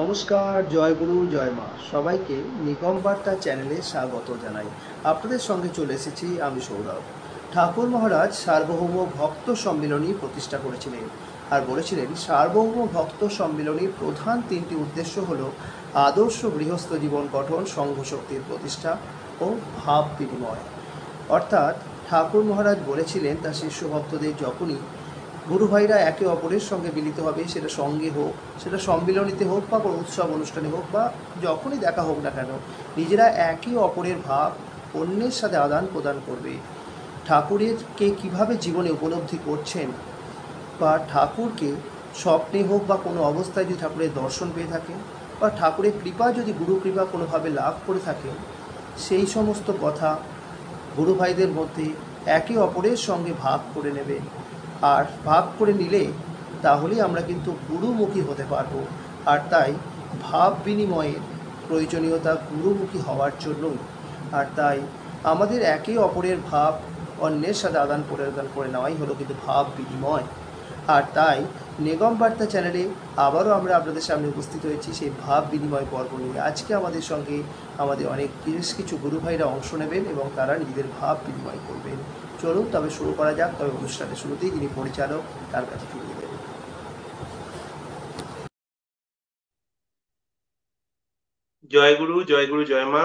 নমস্কার জয় গুরু জয় মা সবাইকে নিগম বার্তা চ্যানেলে স্বাগত জানাই আপনাদের সঙ্গে চলে এসেছি আমি সৌরভ ঠাকুর মহারাজ সার্বভৌম ভক্ত সম্মিলনী প্রতিষ্ঠা করেছিলেন আর বলেছিলেন সার্বভৌম ভক্ত সম্মিলনীর প্রধান তিনটি উদ্দেশ্য হল আদর্শ গৃহস্থ জীবন গঠন সংঘ শক্তির প্রতিষ্ঠা ও ভাব বিনিময় অর্থাৎ ঠাকুর মহারাজ বলেছিলেন তার শিষ্য ভক্তদের যখনই গুরু ভাইরা একে অপরের সঙ্গে মিলিত হবে সেটা সঙ্গে হোক সেটা সম্মিলনীতে হোক বা কোনো উৎসব অনুষ্ঠানে হোক বা যখনই দেখা হোক না কেন নিজেরা একে অপরের ভাব অন্যের সাথে আদান প্রদান করবে ঠাকুরেরকে কিভাবে জীবনে উপলব্ধি করছেন বা ঠাকুরকে স্বপ্নে হোক বা কোনো অবস্থায় যদি ঠাকুরের দর্শন পেয়ে থাকেন বা ঠাকুরের কৃপা যদি গুরু কৃপা কোনোভাবে লাভ করে থাকেন সেই সমস্ত কথা গুরু ভাইদের মধ্যে একে অপরের সঙ্গে ভাগ করে নেবে আর ভাগ করে নিলে তাহলেই আমরা কিন্তু গুরুমুখী হতে পারবো আর তাই ভাব বিনিময়ের প্রয়োজনীয়তা গুরুমুখী হওয়ার জন্যই আর তাই আমাদের একে অপরের ভাব অন্যের সাথে আদান প্রদান করে নেওয়াই হলো কিন্তু ভাব বিনিময় আর তাই নিগম বার্তা চ্যানেলে আবারও আমরা আপনাদের সামনে উপস্থিত হয়েছি সেই ভাব বিনিময় পর্ব নিয়ে আজকে আমাদের সঙ্গে আমাদের অনেক বেশ কিছু গুরুভাইরা অংশ নেবেন এবং তারা নিজেদের ভাব বিনিময় করবেন চলুন তবে শুরু করা যাক তবে অনুষ্ঠানের শুরুতেই যিনি পরিচালক তার কাছে ফিরিয়ে দেবেন জয় গুরু জয় গুরু জয় মা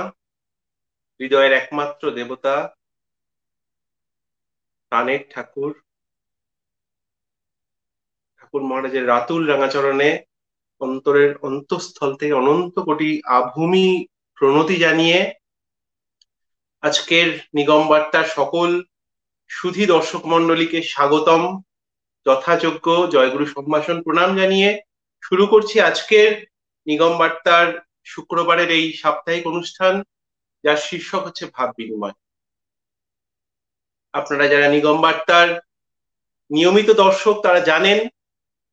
হৃদয়ের একমাত্র দেবতা প্রাণের ঠাকুর ঠাকুর মহারাজের রাতুল রাঙাচরণে অন্তরের অন্তঃস্থল থেকে অনন্ত কোটি আভূমি প্রণতি জানিয়ে আজকের নিগম বার্তার সকল সুধি দর্শক মন্ডলীকে স্বাগতম যথাযোগ্য জয়গুরু সম্ভাষণ প্রণাম জানিয়ে শুরু করছি আজকের নিগম বার্তার শুক্রবারের এই সাপ্তাহিক অনুষ্ঠান যার শীর্ষক হচ্ছে ভাব বিনিময় আপনারা যারা নিগম বার্তার নিয়মিত দর্শক তারা জানেন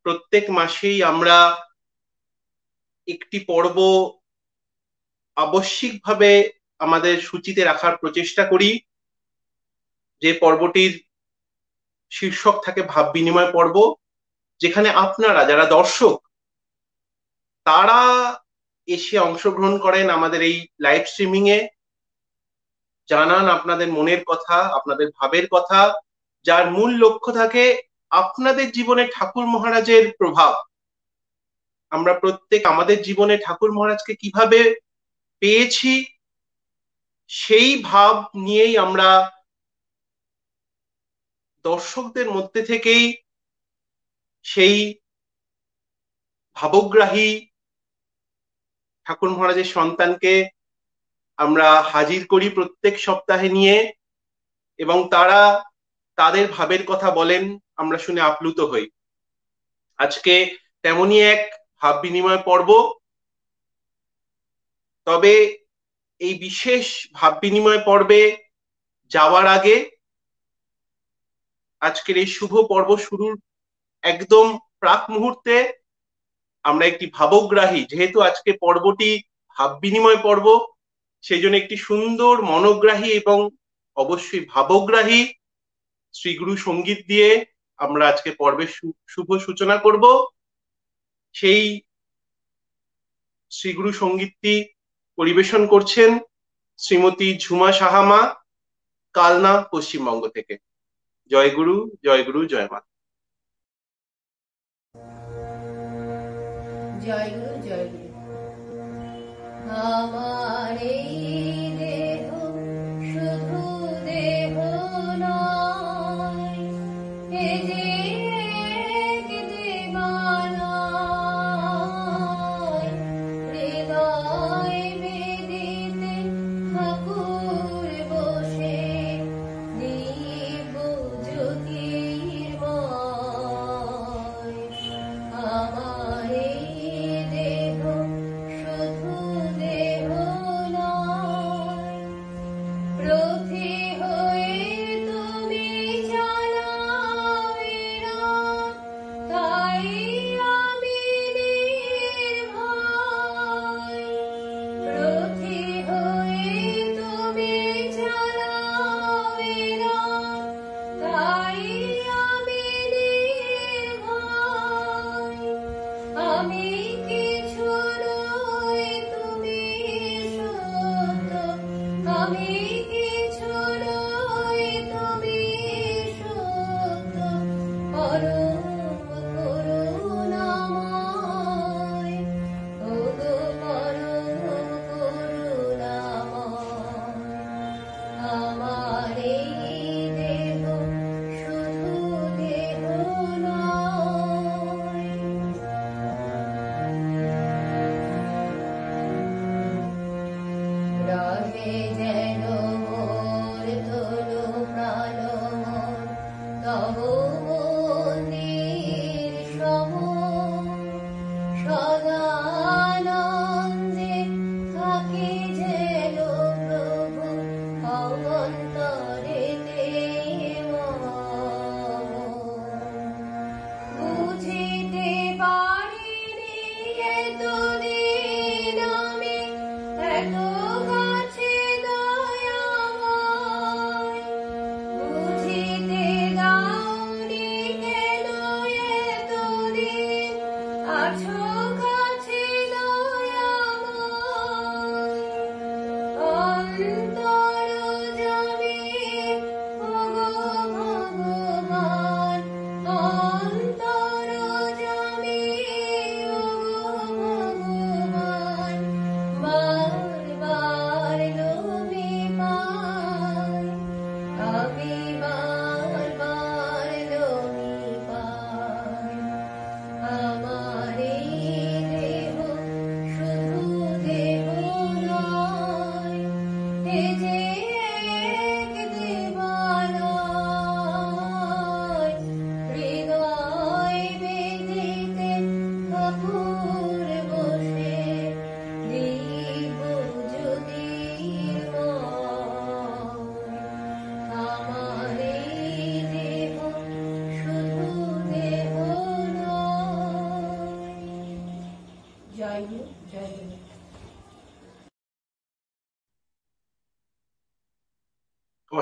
প্রত্যেক মাসেই আমরা একটি পর্ব আবশ্যিকভাবে আমাদের সূচিতে রাখার প্রচেষ্টা করি যে পর্বটির শীর্ষক থাকে ভাব বিনিময় পর্ব যেখানে আপনারা যারা দর্শক তারা এসে অংশগ্রহণ করেন আমাদের এই লাইভ স্ট্রিমিং এ জানান আপনাদের মনের কথা আপনাদের ভাবের কথা যার মূল লক্ষ্য থাকে আপনাদের জীবনে ঠাকুর মহারাজের প্রভাব আমরা প্রত্যেক আমাদের জীবনে ঠাকুর মহারাজকে কিভাবে পেয়েছি সেই ভাব নিয়েই আমরা দর্শকদের মধ্যে থেকেই সেই ভাবগ্রাহী ঠাকুর মহারাজের সন্তানকে আমরা হাজির করি প্রত্যেক সপ্তাহে নিয়ে এবং তারা তাদের ভাবের কথা বলেন আমরা শুনে আপ্লুত হই আজকে তেমনই এক ভাব বিনিময় পর্ব তবে এই বিশেষ ভাব বিনিময় পর্বে যাওয়ার আগে আজকের এই শুভ পর্ব শুরুর একদম প্রাক মুহূর্তে আমরা একটি ভাবগ্রাহী যেহেতু আজকে পর্বটি ভাব বিনিময় পর্ব সেই জন্য একটি সুন্দর মনোগ্রাহী এবং অবশ্যই ভাবগ্রাহী শ্রীগুরু সঙ্গীত দিয়ে আমরা আজকে পর্বের শুভ সূচনা করব সেই শ্রীগুরু সঙ্গীতটি পরিবেশন করছেন শ্রীমতী ঝুমা সাহামা কালনা পশ্চিমবঙ্গ থেকে জয় গুরু জয় গুরু জয় মা জয় গুরু জয় গুরু আমার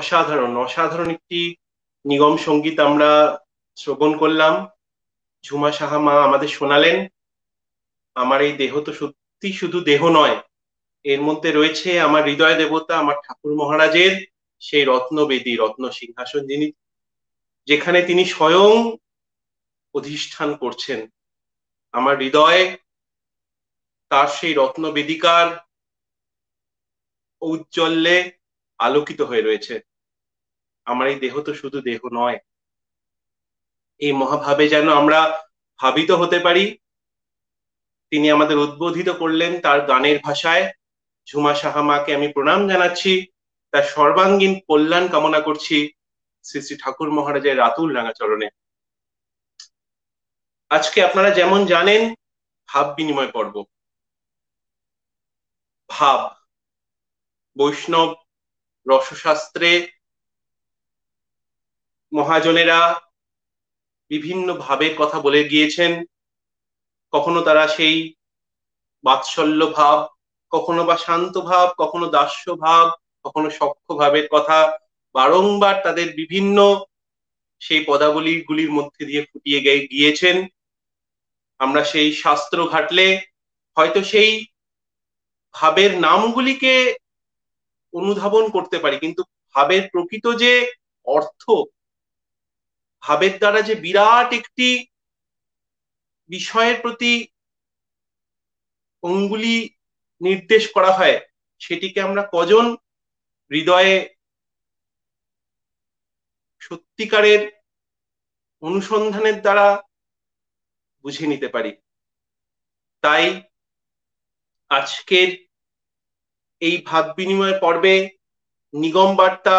অসাধারণ অসাধারণ একটি নিগম সঙ্গীত আমরা শ্রবণ করলাম ঝুমা সাহা মা আমাদের শোনালেন আমার এই দেহ তো সত্যি শুধু দেহ নয় এর মধ্যে রয়েছে আমার হৃদয় দেবতা আমার ঠাকুর মহারাজের সেই রত্নবেদী রত্ন সিংহাসন যিনি যেখানে তিনি স্বয়ং অধিষ্ঠান করছেন আমার হৃদয়ে তার সেই রত্নবেদিকার ঔজ্জ্বল্যে আলোকিত হয়ে রয়েছে আমার এই দেহ তো শুধু দেহ নয় এই মহাভাবে যেন আমরা ভাবিত হতে পারি তিনি আমাদের উদ্বোধিত করলেন তার গানের ভাষায় ঝুমা সাহা মাকে আমি প্রণাম জানাচ্ছি তার সর্বাঙ্গীন কল্যাণ কামনা করছি শ্রী শ্রী ঠাকুর মহারাজের রাতুল রাঙাচরণে আজকে আপনারা যেমন জানেন ভাব বিনিময় পর্ব ভাব বৈষ্ণব রসশাস্ত্রে মহাজনেরা বিভিন্ন ভাবে কথা বলে গিয়েছেন কখনো তারা সেই বাৎসল্য ভাব কখনো বা শান্ত ভাব কখনো দাস্য ভাব কখনো সক্ষ ভাবের কথা বারংবার তাদের বিভিন্ন সেই পদাবলী গুলির মধ্যে দিয়ে ফুটিয়ে গিয়েছেন আমরা সেই শাস্ত্র ঘাটলে হয়তো সেই ভাবের নামগুলিকে অনুধাবন করতে পারি কিন্তু ভাবের প্রকৃত যে অর্থ ভাবের দ্বারা যে বিরাট একটি বিষয়ের প্রতি অঙ্গুলি নির্দেশ করা হয় সেটিকে আমরা কজন হৃদয়ে সত্যিকারের অনুসন্ধানের দ্বারা বুঝে নিতে পারি তাই আজকের এই ভাব বিনিময় পর্বে নিগম বার্তা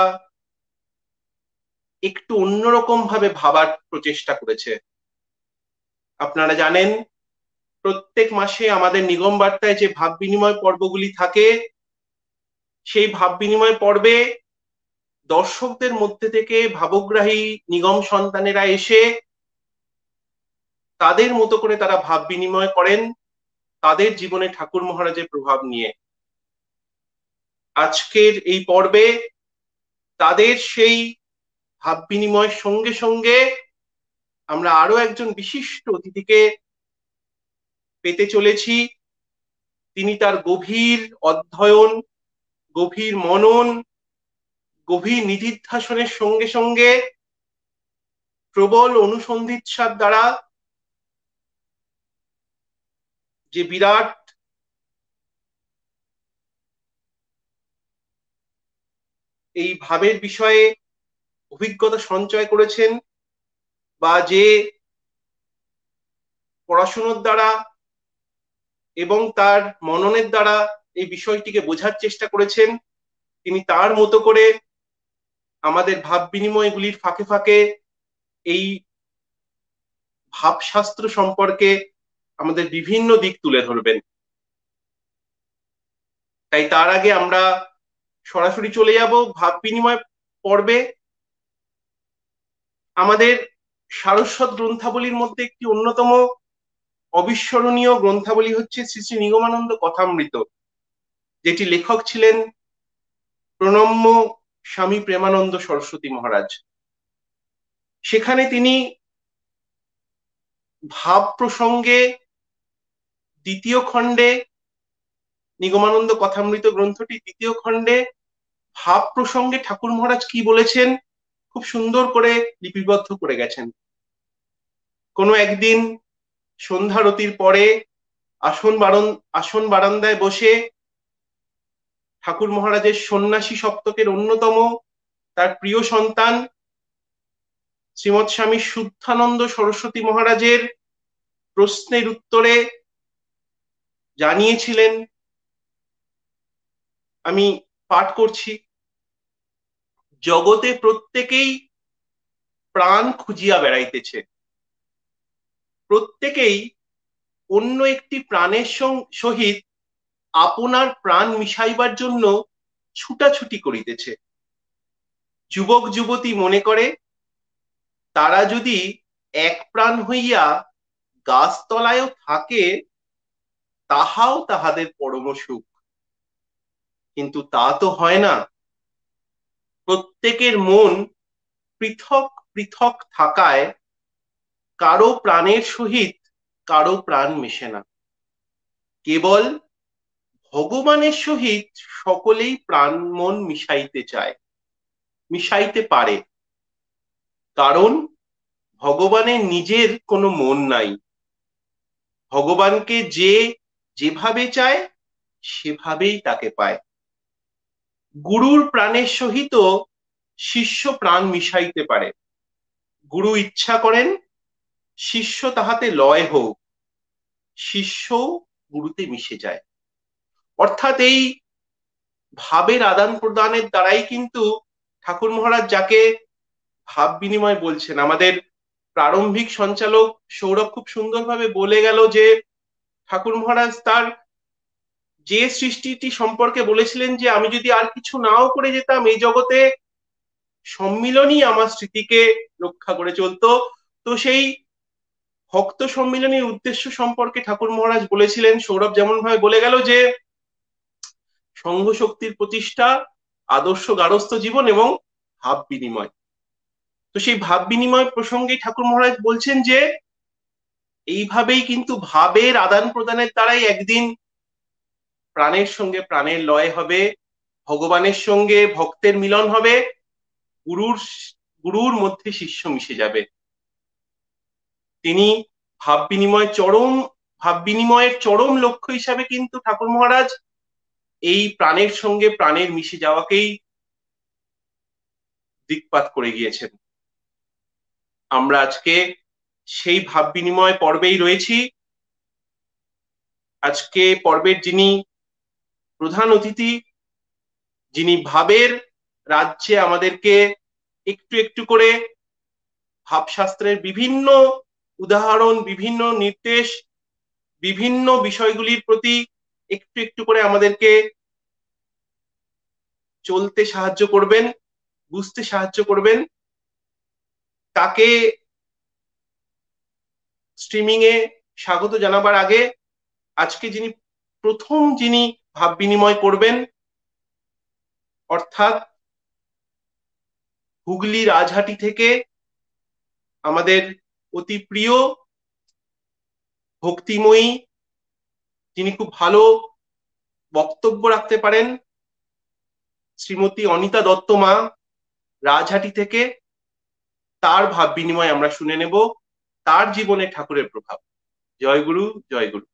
একটু অন্যরকম ভাবে ভাবার প্রচেষ্টা করেছে আপনারা জানেন প্রত্যেক মাসে আমাদের নিগম বার্তায় যে ভাব বিনিময় পর্বগুলি থাকে সেই ভাব বিনিময় পর্বে দর্শকদের মধ্যে থেকে ভাবগ্রাহী নিগম সন্তানেরা এসে তাদের মতো করে তারা ভাব বিনিময় করেন তাদের জীবনে ঠাকুর মহারাজের প্রভাব নিয়ে আজকের এই পর্বে তাদের সেই ভাব বিনিময়ের সঙ্গে সঙ্গে আমরা আরো একজন বিশিষ্ট অতিথিকে পেতে চলেছি তিনি তার গভীর অধ্যয়ন গভীর মনন গভীর নিধিধ্যাসনের সঙ্গে সঙ্গে প্রবল অনুসন্ধিৎসার দ্বারা যে বিরাট এই ভাবের বিষয়ে অভিজ্ঞতা সঞ্চয় করেছেন বা যে পড়াশুনোর দ্বারা এবং তার মননের দ্বারা এই বিষয়টিকে বোঝার চেষ্টা করেছেন তিনি তার মতো করে আমাদের ভাব বিনিময়গুলির ফাঁকে ফাঁকে এই ভাবশাস্ত্র সম্পর্কে আমাদের বিভিন্ন দিক তুলে ধরবেন তাই তার আগে আমরা সরাসরি চলে যাব ভাব বিনিময় পর্বে আমাদের সারস্বত গ্রন্থাবলীর মধ্যে একটি অন্যতম অবিস্মরণীয় গ্রন্থাবলী হচ্ছে শ্রী শ্রী নিগমানন্দ কথামৃত যেটি লেখক ছিলেন প্রণম্য স্বামী প্রেমানন্দ সরস্বতী মহারাজ সেখানে তিনি ভাব প্রসঙ্গে দ্বিতীয় খণ্ডে নিগমানন্দ কথামৃত গ্রন্থটি দ্বিতীয় খণ্ডে ভাব প্রসঙ্গে ঠাকুর মহারাজ কি বলেছেন খুব সুন্দর করে লিপিবদ্ধ করে গেছেন কোনো একদিন সন্ধ্যারতির পরে আসন বারণ আসন বারান্দায় বসে ঠাকুর মহারাজের সন্ন্যাসী সপ্তকের অন্যতম তার প্রিয় সন্তান শ্রীমৎ স্বামী শুদ্ধানন্দ সরস্বতী মহারাজের প্রশ্নের উত্তরে জানিয়েছিলেন আমি পাঠ করছি জগতে প্রত্যেকেই প্রাণ খুঁজিয়া বেড়াইতেছে প্রত্যেকেই অন্য একটি প্রাণের সহিত আপনার প্রাণ মিশাইবার জন্য ছুটাছুটি করিতেছে যুবক যুবতী মনে করে তারা যদি এক প্রাণ হইয়া গাছতলায়ও থাকে তাহাও তাহাদের পরম সুখ কিন্তু তা তো হয় না প্রত্যেকের মন পৃথক পৃথক থাকায় কারো প্রাণের সহিত কারো প্রাণ মেশে না কেবল ভগবানের সহিত সকলেই প্রাণ মন মিশাইতে চায় মিশাইতে পারে কারণ ভগবানের নিজের কোনো মন নাই ভগবানকে যে যেভাবে চায় সেভাবেই তাকে পায় গুরুর প্রাণের সহিত শিষ্য প্রাণ মিশাইতে পারে গুরু ইচ্ছা করেন শিষ্য তাহাতে লয় হোক শিষ্য গুরুতে মিশে যায় অর্থাৎ এই ভাবের আদান প্রদানের দ্বারাই কিন্তু ঠাকুর মহারাজ যাকে ভাব বিনিময় বলছেন আমাদের প্রারম্ভিক সঞ্চালক সৌরভ খুব সুন্দরভাবে বলে গেল যে ঠাকুর মহারাজ তার যে সৃষ্টিটি সম্পর্কে বলেছিলেন যে আমি যদি আর কিছু নাও করে যেতাম এই জগতে সম্মিলনই আমার স্মৃতিকে রক্ষা করে চলতো তো সেই ভক্ত সম্মিলনীর উদ্দেশ্য সম্পর্কে ঠাকুর মহারাজ বলেছিলেন সৌরভ যেমন ভাবে বলে গেল যে সংঘ শক্তির প্রতিষ্ঠা আদর্শ গারস্থ জীবন এবং ভাব বিনিময় তো সেই ভাব বিনিময় প্রসঙ্গে ঠাকুর মহারাজ বলছেন যে এইভাবেই কিন্তু ভাবের আদান প্রদানের দ্বারাই একদিন প্রাণের সঙ্গে প্রাণের লয় হবে ভগবানের সঙ্গে ভক্তের মিলন হবে গুরুর গুরুর মধ্যে শিষ্য মিশে যাবে তিনি ভাব বিনিময় চরম ভাব বিনিময়ের চরম লক্ষ্য হিসাবে কিন্তু ঠাকুর মহারাজ এই প্রাণের সঙ্গে প্রাণের মিশে যাওয়াকেই দিকপাত করে গিয়েছেন আমরা আজকে সেই ভাব বিনিময় পর্বেই রয়েছি আজকে পর্বের যিনি প্রধান অতিথি যিনি ভাবের রাজ্যে আমাদেরকে একটু একটু করে ভাবশাস্ত্রের বিভিন্ন উদাহরণ বিভিন্ন নির্দেশ বিভিন্ন বিষয়গুলির প্রতি একটু একটু করে আমাদেরকে চলতে সাহায্য করবেন বুঝতে সাহায্য করবেন তাকে স্ট্রিমিং এ স্বাগত জানাবার আগে আজকে যিনি প্রথম যিনি ভাব বিনিময় করবেন অর্থাৎ হুগলি রাজহাটি থেকে আমাদের অতি প্রিয় ভক্তিময়ী যিনি খুব ভালো বক্তব্য রাখতে পারেন শ্রীমতী অনিতা দত্ত মা রাজহাটি থেকে তার ভাব বিনিময় আমরা শুনে নেব তার জীবনে ঠাকুরের প্রভাব জয় গুরু জয় গুরু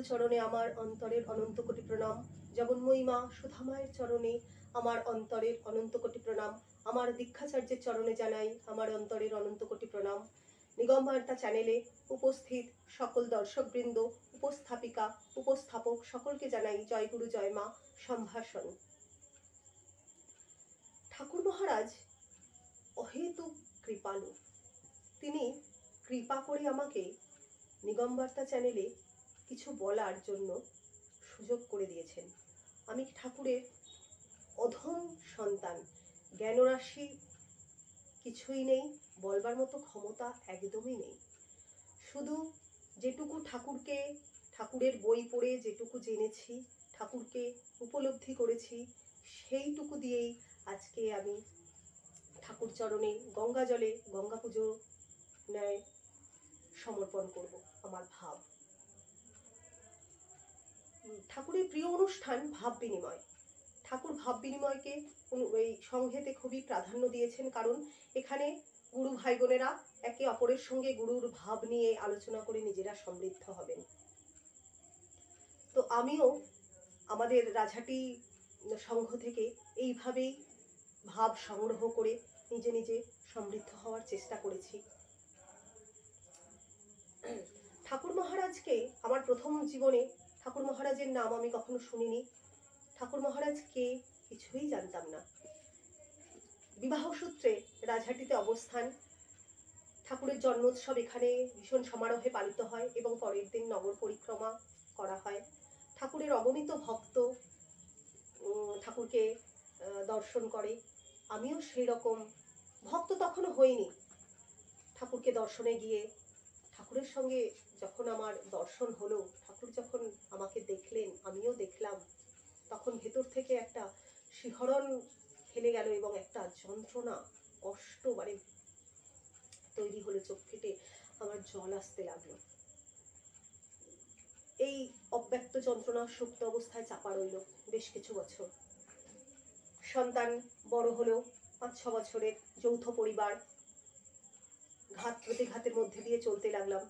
ব্যাকুল চরণে আমার অন্তরের অনন্ত কোটি প্রণাম জগন্ময়ী মহিমা সুধামায়ের চরণে আমার অন্তরের অনন্ত কোটি প্রণাম আমার দীক্ষাচার্যের চরণে জানাই আমার অন্তরের অনন্ত কোটি প্রণাম নিগম বার্তা চ্যানেলে উপস্থিত সকল দর্শকবৃন্দ উপস্থাপিকা উপস্থাপক সকলকে জানাই জয়গুরু জয় মা সম্ভাষণ ঠাকুর মহারাজ অহেতু কৃপালু তিনি কৃপা করে আমাকে নিগম বার্তা চ্যানেলে কিছু বলার জন্য সুযোগ করে দিয়েছেন আমি ঠাকুরের অধম সন্তান জ্ঞানরাশি কিছুই নেই বলবার মতো ক্ষমতা একদমই নেই শুধু যেটুকু ঠাকুরকে ঠাকুরের বই পড়ে যেটুকু জেনেছি ঠাকুরকে উপলব্ধি করেছি সেইটুকু দিয়েই আজকে আমি ঠাকুর চরণে গঙ্গা জলে গঙ্গা পুজো ন্যায় সমর্পণ করব আমার ভাব ঠাকুরের প্রিয় অনুষ্ঠান ভাব বিনিময় ঠাকুর ভাব বিনিময়কে এই সংঘেতে খুবই প্রাধান্য দিয়েছেন কারণ এখানে গুরু ভাই বোনেরা একে অপরের সঙ্গে গুরুর ভাব নিয়ে আলোচনা করে নিজেরা সমৃদ্ধ হবেন তো আমিও আমাদের রাজাটি সংঘ থেকে এইভাবেই ভাব সংগ্রহ করে নিজে নিজে সমৃদ্ধ হওয়ার চেষ্টা করেছি ঠাকুর মহারাজকে আমার প্রথম জীবনে ঠাকুর মহারাজের নাম আমি কখনো শুনিনি ঠাকুর মহারাজ কে কিছুই জানতাম না বিবাহ সূত্রে রাজহাটিতে অবস্থান ঠাকুরের জন্মোৎসব এখানে ভীষণ সমারোহে পালিত হয় এবং পরের দিন নগর পরিক্রমা করা হয় ঠাকুরের অগণিত ভক্ত ঠাকুরকে দর্শন করে আমিও সেই রকম ভক্ত তখনও হইনি ঠাকুরকে দর্শনে গিয়ে ঠাকুরের সঙ্গে যখন আমার দর্শন হলো ঠাকুর যখন আমাকে দেখলেন আমিও দেখলাম তখন ভেতর থেকে একটা শিহরণ খেলে গেল এবং একটা যন্ত্রণা কষ্ট মানে তৈরি হলো চোখ ফেটে আমার জল আসতে লাগলো এই অব্যক্ত যন্ত্রণা সুপ্ত অবস্থায় চাপা রইল বেশ কিছু বছর সন্তান বড় হলো পাঁচ ছ বছরের যৌথ পরিবার ঘাত প্রতিঘাতের মধ্যে দিয়ে চলতে লাগলাম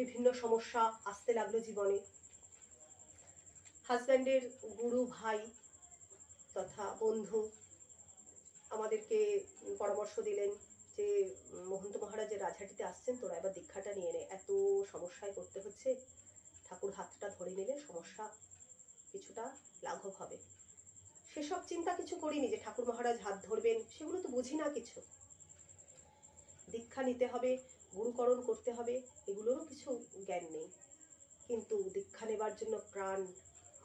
বিভিন্ন সমস্যা আসতে লাগলো জীবনে হাজব্যান্ডের গুরু ভাই তথা বন্ধু আমাদেরকে পরামর্শ দিলেন যে মহন্ত মহারাজের রাজহাটিতে আসছেন তোরা এবার দীক্ষাটা নিয়ে নে এত সমস্যায় করতে হচ্ছে ঠাকুর হাতটা ধরে নিলে সমস্যা কিছুটা লাঘব হবে সেসব চিন্তা কিছু করিনি যে ঠাকুর মহারাজ হাত ধরবেন সেগুলো তো বুঝি না কিছু দীক্ষা নিতে হবে গুরুকরণ করতে হবে এগুলোরও কিছু জ্ঞান নেই কিন্তু দীক্ষা নেবার জন্য প্রাণ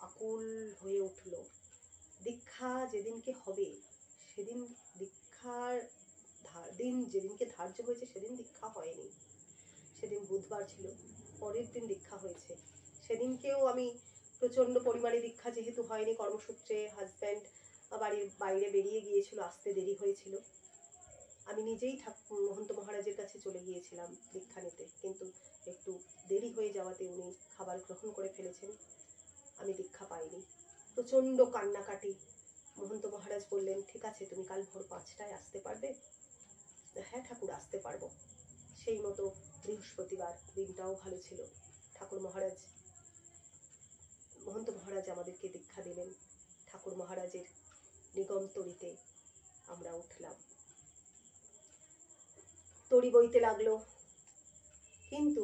আকুল হয়ে উঠল দীক্ষা যেদিনকে হবে সেদিন দীক্ষার দিন যেদিনকে ধার্য হয়েছে সেদিন দীক্ষা হয়নি সেদিন বুধবার ছিল পরের দিন দীক্ষা হয়েছে সেদিনকেও আমি প্রচণ্ড পরিমাণে দীক্ষা যেহেতু হয়নি কর্মসূত্রে হাজব্যান্ড বাড়ির বাইরে বেরিয়ে গিয়েছিল আসতে দেরি হয়েছিল আমি নিজেই মহন্ত মহারাজের কাছে চলে গিয়েছিলাম দীক্ষা নিতে কিন্তু একটু দেরি হয়ে যাওয়াতে উনি খাবার গ্রহণ করে ফেলেছেন আমি দীক্ষা পাইনি প্রচণ্ড কান্নাকাটি মহন্ত মহারাজ বললেন ঠিক আছে তুমি কাল ভোর পাঁচটায় আসতে পারবে হ্যাঁ ঠাকুর আসতে পারবো সেই মতো বৃহস্পতিবার দিনটাও ভালো ছিল ঠাকুর মহারাজ মহন্ত মহারাজ আমাদেরকে দীক্ষা দিলেন ঠাকুর মহারাজের নিগম তরিতে আমরা উঠলাম তড়ি বইতে লাগলো কিন্তু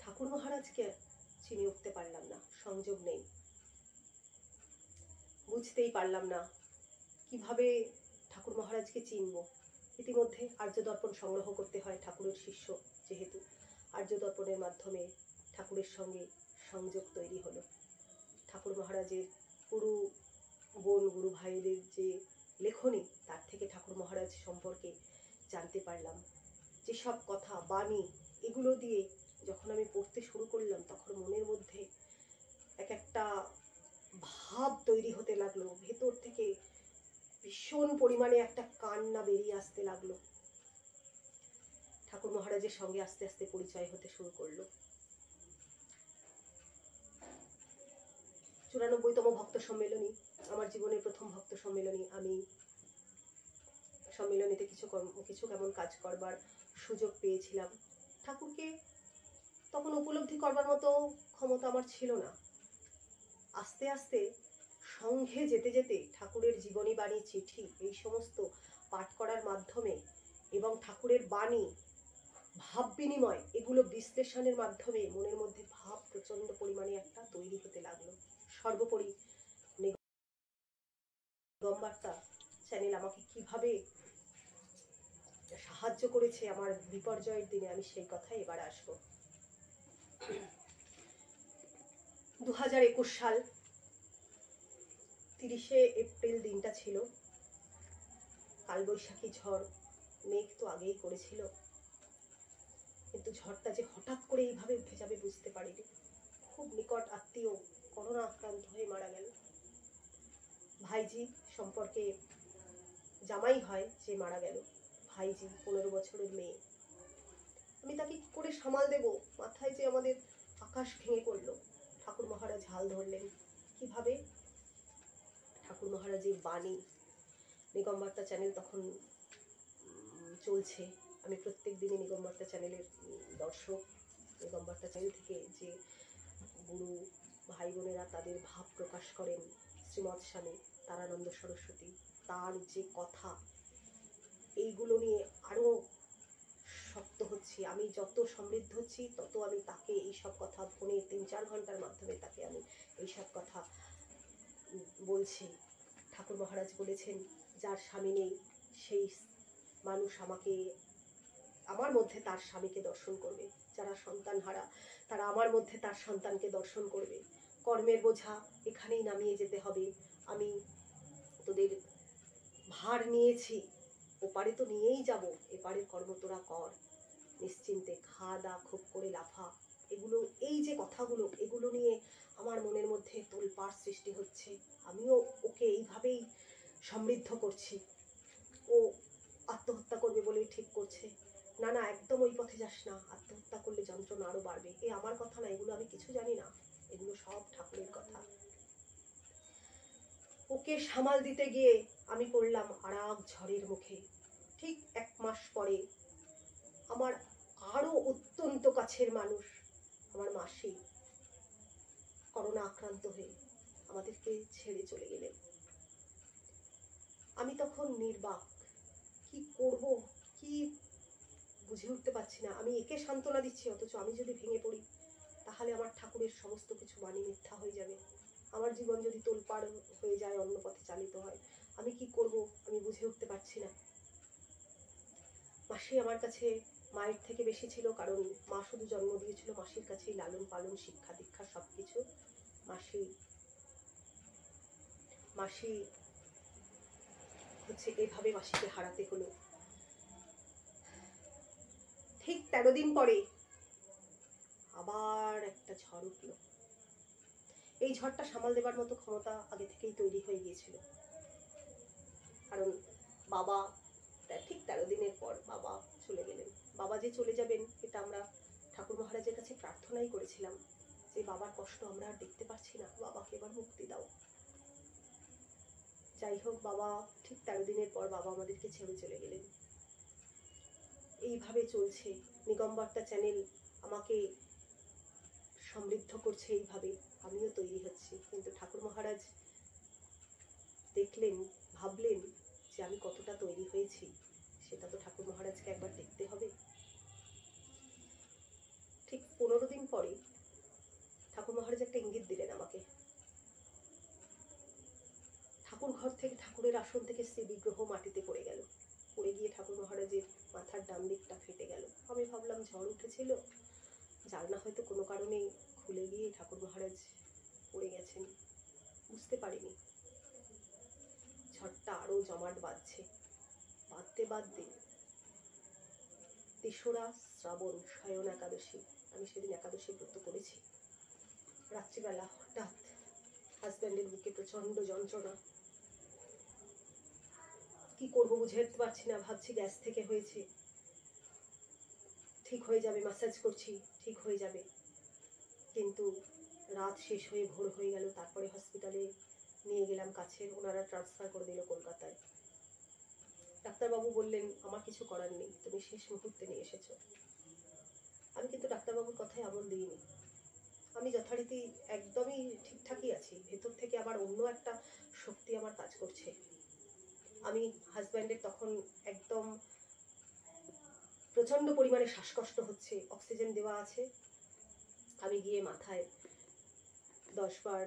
ঠাকুর মহারাজকে চিনে উঠতে পারলাম না সংযোগ নেই বুঝতেই পারলাম না কিভাবে ঠাকুর মহারাজকে চিনব ইতিমধ্যে আর্য দর্পণ সংগ্রহ করতে হয় ঠাকুরের শিষ্য যেহেতু আর্য দর্পণের মাধ্যমে ঠাকুরের সঙ্গে সংযোগ তৈরি হলো ঠাকুর মহারাজের গুরু বোন গুরু ভাইদের যে লেখনী তার থেকে ঠাকুর মহারাজ সম্পর্কে জানতে পারলাম যে সব কথা বাণী এগুলো দিয়ে যখন আমি পড়তে শুরু করলাম তখন মনের মধ্যে এক একটা ভাব তৈরি হতে লাগলো ভেতর থেকে ভীষণ পরিমাণে একটা কান্না বেরিয়ে আসতে লাগলো ঠাকুর মহারাজের সঙ্গে আস্তে আস্তে পরিচয় হতে শুরু করলো চুরানব্বইতম ভক্ত সম্মেলনী আমার জীবনের প্রথম ভক্ত সম্মেলনী আমি সম্মিলনীতে কিছু কিছু কেমন কাজ করবার সুযোগ পেয়েছিলাম ঠাকুরকে তখন উপলব্ধি করবার মতো ক্ষমতা আমার ছিল না আস্তে আস্তে সঙ্ঘে যেতে যেতে ঠাকুরের জীবনী বাণী চিঠি এই সমস্ত পাঠ করার মাধ্যমে এবং ঠাকুরের বাণী ভাব বিনিময় এগুলো বিশ্লেষণের মাধ্যমে মনের মধ্যে ভাব প্রচন্ড পরিমাণে একটা তৈরি হতে লাগলো সর্বোপরি গম্বার্তা চ্যানেল আমাকে কিভাবে সাহায্য করেছে আমার বিপর্যয়ের দিনে আমি সেই কথা এবার আসব দু হাজার একুশ সাল তিরিশে এপ্রিল দিনটা ছিল কালবৈশাখী ঝড় মেঘ তো আগেই করেছিল কিন্তু ঝড়টা যে হঠাৎ করে এইভাবে উঠে যাবে বুঝতে পারিনি খুব নিকট আত্মীয় করোনা আক্রান্ত হয়ে মারা গেল ভাইজি সম্পর্কে জামাই হয় সে মারা গেল ভাইজি পনেরো বছরের মেয়ে আমি তাকে কী করে সামাল দেব মাথায় যে আমাদের আকাশ ভেঙে পড়লো ঠাকুর মহারাজ হাল ধরলেন কিভাবে ঠাকুর মহারাজের বাণী নিগম বার্তা চ্যানেল তখন চলছে আমি প্রত্যেক দিনই নিগম বার্তা চ্যানেলের দর্শক নিগম বার্তা চ্যানেল থেকে যে গুরু ভাই বোনেরা তাদের ভাব প্রকাশ করেন শ্রীমৎ স্বামী তারানন্দ সরস্বতী তার যে কথা এইগুলো নিয়ে আরও শক্ত হচ্ছি আমি যত সমৃদ্ধ হচ্ছি তত আমি তাকে এইসব কথা ফোনে তিন চার ঘন্টার মাধ্যমে তাকে আমি এইসব কথা বলছি ঠাকুর মহারাজ বলেছেন যার স্বামী নেই সেই মানুষ আমাকে আমার মধ্যে তার স্বামীকে দর্শন করবে যারা সন্তান হারা তারা আমার মধ্যে তার সন্তানকে দর্শন করবে কর্মের বোঝা এখানেই নামিয়ে যেতে হবে আমি তোদের ভার নিয়েছি ওপারে তো নিয়েই যাব এপারের কর্ম তোরা কর নিশ্চিন্তে খাওয়া দাওয়া খুব করে লাফা এগুলো এই যে কথাগুলো এগুলো নিয়ে আমার মনের মধ্যে তোলপাড় সৃষ্টি হচ্ছে আমিও ওকে এইভাবেই সমৃদ্ধ করছি ও আত্মহত্যা করবে বলেই ঠিক করছে না না একদম ওই পথে যাস না আত্মহত্যা করলে যন্ত্রণা আরও বাড়বে এ আমার কথা না এগুলো আমি কিছু জানি না এগুলো সব ঠাকুরের কথা ওকে সামাল দিতে গিয়ে আমি পড়লাম আরাক ঝড়ের মুখে ঠিক এক মাস পরে আমার আরও অত্যন্ত কাছের মানুষ আমার মাসি করোনা আক্রান্ত হয়ে আমাদেরকে ছেড়ে চলে গেলেন আমি তখন নির্বাক কি করব কি বুঝে উঠতে পারছি না আমি একে সান্ত্বনা দিচ্ছি অথচ আমি যদি ভেঙে পড়ি তাহলে আমার ঠাকুরের সমস্ত কিছু বাণী মিথ্যা হয়ে যাবে আমার জীবন যদি তোলপাড় হয়ে যায় অন্য পথে চালিত হয় আমি কি করব আমি বুঝে উঠতে পারছি না মাসি আমার কাছে মায়ের থেকে বেশি ছিল কারণ মা শুধু জন্ম দিয়েছিল মাসির কাছেই লালন পালন শিক্ষা দীক্ষা সব কিছু মাসি মাসি হচ্ছে এভাবে মাসিকে হারাতে হলো ঠিক তেরো দিন পরে আবার একটা ঝড় উঠল এই ঝড়টা সামাল দেবার মতো ক্ষমতা আগে থেকেই তৈরি হয়ে গিয়েছিল কারণ বাবা তেরো দিনের পর বাবা চলে গেলেন বাবা যে চলে যাবেন এটা আমরা ঠাকুর মহারাজের কাছে প্রার্থনাই করেছিলাম যে বাবার কষ্ট আমরা আর দেখতে পাচ্ছি না বাবাকে এবার মুক্তি দাও যাই হোক বাবা ঠিক তেরো দিনের পর বাবা আমাদেরকে ছেড়ে চলে গেলেন এইভাবে চলছে নিগমবার্তা চ্যানেল আমাকে সমৃদ্ধ করছে এইভাবে আমিও তৈরি হচ্ছি কিন্তু ঠাকুর মহারাজ দেখলেন ভাবলেন যে আমি কতটা তৈরি হয়েছি সেটা তো ঠাকুর মহারাজকে একবার দেখতে হবে ঠিক পনেরো দিন পরে ঠাকুর মহারাজ একটা ইঙ্গিত দিলেন আমাকে ঠাকুর ঘর থেকে ঠাকুরের আসন থেকে শ্রী বিগ্রহ মাটিতে পড়ে গেল পড়ে গিয়ে ঠাকুর মহারাজের মাথার ডান দিকটা ফেটে গেল আমি ভাবলাম ঝড় উঠেছিল জানলা হয়তো কোনো কারণে খুলে গিয়ে ঠাকুর মহারাজ পড়ে গেছেন বুঝতে পারিনি ঝড়টা আরও জমাট বাঁধছে বাঁধতে বাঁধতে তেসরা শ্রাবণ সায়ন একাদশী আমি সেদিন একাদশী ব্রত করেছি রাত্রিবেলা হঠাৎ হাজব্যান্ডের বুকে প্রচন্ড যন্ত্রণা কি করব বুঝে উঠতে পারছি না ভাবছি গ্যাস থেকে হয়েছে ঠিক হয়ে যাবে মাসাজ করছি ঠিক হয়ে যাবে কিন্তু রাত শেষ হয়ে ভোর হয়ে গেল তারপরে হসপিটালে নিয়ে গেলাম কাছের ওনারা ট্রান্সফার করে দিল কলকাতায় ডাক্তারবাবু বললেন আমার কিছু করার নেই তুমি শেষ মুহূর্তে নিয়ে এসেছো আমি কিন্তু ডাক্তারবাবুর কথায় আমল দিইনি আমি যথারীতি একদমই ঠিকঠাকই আছি ভেতর থেকে আবার অন্য একটা শক্তি আমার কাজ করছে আমি হাজব্যান্ডের তখন একদম প্রচণ্ড পরিমাণে শ্বাসকষ্ট হচ্ছে অক্সিজেন দেওয়া আছে আমি গিয়ে মাথায় দশবার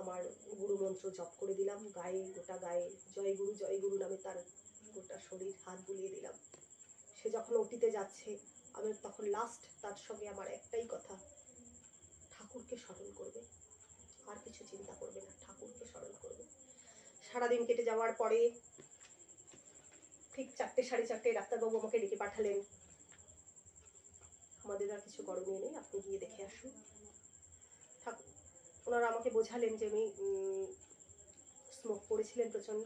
আমার গুরু মন্ত্র জপ করে দিলাম গায়ে গোটা গায়ে জয় গুরু জয় গুরু নামে তার গোটা শরীর হাত বুলিয়ে দিলাম সে যখন অতীতে যাচ্ছে আমি তখন লাস্ট তার সঙ্গে আমার একটাই কথা ঠাকুরকে স্মরণ করবে আর কিছু চিন্তা করবে না ঠাকুরকে স্মরণ করবে সারাদিন কেটে যাওয়ার পরে ঠিক চারটে সাড়ে চারটে ডাক্তারবাবু আমাকে ডেকে পাঠালেন আমাদের আর কিছু করণীয় নেই আপনি গিয়ে দেখে আসুন ঠাকুর ওনারা আমাকে বোঝালেন যে আমি স্মোক করেছিলেন প্রচণ্ড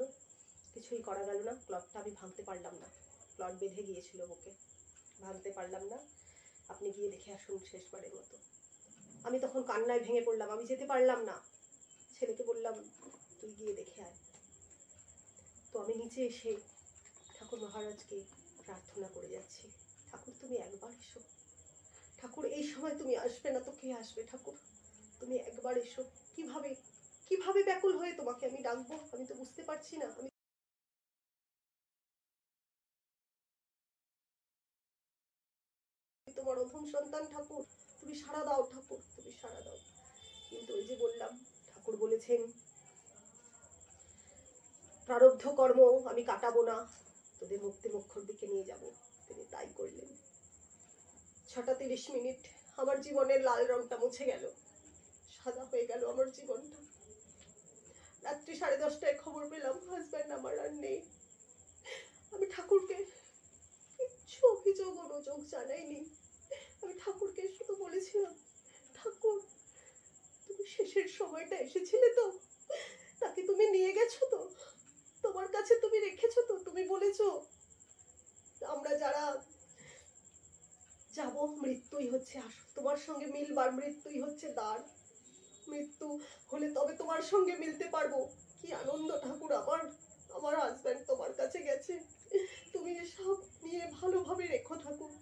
কিছুই করা গেল না ক্লকটা আমি ভাঙতে পারলাম না ক্লক বেঁধে গিয়েছিল বুকে ভাঙতে পারলাম না আপনি গিয়ে দেখে আসুন শেষবারের মতো আমি তখন কান্নায় ভেঙে পড়লাম আমি যেতে পারলাম না ছেলেকে বললাম তুই গিয়ে দেখে আয় তো আমি নিচে এসে ঠাকুর মহারাজকে প্রার্থনা করে যাচ্ছি ঠাকুর তুমি একবার এসো ঠাকুর এই সময় তুমি আসবে না তো কে আসবে ঠাকুর তুমি একবার এসো কিভাবে কিভাবে ব্যাকুল হয়ে তোমাকে আমি ডাকবো আমি তো বুঝতে পারছি না আমি প্রথম সন্তান ঠাকুর তুমি সারা দাও ঠাকুর তুমি সারা দাও কিন্তু ওই যে বললাম ঠাকুর বলেছেন প্রারব্ধ কর্ম আমি কাটাবো না তোদের মুক্তি মক্ষর দিকে নিয়ে যাব তিনি তাই করলেন ছটা তিরিশ মিনিট আমার জীবনের লাল রংটা মুছে গেল সাদা হয়ে গেল আমার জীবনটা রাত্রি সাড়ে দশটায় খবর পেলাম হাজব্যান্ড আমার আর নেই আমি ঠাকুরকে কিচ্ছু অভিযোগ অনুযোগ জানাইনি আমি ঠাকুরকে শুধু বলেছিলাম ঠাকুর তুমি শেষের সময়টা এসেছিলে তো তাকে তুমি নিয়ে গেছো তো তোমার কাছে তুমি রেখেছো তো তুমি বলেছো আমরা যারা যাব মৃত্যুই হচ্ছে আসো তোমার সঙ্গে মিলবার মৃত্যুই হচ্ছে দ্বার মৃত্যু হলে তবে তোমার সঙ্গে মিলতে পারবো কি আনন্দ ঠাকুর আমার আমার হাজব্যান্ড তোমার কাছে গেছে তুমি এসব নিয়ে ভালোভাবে রেখো ঠাকুর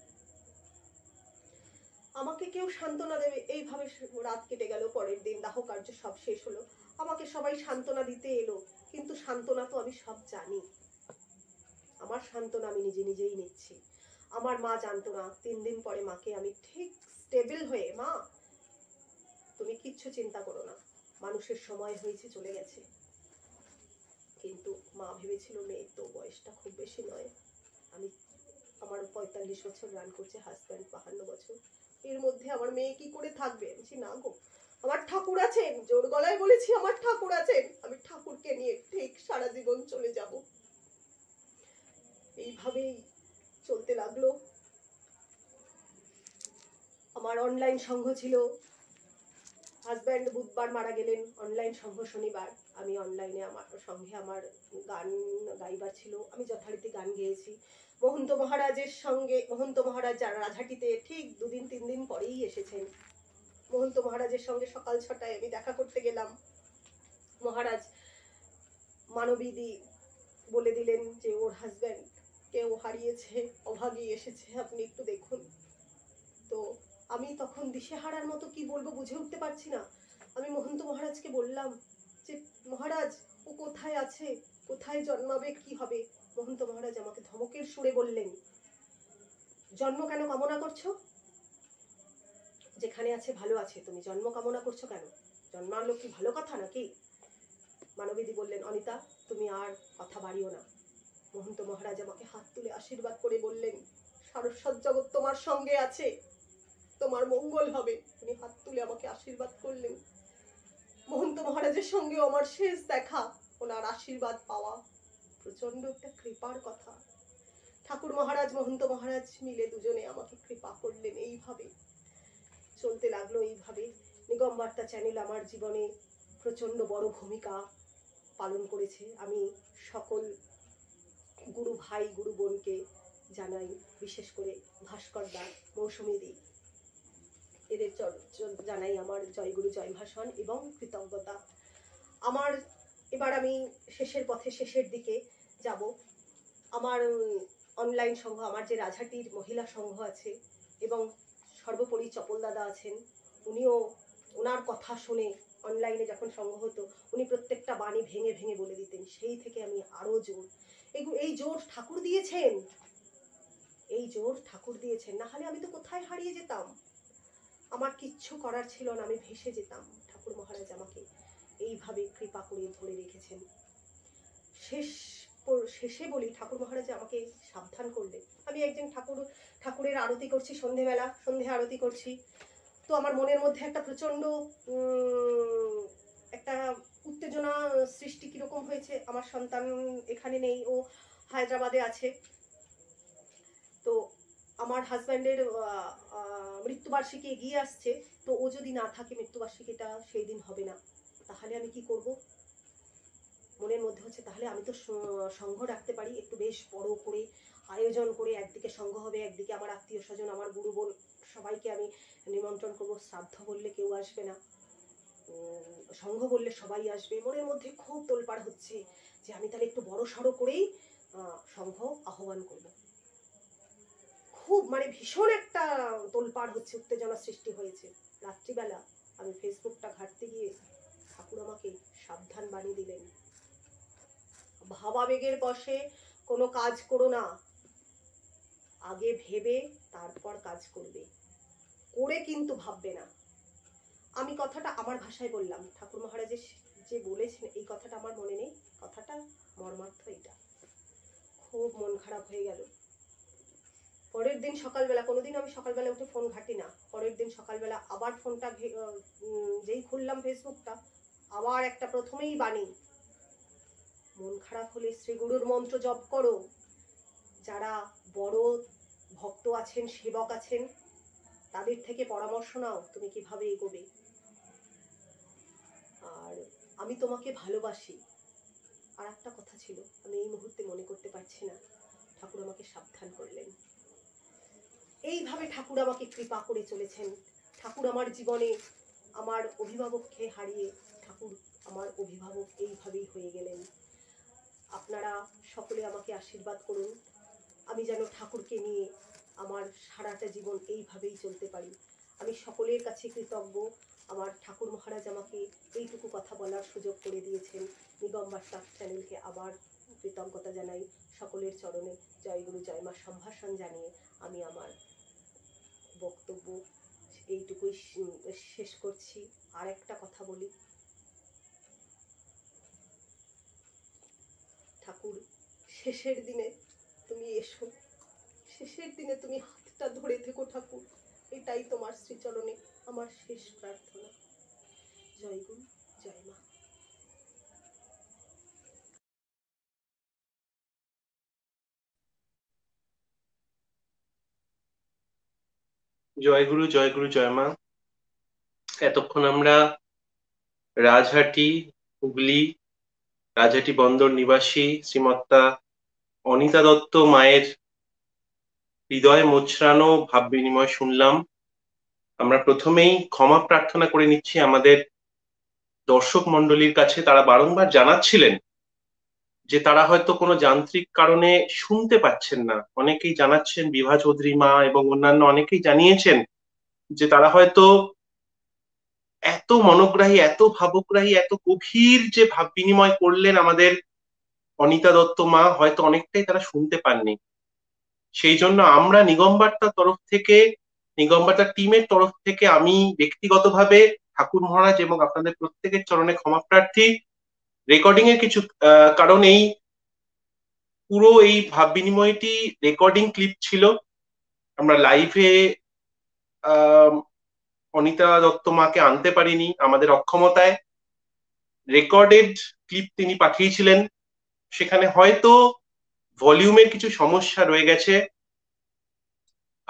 আমাকে কেউ সান্ত্বনা দেবে এইভাবে রাত কেটে গেল পরের দিন দাহ কার্য সব শেষ হলো আমাকে সবাই সান্ত্বনা দিতে এলো কিন্তু সান্ত্বনা তো আমি সব জানি আমার সান্ত্বনা আমি নিজে নিজেই নিচ্ছি আমার মা জানতো না তিন দিন পরে মাকে আমি ঠিক স্টেবল হয়ে মা তুমি কিচ্ছু চিন্তা করো না মানুষের সময় হয়েছে চলে গেছে কিন্তু মা ভেবেছিল মেয়ের তো বয়সটা খুব বেশি নয় আমি আমার পঁয়তাল্লিশ বছর রান করছে হাজব্যান্ড বাহান্ন বছর এর মধ্যে আমার মেয়ে কি করে থাকবে আমি না গো আমার ঠাকুর আছেন জোর গলায় বলেছি আমার ঠাকুর আছেন আমি ঠাকুরকে নিয়ে ঠিক সারা জীবন চলে যাব এইভাবেই চলতে লাগলো আমার অনলাইন সঙ্গ ছিল হাজব্যান্ড বুধবার মারা গেলেন অনলাইন সংঘ শনিবার আমি অনলাইনে আমার সঙ্গে আমার গান গাইবার ছিল আমি যথারীতি গান গেয়েছি মহন্ত মহারাজের সঙ্গে মহন্ত মহারাজ যারা রাজহাটিতে ঠিক দুদিন তিন দিন পরেই এসেছেন মহন্ত মহারাজের সঙ্গে সকাল ছটায় আমি দেখা করতে গেলাম মহারাজ মানবীদি বলে দিলেন যে ওর হাজব্যান্ড কেউ হারিয়েছে অভাগী এসেছে আপনি একটু দেখুন তো আমি তখন দিশেহারার মতো কি বলবো বুঝে উঠতে পারছি না আমি মহন্ত মহারাজকে বললাম যে মহারাজ ও কোথায় আছে কোথায় জন্মাবে কি হবে মহন্ত মহারাজ আমাকে ধমকের সুরে বললেন জন্ম কেন কামনা করছো যেখানে আছে ভালো আছে তুমি জন্ম কামনা করছো কেন জন্মালো কি ভালো কথা নাকি মানবীদি বললেন অনিতা তুমি আর কথা বাড়িও না মহন্ত মহারাজ আমাকে হাত তুলে আশীর্বাদ করে বললেন সারস্বত জগৎ তোমার সঙ্গে আছে তোমার মঙ্গল হবে তিনি হাত তুলে আমাকে আশীর্বাদ করলেন মহন্ত মহারাজের সঙ্গে আমার শেষ দেখা ওনার আশীর্বাদ পাওয়া প্রচন্ড একটা কৃপার কথা ঠাকুর মহারাজ মহন্ত মহারাজ মিলে দুজনে আমাকে কৃপা করলেন এইভাবে চলতে লাগলো এইভাবে নিগম চ্যানেল আমার জীবনে প্রচন্ড বড় ভূমিকা পালন করেছে আমি সকল গুরু ভাই গুরু বোনকে জানাই বিশেষ করে ভাস্কর দা মৌসুমী দি এদের জানাই আমার জয়গুরু জয় ভাষণ এবং কৃতজ্ঞতা আমার এবার আমি শেষের পথে শেষের দিকে যাব আমার অনলাইন সংঘ আমার যে রাজহাটির মহিলা সংঘ আছে এবং সর্বোপরি চপল দাদা আছেন উনিও ওনার কথা শুনে অনলাইনে যখন সংঘ হতো উনি প্রত্যেকটা বাণী ভেঙে ভেঙে বলে দিতেন সেই থেকে আমি আরও জোর এই জোর ঠাকুর দিয়েছেন এই জোর ঠাকুর দিয়েছেন না হলে আমি তো কোথায় হারিয়ে যেতাম আমার কিচ্ছু করার ছিল না আমি ভেসে যেতাম ঠাকুর মহারাজ আমাকে এইভাবে কৃপা করে ধরে রেখেছেন শেষ শেষে বলি ঠাকুর মহারাজ আমাকে সাবধান করলে আমি একদিন ঠাকুর ঠাকুরের আরতি করছি সন্ধেবেলা সন্ধে আরতি করছি তো আমার মনের মধ্যে একটা প্রচণ্ড একটা উত্তেজনা সৃষ্টি কীরকম হয়েছে আমার সন্তান এখানে নেই ও হায়দ্রাবাদে আছে তো আমার হাজব্যান্ডের মৃত্যুবার্ষিকী এগিয়ে আসছে তো ও যদি না থাকে মৃত্যুবার্ষিকীটা সেই দিন হবে না তাহলে আমি কি করব মনের মধ্যে হচ্ছে তাহলে আমি তো সংঘ রাখতে পারি একটু বেশ বড় করে আয়োজন করে একদিকে সংঘ হবে একদিকে আমার আত্মীয় স্বজন আমার গুরু বোন সবাইকে আমি নিমন্ত্রণ করব শ্রাদ্ধ বললে কেউ আসবে না সংঘ বললে সবাই আসবে মনের মধ্যে খুব তোলপাড় হচ্ছে যে আমি তাহলে একটু বড় সড়ো করেই সংঘ আহ্বান করবো খুব মানে ভীষণ একটা তোলপাড় হচ্ছে উত্তেজনা সৃষ্টি হয়েছে রাত্রিবেলা আমি ফেসবুকটা ঘাটতে গিয়ে ঠাকুর আমাকে সাবধান বানিয়ে দিলেন ভাবাবেগের বসে কোনো কাজ করো না আগে ভেবে তারপর কাজ করবে করে কিন্তু ভাববে না আমি কথাটা আমার ভাষায় বললাম ঠাকুর মহারাজের যে বলেছেন এই কথাটা আমার মনে নেই কথাটা মর্মার্থ এটা খুব মন খারাপ হয়ে গেল পরের দিন সকালবেলা কোনোদিন আমি সকালবেলা উঠে ফোন ঘাটি না পরের দিন সকালবেলা আবার ফোনটা যেই খুললাম ফেসবুকটা আবার একটা প্রথমেই বাণী মন খারাপ হলে শ্রীগুরুর মন্ত্র জপ করো যারা বড় ভক্ত আছেন সেবক আছেন তাদের থেকে পরামর্শ নাও তুমি কিভাবে এগোবে আর আমি তোমাকে ভালোবাসি আর একটা কথা ছিল আমি এই মুহূর্তে মনে করতে পারছি না ঠাকুর আমাকে সাবধান করলেন এইভাবে ঠাকুর আমাকে কৃপা করে চলেছেন ঠাকুর আমার জীবনে আমার অভিভাবককে হারিয়ে ঠাকুর আমার অভিভাবক এইভাবেই হয়ে গেলেন আপনারা সকলে আমাকে আশীর্বাদ করুন আমি যেন ঠাকুরকে নিয়ে আমার সারাটা জীবন এইভাবেই চলতে পারি আমি সকলের কাছে কৃতজ্ঞ আমার ঠাকুর মহারাজ আমাকে এইটুকু কথা বলার সুযোগ করে দিয়েছেন নিগম বার্তা চ্যানেলকে আবার কৃতজ্ঞতা জানাই সকলের চরণে জয়গুরু জয় মা সম্ভাষণ জানিয়ে আমি আমার বক্তব্য এইটুকুই শেষ করছি আর একটা কথা বলি ঠাকুর শেষের দিনে তুমি এসো শেষের দিনে তুমি হাতটা ধরে থেকো ঠাকুর এটাই তোমার শ্রীচরণে আমার শেষ প্রার্থনা জয় গুরু জয় মা জয়গুরু জয়গুরু জয়মা এতক্ষণ আমরা রাজহাটি হুগলি রাজহাটি বন্দর নিবাসী শ্রীমত্তা অনিতা দত্ত মায়ের হৃদয় মোচড়ানো ভাব বিনিময় শুনলাম আমরা প্রথমেই ক্ষমা প্রার্থনা করে নিচ্ছি আমাদের দর্শক মন্ডলীর কাছে তারা বারংবার জানাচ্ছিলেন যে তারা হয়তো কোনো যান্ত্রিক কারণে শুনতে পাচ্ছেন না অনেকেই জানাচ্ছেন বিভা চৌধুরী মা এবং অন্যান্য অনেকেই জানিয়েছেন যে তারা হয়তো এত মনোগ্রাহী এত ভাবগ্রাহী এত গভীর যে ভাব বিনিময় করলেন আমাদের অনিতা দত্ত মা হয়তো অনেকটাই তারা শুনতে পাননি সেই জন্য আমরা নিগমবার্তার তরফ থেকে নিগমবার্তার টিমের তরফ থেকে আমি ব্যক্তিগতভাবে ঠাকুর মহারাজ এবং আপনাদের প্রত্যেকের চরণে ক্ষমা প্রার্থী রেকর্ডিং এর কিছু কারণ এই পুরো এই ভাব বিনিময়টি রেকর্ডিং ক্লিপ ছিল আমরা লাইভে অনিতা দত্ত মাকে আনতে পারিনি আমাদের অক্ষমতায় রেকর্ডেড ক্লিপ তিনি পাঠিয়েছিলেন সেখানে হয়তো ভলিউমের কিছু সমস্যা রয়ে গেছে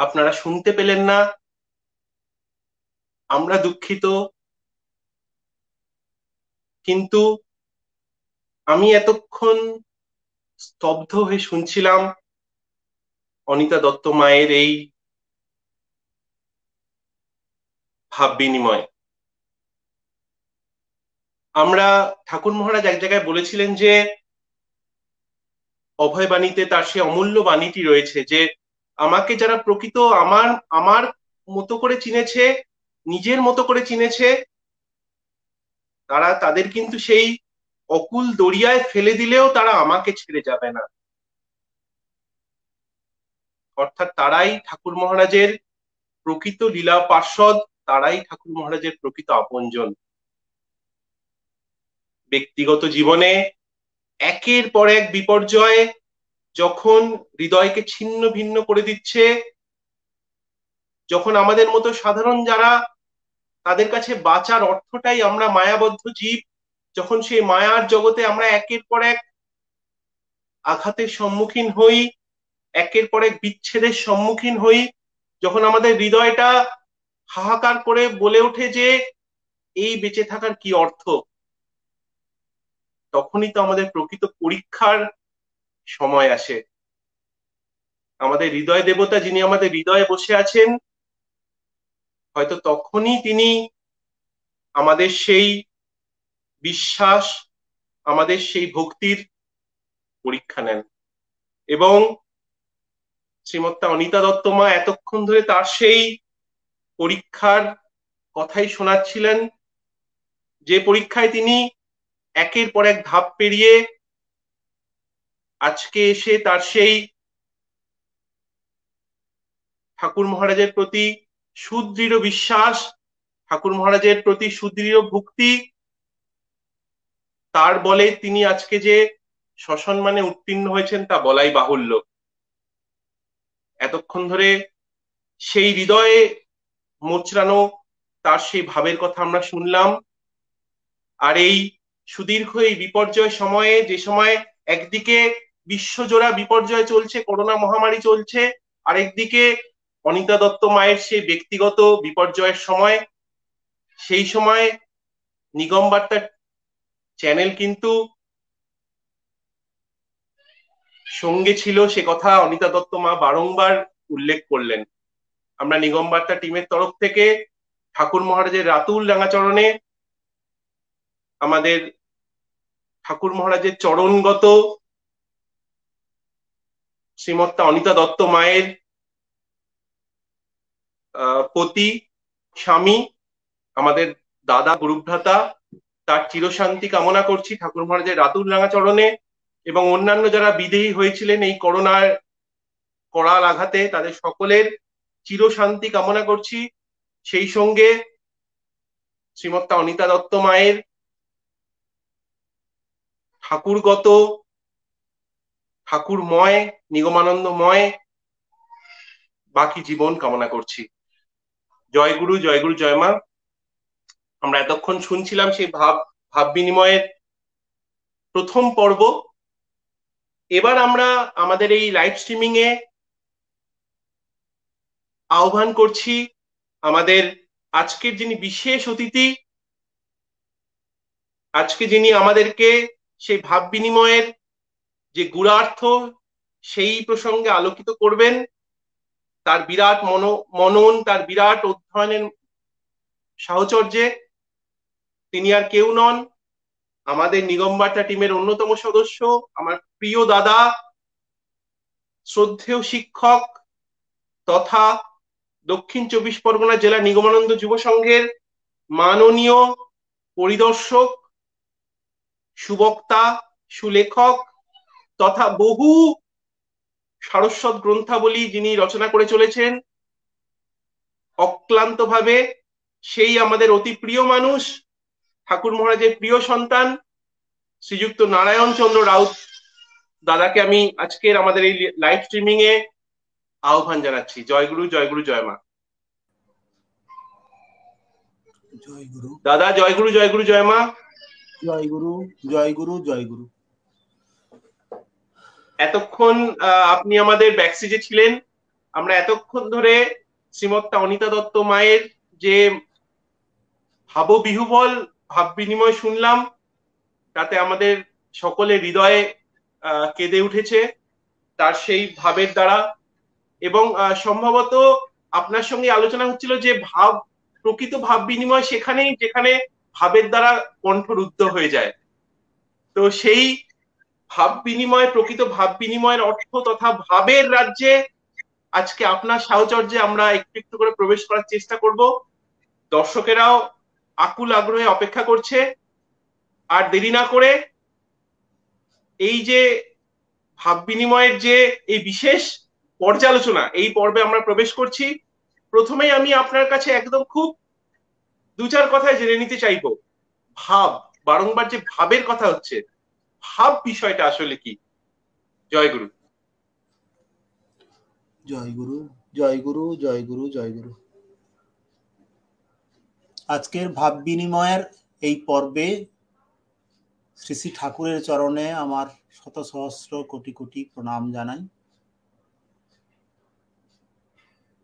আপনারা শুনতে পেলেন না আমরা দুঃখিত কিন্তু আমি এতক্ষণ স্তব্ধ হয়ে শুনছিলাম অনিতা দত্ত মায়ের এই ভাব বিনিময় আমরা ঠাকুর মহারাজ এক জায়গায় বলেছিলেন যে অভয় বাণীতে তার সে অমূল্য বাণীটি রয়েছে যে আমাকে যারা প্রকৃত আমার আমার মতো করে চিনেছে নিজের মতো করে চিনেছে তারা তাদের কিন্তু সেই অকুল দরিয়ায় ফেলে দিলেও তারা আমাকে ছেড়ে যাবে না অর্থাৎ তারাই ঠাকুর মহারাজের প্রকৃত লীলা পার্ষদ তারাই ঠাকুর মহারাজের প্রকৃত আপনজন ব্যক্তিগত জীবনে একের পর এক বিপর্যয় যখন হৃদয়কে ছিন্ন ভিন্ন করে দিচ্ছে যখন আমাদের মতো সাধারণ যারা তাদের কাছে বাঁচার অর্থটাই আমরা মায়াবদ্ধ জীব যখন সেই মায়ার জগতে আমরা একের পর এক আঘাতের সম্মুখীন হই একের পর এক বিচ্ছেদের সম্মুখীন হই যখন আমাদের হৃদয়টা হাহাকার করে বলে ওঠে যে এই বেঁচে থাকার কি অর্থ তখনই তো আমাদের প্রকৃত পরীক্ষার সময় আসে আমাদের হৃদয় দেবতা যিনি আমাদের হৃদয়ে বসে আছেন হয়তো তখনই তিনি আমাদের সেই বিশ্বাস আমাদের সেই ভক্তির পরীক্ষা নেন এবং শ্রীমত্তা অনিতা দত্ত মা এতক্ষণ ধরে তার সেই পরীক্ষার কথাই শোনাচ্ছিলেন যে পরীক্ষায় তিনি একের পর এক ধাপ পেরিয়ে আজকে এসে তার সেই ঠাকুর মহারাজের প্রতি সুদৃঢ় বিশ্বাস ঠাকুর মহারাজের প্রতি সুদৃঢ় ভক্তি তার বলে তিনি আজকে যে শ্মশান মানে উত্তীর্ণ হয়েছেন তা বলাই বাহুল্য এতক্ষণ ধরে সেই হৃদয়ে মোচড়ানো তার সেই ভাবের কথা আমরা শুনলাম আর এই সুদীর্ঘ এই বিপর্যয় সময়ে যে সময় একদিকে বিশ্বজোড়া বিপর্যয় চলছে করোনা মহামারী চলছে আরেকদিকে অনিতা দত্ত মায়ের সেই ব্যক্তিগত বিপর্যয়ের সময় সেই সময় নিগম বার্তার চ্যানেল কিন্তু সঙ্গে ছিল সে কথা অনিতা দত্ত মা বারংবার উল্লেখ করলেন আমরা নিগম বার্তা টিমের তরফ থেকে ঠাকুর মহারাজের রাতুল ডাঙাচরণে আমাদের ঠাকুর মহারাজের চরণগত শ্রীমত্তা অনিতা দত্ত মায়ের পতি স্বামী আমাদের দাদা গুরুভ্রাতা তার চিরশান্তি কামনা করছি ঠাকুর মহারাজের রাতুল রাঙা এবং অন্যান্য যারা বিদেহী হয়েছিলেন এই করোনার করাল আঘাতে তাদের সকলের চিরশান্তি কামনা করছি সেই সঙ্গে শ্রীমত্তা অনিতা দত্ত মায়ের ঠাকুরগত ঠাকুরময় নিগমানন্দময় বাকি জীবন কামনা করছি জয় গুরু জয় গুরু জয় মা আমরা এতক্ষণ শুনছিলাম সেই ভাব ভাব বিনিময়ের প্রথম পর্ব এবার আমরা আমাদের এই লাইভ স্ট্রিমিং এ আহ্বান করছি আমাদের আজকের যিনি বিশেষ অতিথি আজকে যিনি আমাদেরকে সেই ভাব বিনিময়ের যে গুরার্থ সেই প্রসঙ্গে আলোকিত করবেন তার বিরাট মন মনন তার বিরাট অধ্যয়নের সাহচর্যে তিনি আর কেউ নন আমাদের নিগমবার্তা টিমের অন্যতম সদস্য আমার প্রিয় দাদা শ্রদ্ধেয় শিক্ষক তথা দক্ষিণ চব্বিশ পরগনা জেলা নিগমানন্দ যুব সংঘের মাননীয় পরিদর্শক সুবক্তা সুলেখক তথা বহু সারস্বত গ্রন্থাবলী যিনি রচনা করে চলেছেন অক্লান্তভাবে সেই আমাদের অতি প্রিয় মানুষ ঠাকুর মহারাজের প্রিয় সন্তান শ্রীযুক্ত নারায়ণ চন্দ্র রাউত দাদাকে আমি আজকের আমাদের এই লাইভ স্ট্রিমিং এ আহ্বান জানাচ্ছি জয়গুরু জয়গুরু জয়মা জয়গুরু দাদা জয়গুরু জয়গুরু জয়মা জয়গুরু জয়গুরু জয়গুরু এতক্ষণ আপনি আমাদের ব্যাকসিজে ছিলেন আমরা এতক্ষণ ধরে শ্রীমত্তা অনিতা দত্ত মায়ের যে বিহুবল ভাব বিনিময় শুনলাম তাতে আমাদের সকলে হৃদয়ে কেঁদে উঠেছে তার সেই ভাবের দ্বারা এবং সম্ভবত আপনার সঙ্গে আলোচনা হচ্ছিল যে ভাব প্রকৃত ভাব বিনিময় সেখানেই যেখানে ভাবের দ্বারা কণ্ঠরুদ্ধ হয়ে যায় তো সেই ভাব বিনিময় প্রকৃত ভাব বিনিময়ের অর্থ তথা ভাবের রাজ্যে আজকে আপনার সাহচর্যে আমরা একটু একটু করে প্রবেশ করার চেষ্টা করব দর্শকেরাও আকুল আগ্রহে অপেক্ষা করছে আর দেরি না করে এই যে ভাব বিনিময়ের যে এই বিশেষ পর্যালোচনা এই পর্বে আমরা প্রবেশ করছি প্রথমেই আমি আপনার কাছে একদম খুব দু চার কথায় জেনে নিতে চাইব ভাব বারংবার যে ভাবের কথা হচ্ছে ভাব বিষয়টা আসলে কি জয় গুরু জয় গুরু জয় গুরু জয় গুরু জয় গুরু আজকের ভাব বিনিময়ের এই পর্বে শ্রী শ্রী ঠাকুরের চরণে আমার শত সহস্র কোটি কোটি প্রণাম জানাই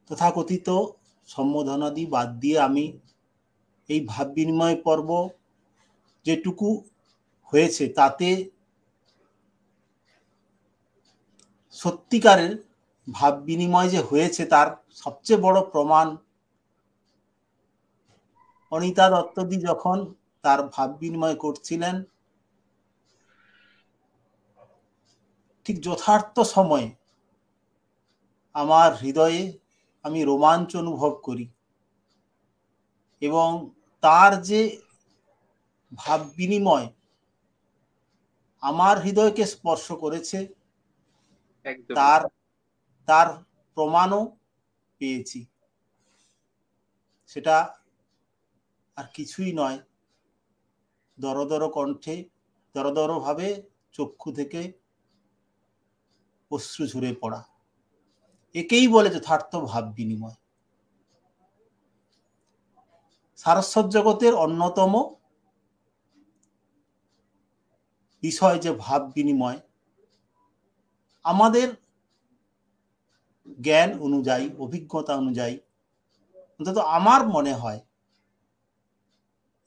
তথাকথিত সম্বোধনাদি বাদ দিয়ে আমি এই ভাব বিনিময় পর্ব যেটুকু হয়েছে তাতে সত্যিকারের ভাব বিনিময় যে হয়েছে তার সবচেয়ে বড় প্রমাণ অনিতা দত্তদি যখন তার ভাব বিনিময় করছিলেন ঠিক যথার্থ সময়ে আমার হৃদয়ে আমি রোমাঞ্চ অনুভব করি এবং তার যে ভাব বিনিময় আমার হৃদয়কে স্পর্শ করেছে তার তার প্রমাণও পেয়েছি সেটা আর কিছুই নয় দরদর কণ্ঠে ভাবে চক্ষু থেকে অশ্রু ঝরে পড়া একেই বলে যথার্থ ভাব বিনিময় সারস্বত জগতের অন্যতম বিষয় যে ভাব বিনিময় আমাদের জ্ঞান অনুযায়ী অভিজ্ঞতা অনুযায়ী অন্তত আমার মনে হয়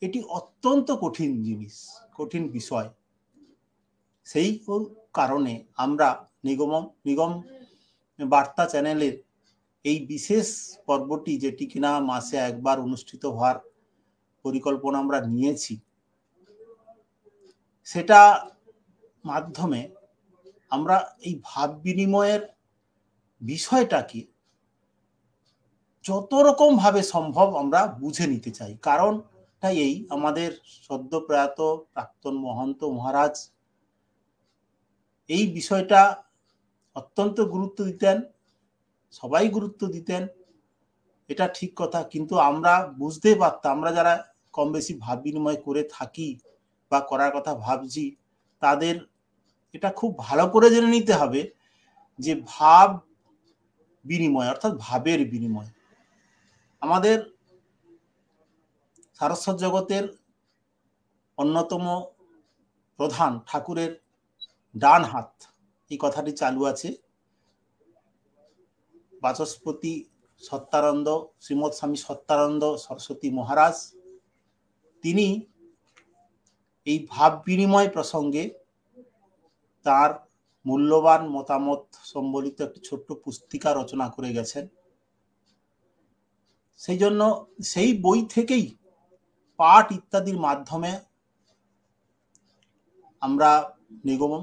এটি অত্যন্ত কঠিন জিনিস কঠিন বিষয় সেই কারণে আমরা নিগম নিগম বার্তা চ্যানেলের এই বিশেষ পর্বটি যেটি কিনা মাসে একবার অনুষ্ঠিত হওয়ার পরিকল্পনা আমরা নিয়েছি সেটা মাধ্যমে আমরা এই ভাব বিনিময়ের বিষয়টাকে যত রকমভাবে সম্ভব আমরা বুঝে নিতে চাই কারণ তাই এই আমাদের সদ্য প্রয়াত প্রাক্তন মহন্ত মহারাজ এই বিষয়টা অত্যন্ত গুরুত্ব দিতেন সবাই গুরুত্ব দিতেন এটা ঠিক কথা কিন্তু আমরা বুঝতে পারতাম আমরা যারা কম বেশি ভাব বিনিময় করে থাকি বা করার কথা ভাবছি তাদের এটা খুব ভালো করে জেনে নিতে হবে যে ভাব বিনিময় অর্থাৎ ভাবের বিনিময় আমাদের সারস্বত জগতের অন্যতম প্রধান ঠাকুরের ডান হাত এই কথাটি চালু আছে বাচস্পতি সত্যানন্দ শ্রীমৎ স্বামী সত্যানন্দ সরস্বতী মহারাজ তিনি এই ভাব বিনিময় প্রসঙ্গে তার মূল্যবান মতামত সম্বলিত একটি ছোট্ট পুস্তিকা রচনা করে গেছেন সেই জন্য সেই বই থেকেই পাঠ ইত্যাদির মাধ্যমে আমরা নিগম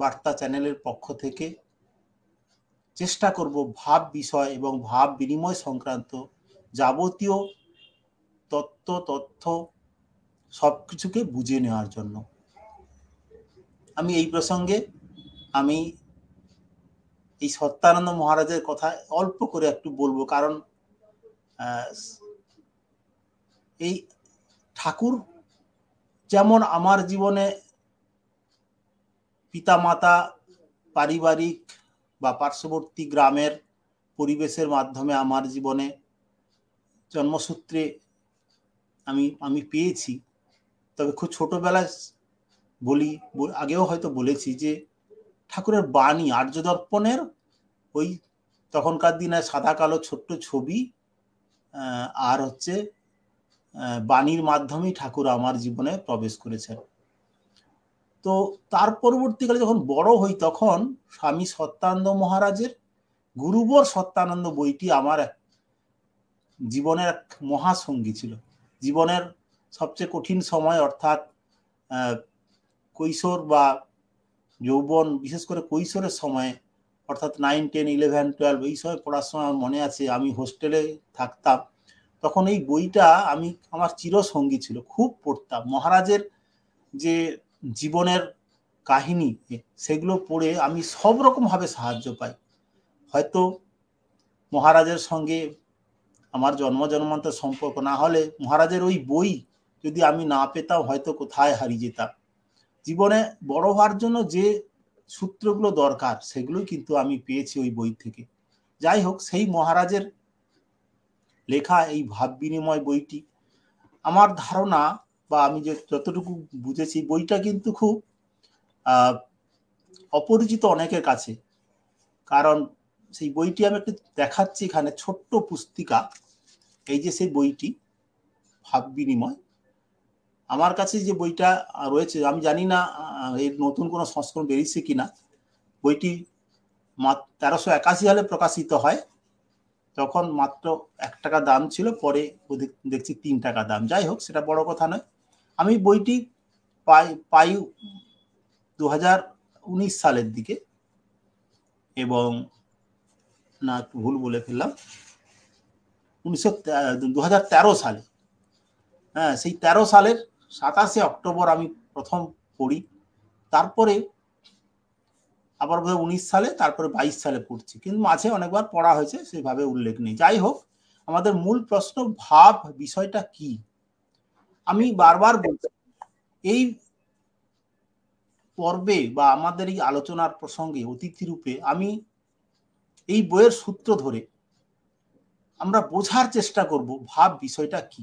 বার্তা চ্যানেলের পক্ষ থেকে চেষ্টা করব ভাব বিষয় এবং ভাব বিনিময় সংক্রান্ত যাবতীয় তত্ত্ব তথ্য সব কিছুকে বুঝে নেওয়ার জন্য আমি এই প্রসঙ্গে আমি এই সত্যানন্দ মহারাজের কথা অল্প করে একটু বলবো কারণ এই ঠাকুর যেমন আমার জীবনে পিতা মাতা পারিবারিক বা পার্শ্ববর্তী গ্রামের পরিবেশের মাধ্যমে আমার জীবনে জন্মসূত্রে আমি আমি পেয়েছি তবে খুব ছোটোবেলায় বলি আগেও হয়তো বলেছি যে ঠাকুরের বাণী আর্য দর্পণের ওই তখনকার দিনে সাদা কালো ছোট্ট ছবি আর হচ্ছে বাণীর মাধ্যমেই ঠাকুর আমার জীবনে প্রবেশ করেছেন তো তার পরবর্তীকালে যখন বড় হই তখন স্বামী সত্যানন্দ মহারাজের গুরুবর সত্যানন্দ বইটি আমার জীবনের এক মহাসঙ্গী ছিল জীবনের সবচেয়ে কঠিন সময় অর্থাৎ কৈশোর বা যৌবন বিশেষ করে কৈশোরের সময়ে অর্থাৎ নাইন টেন ইলেভেন টুয়েলভ এই সময় পড়ার সময় মনে আছে আমি হোস্টেলে থাকতাম তখন এই বইটা আমি আমার চিরসঙ্গী ছিল খুব পড়তাম মহারাজের যে জীবনের কাহিনী সেগুলো পড়ে আমি সব রকমভাবে সাহায্য পাই হয়তো মহারাজের সঙ্গে আমার জন্ম জন্মান্তর সম্পর্ক না হলে মহারাজের ওই বই যদি আমি না পেতাম হয়তো কোথায় হারিয়ে যেতাম জীবনে বড় হওয়ার জন্য যে সূত্রগুলো দরকার সেগুলোই কিন্তু আমি পেয়েছি ওই বই থেকে যাই হোক সেই মহারাজের লেখা এই ভাব বিনিময় বইটি আমার ধারণা বা আমি যে যতটুকু বুঝেছি বইটা কিন্তু খুব অপরিচিত অনেকের কাছে কারণ সেই বইটি আমি একটু দেখাচ্ছি এখানে ছোট্ট পুস্তিকা এই যে সেই বইটি ভাব বিনিময় আমার কাছে যে বইটা রয়েছে আমি জানি না এর নতুন কোনো সংস্করণ বেরিয়েছে কিনা বইটি তেরোশো একাশি সালে প্রকাশিত হয় তখন মাত্র এক টাকা দাম ছিল পরে দেখছি তিন টাকা দাম যাই হোক সেটা বড় কথা নয় আমি বইটি পাই পাই দু সালের দিকে এবং না একটু ভুল বলে ফেললাম উনিশশো দু সালে হ্যাঁ সেই ১৩ সালের সাতাশে অক্টোবর আমি প্রথম পড়ি তারপরে আবার বোধহয় উনিশ সালে তারপরে বাইশ সালে পড়ছি কিন্তু মাঝে অনেকবার পড়া হয়েছে সেভাবে উল্লেখ নেই যাই হোক আমাদের মূল প্রশ্ন ভাব বিষয়টা কি আমি বারবার বলছি এই পর্বে বা আমাদের এই আলোচনার প্রসঙ্গে অতিথি রূপে আমি এই বইয়ের সূত্র ধরে আমরা বোঝার চেষ্টা করব ভাব বিষয়টা কি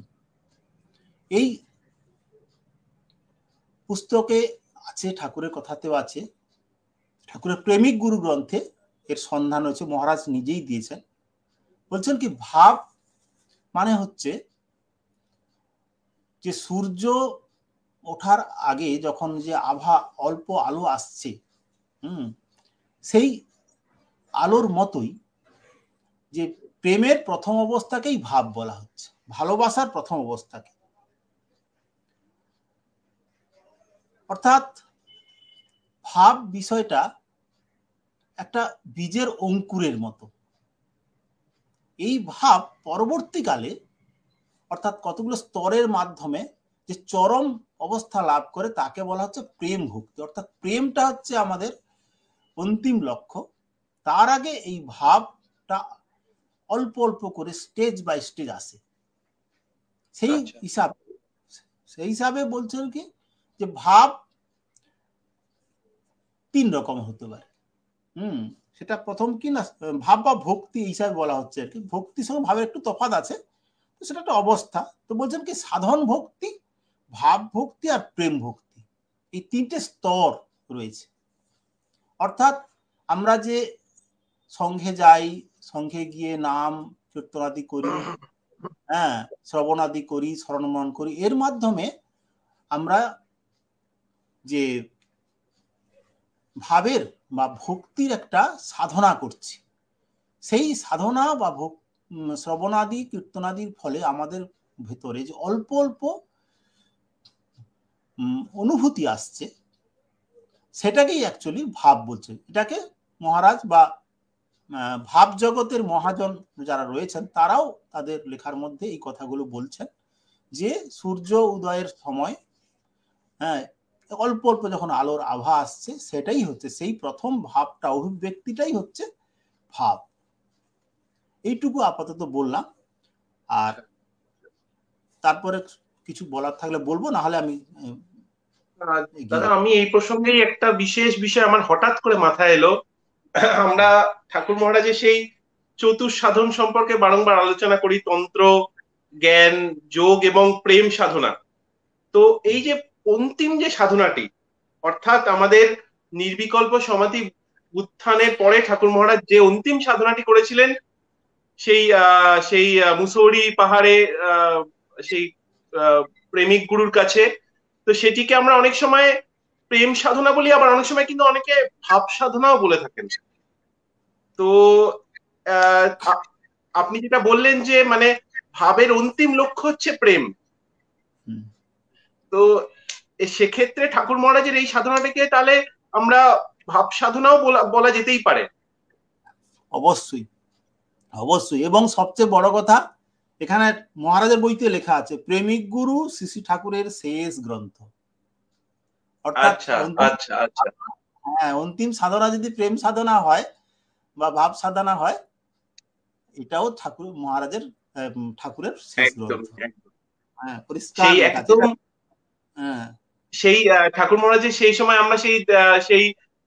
এই পুস্তকে আছে ঠাকুরের কথাতেও আছে ঠাকুরের প্রেমিক গুরু গ্রন্থে এর সন্ধান হয়েছে মহারাজ নিজেই দিয়েছেন বলছেন কি ভাব মানে হচ্ছে যে সূর্য ওঠার আগে যখন যে আভা অল্প আলো আসছে হুম সেই আলোর মতোই যে প্রেমের প্রথম অবস্থাকেই ভাব বলা হচ্ছে ভালোবাসার প্রথম অবস্থাকে অর্থাৎ ভাব বিষয়টা একটা বীজের অঙ্কুরের মতো এই ভাব পরবর্তীকালে অর্থাৎ কতগুলো স্তরের মাধ্যমে যে চরম অবস্থা লাভ করে তাকে বলা হচ্ছে প্রেম ভক্তি অর্থাৎ প্রেমটা হচ্ছে আমাদের অন্তিম লক্ষ্য তার আগে এই ভাবটা অল্প অল্প করে স্টেজ বাই স্টেজ আসে সেই আচ্ছা। হিসাবে সেই হিসাবে বলছেন কি যে ভাব তিন রকম হতে পারে হুম সেটা প্রথম কি না ভাব বা ভক্তি হিসাবে বলা হচ্ছে আর কি ভক্তির সঙ্গে ভাবের একটু তফাত আছে তো সেটা একটা অবস্থা তো বলছেন কি সাধন ভক্তি ভাব ভক্তি আর প্রেম ভক্তি এই তিনটে স্তর রয়েছে অর্থাৎ আমরা যে সঙ্ঘে যাই সঙ্গে গিয়ে নাম কীর্তনাদি করি হ্যাঁ শ্রবণাদি করি স্মরণমন করি এর মাধ্যমে আমরা যে ভাবের বা ভক্তির একটা সাধনা করছি সেই সাধনা বা শ্রবণাদি কীর্তনাদির ফলে আমাদের ভেতরে যে অল্প অল্প অনুভূতি আসছে সেটাকেই অ্যাকচুয়ালি ভাব বলছে এটাকে মহারাজ বা ভাব জগতের মহাজন যারা রয়েছেন তারাও তাদের লেখার মধ্যে এই কথাগুলো বলছেন যে সূর্য উদয়ের সময় হ্যাঁ অল্প অল্প যখন আলোর আভা আসছে সেটাই হচ্ছে সেই প্রথম ভাবটা অভিব্যক্তিটাই হচ্ছে ভাব এইটুকু আপাতত বললাম আর তারপরে কিছু বলার থাকলে বলবো না হলে আমি দাদা আমি এই প্রসঙ্গে একটা বিশেষ বিষয় আমার হঠাৎ করে মাথায় এলো আমরা ঠাকুর মহারাজের সেই চতুর সাধন সম্পর্কে বারংবার আলোচনা করি তন্ত্র জ্ঞান যোগ এবং প্রেম সাধনা তো এই যে অন্তিম যে সাধনাটি অর্থাৎ আমাদের নির্বিকল্প সমাধি উত্থানের পরে ঠাকুর মহারাজ যে অন্তিম সাধনাটি করেছিলেন সেই সেই মুসৌরি পাহাড়ে সেই প্রেমিক গুরুর কাছে তো সেটিকে আমরা অনেক সময় প্রেম সাধনা বলি আবার অনেক সময় কিন্তু অনেকে ভাব সাধনাও বলে থাকেন তো আপনি যেটা বললেন যে মানে ভাবের অন্তিম লক্ষ্য হচ্ছে প্রেম তো সেক্ষেত্রে ঠাকুর মহারাজের এই সাধনাটাকে তাহলে আমরা ভাব সাধনাও বলা যেতেই পারে অবশ্যই অবশ্যই এবং সবচেয়ে বড় কথা এখানে মহারাজের বইতে লেখা আছে প্রেমিক গুরু শ্রী ঠাকুরের শেষ গ্রন্থ আচ্ছা, আচ্ছা, আচ্ছা। হ্যাঁ অন্তিম সাধনা যদি প্রেম সাধনা হয় বা ভাব সাধনা হয় এটাও ঠাকুর মহারাজের ঠাকুরের শেষ গ্রন্থ হ্যাঁ পরিষ্কার হ্যাঁ সেই ঠাকুর মহারাজের সেই সময় আমরা সেই সেই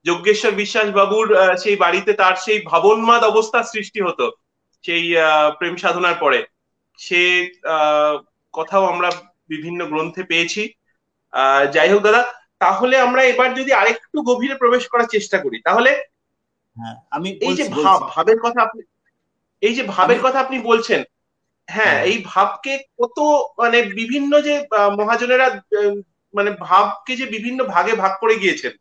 যজ্ঞেশ্বর বিশ্বাস বাবুর সেই বাড়িতে তার সেই ভাবনমাদ অবস্থা সৃষ্টি হতো সেই প্রেম সাধনার পরে সে কথাও আমরা বিভিন্ন গ্রন্থে পেয়েছি যাই হোক দাদা তাহলে আমরা এবার যদি আরেকটু গভীরে প্রবেশ করার চেষ্টা করি তাহলে হ্যাঁ, আমি এই যে ভাব ভাবের কথা আপনি এই যে ভাবের কথা আপনি বলছেন হ্যাঁ, হ্যাঁ এই ভাবকে কত মানে বিভিন্ন যে মহাজনেরা মানে ভাবকে যে বিভিন্ন ভাগে ভাগ করে গিয়েছেন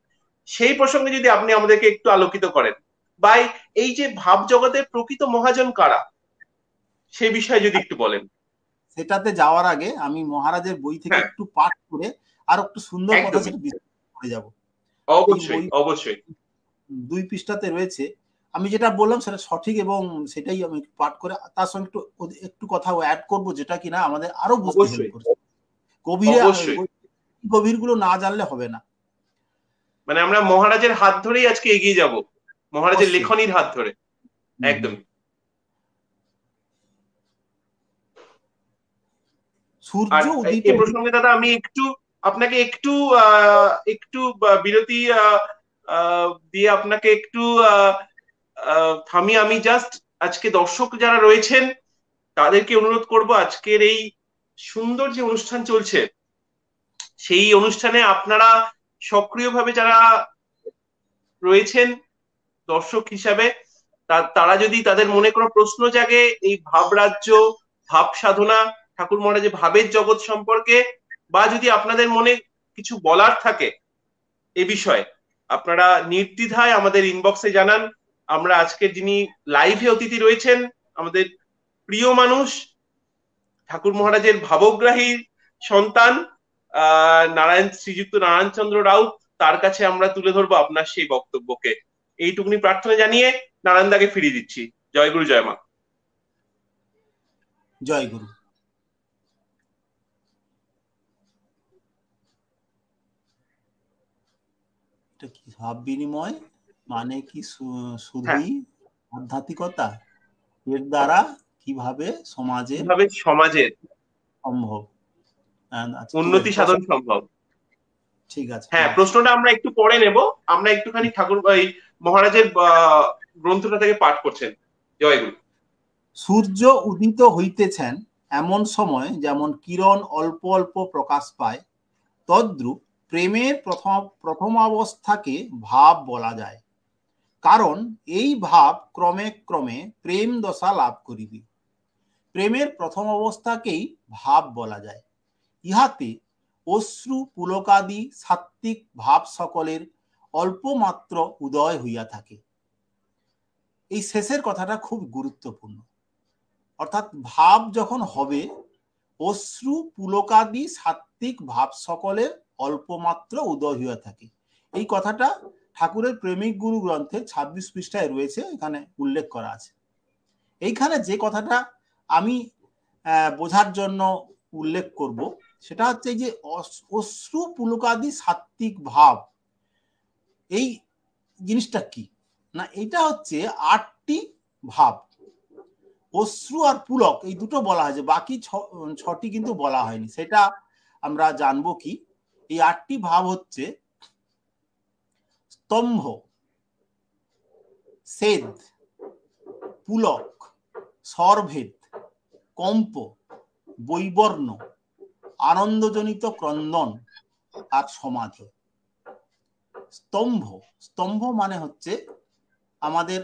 সেই প্রসঙ্গে যদি আপনি আমাদেরকে একটু আলোকিত করেন বা এই যে ভাব জগতের প্রকৃত মহাজন কারা সে বিষয়ে যদি একটু বলেন সেটাতে যাওয়ার আগে আমি মহারাজের বই থেকে হ্যাঁ। একটু পাঠ করে আর একটু সুন্দর কথা সেটা করে যাব অবশ্যই অবশ্যই দুই পৃষ্ঠাতে রয়েছে আমি যেটা বললাম সেটা সঠিক এবং সেটাই আমি পাঠ করে তার সঙ্গে একটু একটু কথা অ্যাড করব যেটা কিনা আমাদের আরো বুঝতে হেল্প করছে কবিরা গভীরগুলো না জানলে হবে না মানে আমরা মহারাজের হাত ধরেই আজকে এগিয়ে যাব মহারাজের লেখনির হাত ধরে একদম সূর্য উদিত এই প্রসঙ্গে দাদা আমি একটু আপনাকে একটু একটু বিরতি দিয়ে আপনাকে একটু থামি আমি জাস্ট আজকে দর্শক যারা রয়েছেন তাদেরকে অনুরোধ করব আজকের এই সুন্দর যে অনুষ্ঠান চলছে সেই অনুষ্ঠানে আপনারা সক্রিয়ভাবে যারা রয়েছেন দর্শক হিসাবে তারা যদি তাদের মনে কোনো প্রশ্ন জাগে এই ভাবরাজ্য ভাব সাধনা ঠাকুর মহারাজের ভাবের জগৎ সম্পর্কে বা যদি আপনাদের মনে কিছু বলার থাকে এ বিষয়ে আপনারা নির্দ্বিধায় আমাদের ইনবক্সে জানান আমরা আজকে যিনি লাইভে অতিথি রয়েছেন আমাদের প্রিয় মানুষ ঠাকুর মহারাজের ভাবগ্রাহী সন্তান নারায়ণ শ্রীযুক্ত নারায়ণ চন্দ্র রাউত তার কাছে আমরা তুলে ধরবো আপনার সেই বক্তব্যকে এইটুকুনি প্রার্থনা জানিয়ে নারায়ণ দাকে ফিরিয়ে দিচ্ছি জয় গুরু জয় মা জয় গুরু এটা কি ভাব বিনিময় মানে কি শুধুই হ্যাঁ। আধ্যাত্মিকতা এর দ্বারা কিভাবে সমাজে সমাজের সম্ভব আচ্ছা, উন্নতি সাধন সম্ভব ঠিক আছে হ্যাঁ প্রশ্নটা আমরা একটু পরে নেব আমরা একটুখানি ঠাকুর ভাই মহারাজের গ্রন্থটা থেকে পাঠ করছেন জয়গুরু সূর্য উদিত হইতেছেন এমন সময় যেমন কিরণ অল্প অল্প প্রকাশ পায় তদ্রূপ প্রেমের প্রথম প্রথম অবস্থাকে ভাব বলা যায় কারণ এই ভাব ক্রমে ক্রমে প্রেম দশা লাভ করিবে প্রেমের প্রথম অবস্থাকেই ভাব বলা যায় ইহাতে অশ্রু পুলকাদি সাত্ত্বিক ভাব সকলের অল্পমাত্র উদয় হইয়া থাকে এই শেষের কথাটা খুব গুরুত্বপূর্ণ অর্থাৎ ভাব যখন হবে অশ্রু পুলকাদি সাত্ত্বিক ভাব সকলের অল্পমাত্র উদয় হইয়া থাকে এই কথাটা ঠাকুরের প্রেমিক গুরু গ্রন্থে ছাব্বিশ পৃষ্ঠায় রয়েছে এখানে উল্লেখ করা আছে এইখানে যে কথাটা আমি বোঝার জন্য উল্লেখ করব সেটা হচ্ছে যে অশ্রু পুলকাদি সাত্বিক ভাব এই জিনিসটা কি না এটা হচ্ছে আটটি ভাব অশ্রু আর পুলক এই দুটো বলা হয়েছে বাকি ছটি কিন্তু বলা হয়নি সেটা আমরা জানবো কি এই আটটি ভাব হচ্ছে স্তম্ভ সেদ পুলক সরভেদ কম্প বৈবর্ণ আনন্দজনিত ক্রন্দন আর সমাজ স্তম্ভ স্তম্ভ মানে হচ্ছে আমাদের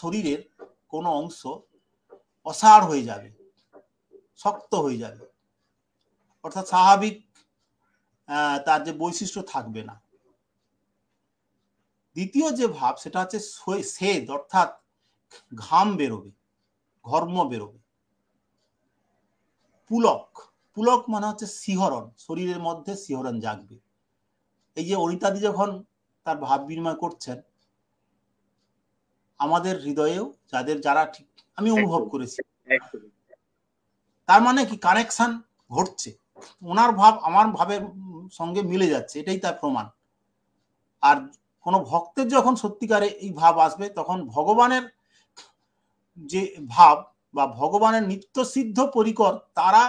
শরীরের কোনো অংশ অসাড় হয়ে যাবে শক্ত হয়ে যাবে অর্থাৎ স্বাভাবিক তার যে বৈশিষ্ট্য থাকবে না দ্বিতীয় যে ভাব সেটা হচ্ছে সেদ অর্থাৎ ঘাম বেরোবে ঘর্ম বেরোবে পুলক পুলক মানে হচ্ছে শিহরণ শরীরের মধ্যে শিহরণ জাগবে এই যে অনিতাদি যখন তার ভাব বিনিময় করছেন আমাদের হৃদয়েও যাদের যারা ঠিক আমি অনুভব করেছি তার মানে কি কানেকশন ঘটছে ওনার ভাব আমার ভাবের সঙ্গে মিলে যাচ্ছে এটাই তার প্রমাণ আর কোনো ভক্তের যখন সত্যিকারে এই ভাব আসবে তখন ভগবানের যে ভাব বা ভগবানের নিত্য সিদ্ধ পরিকর তারা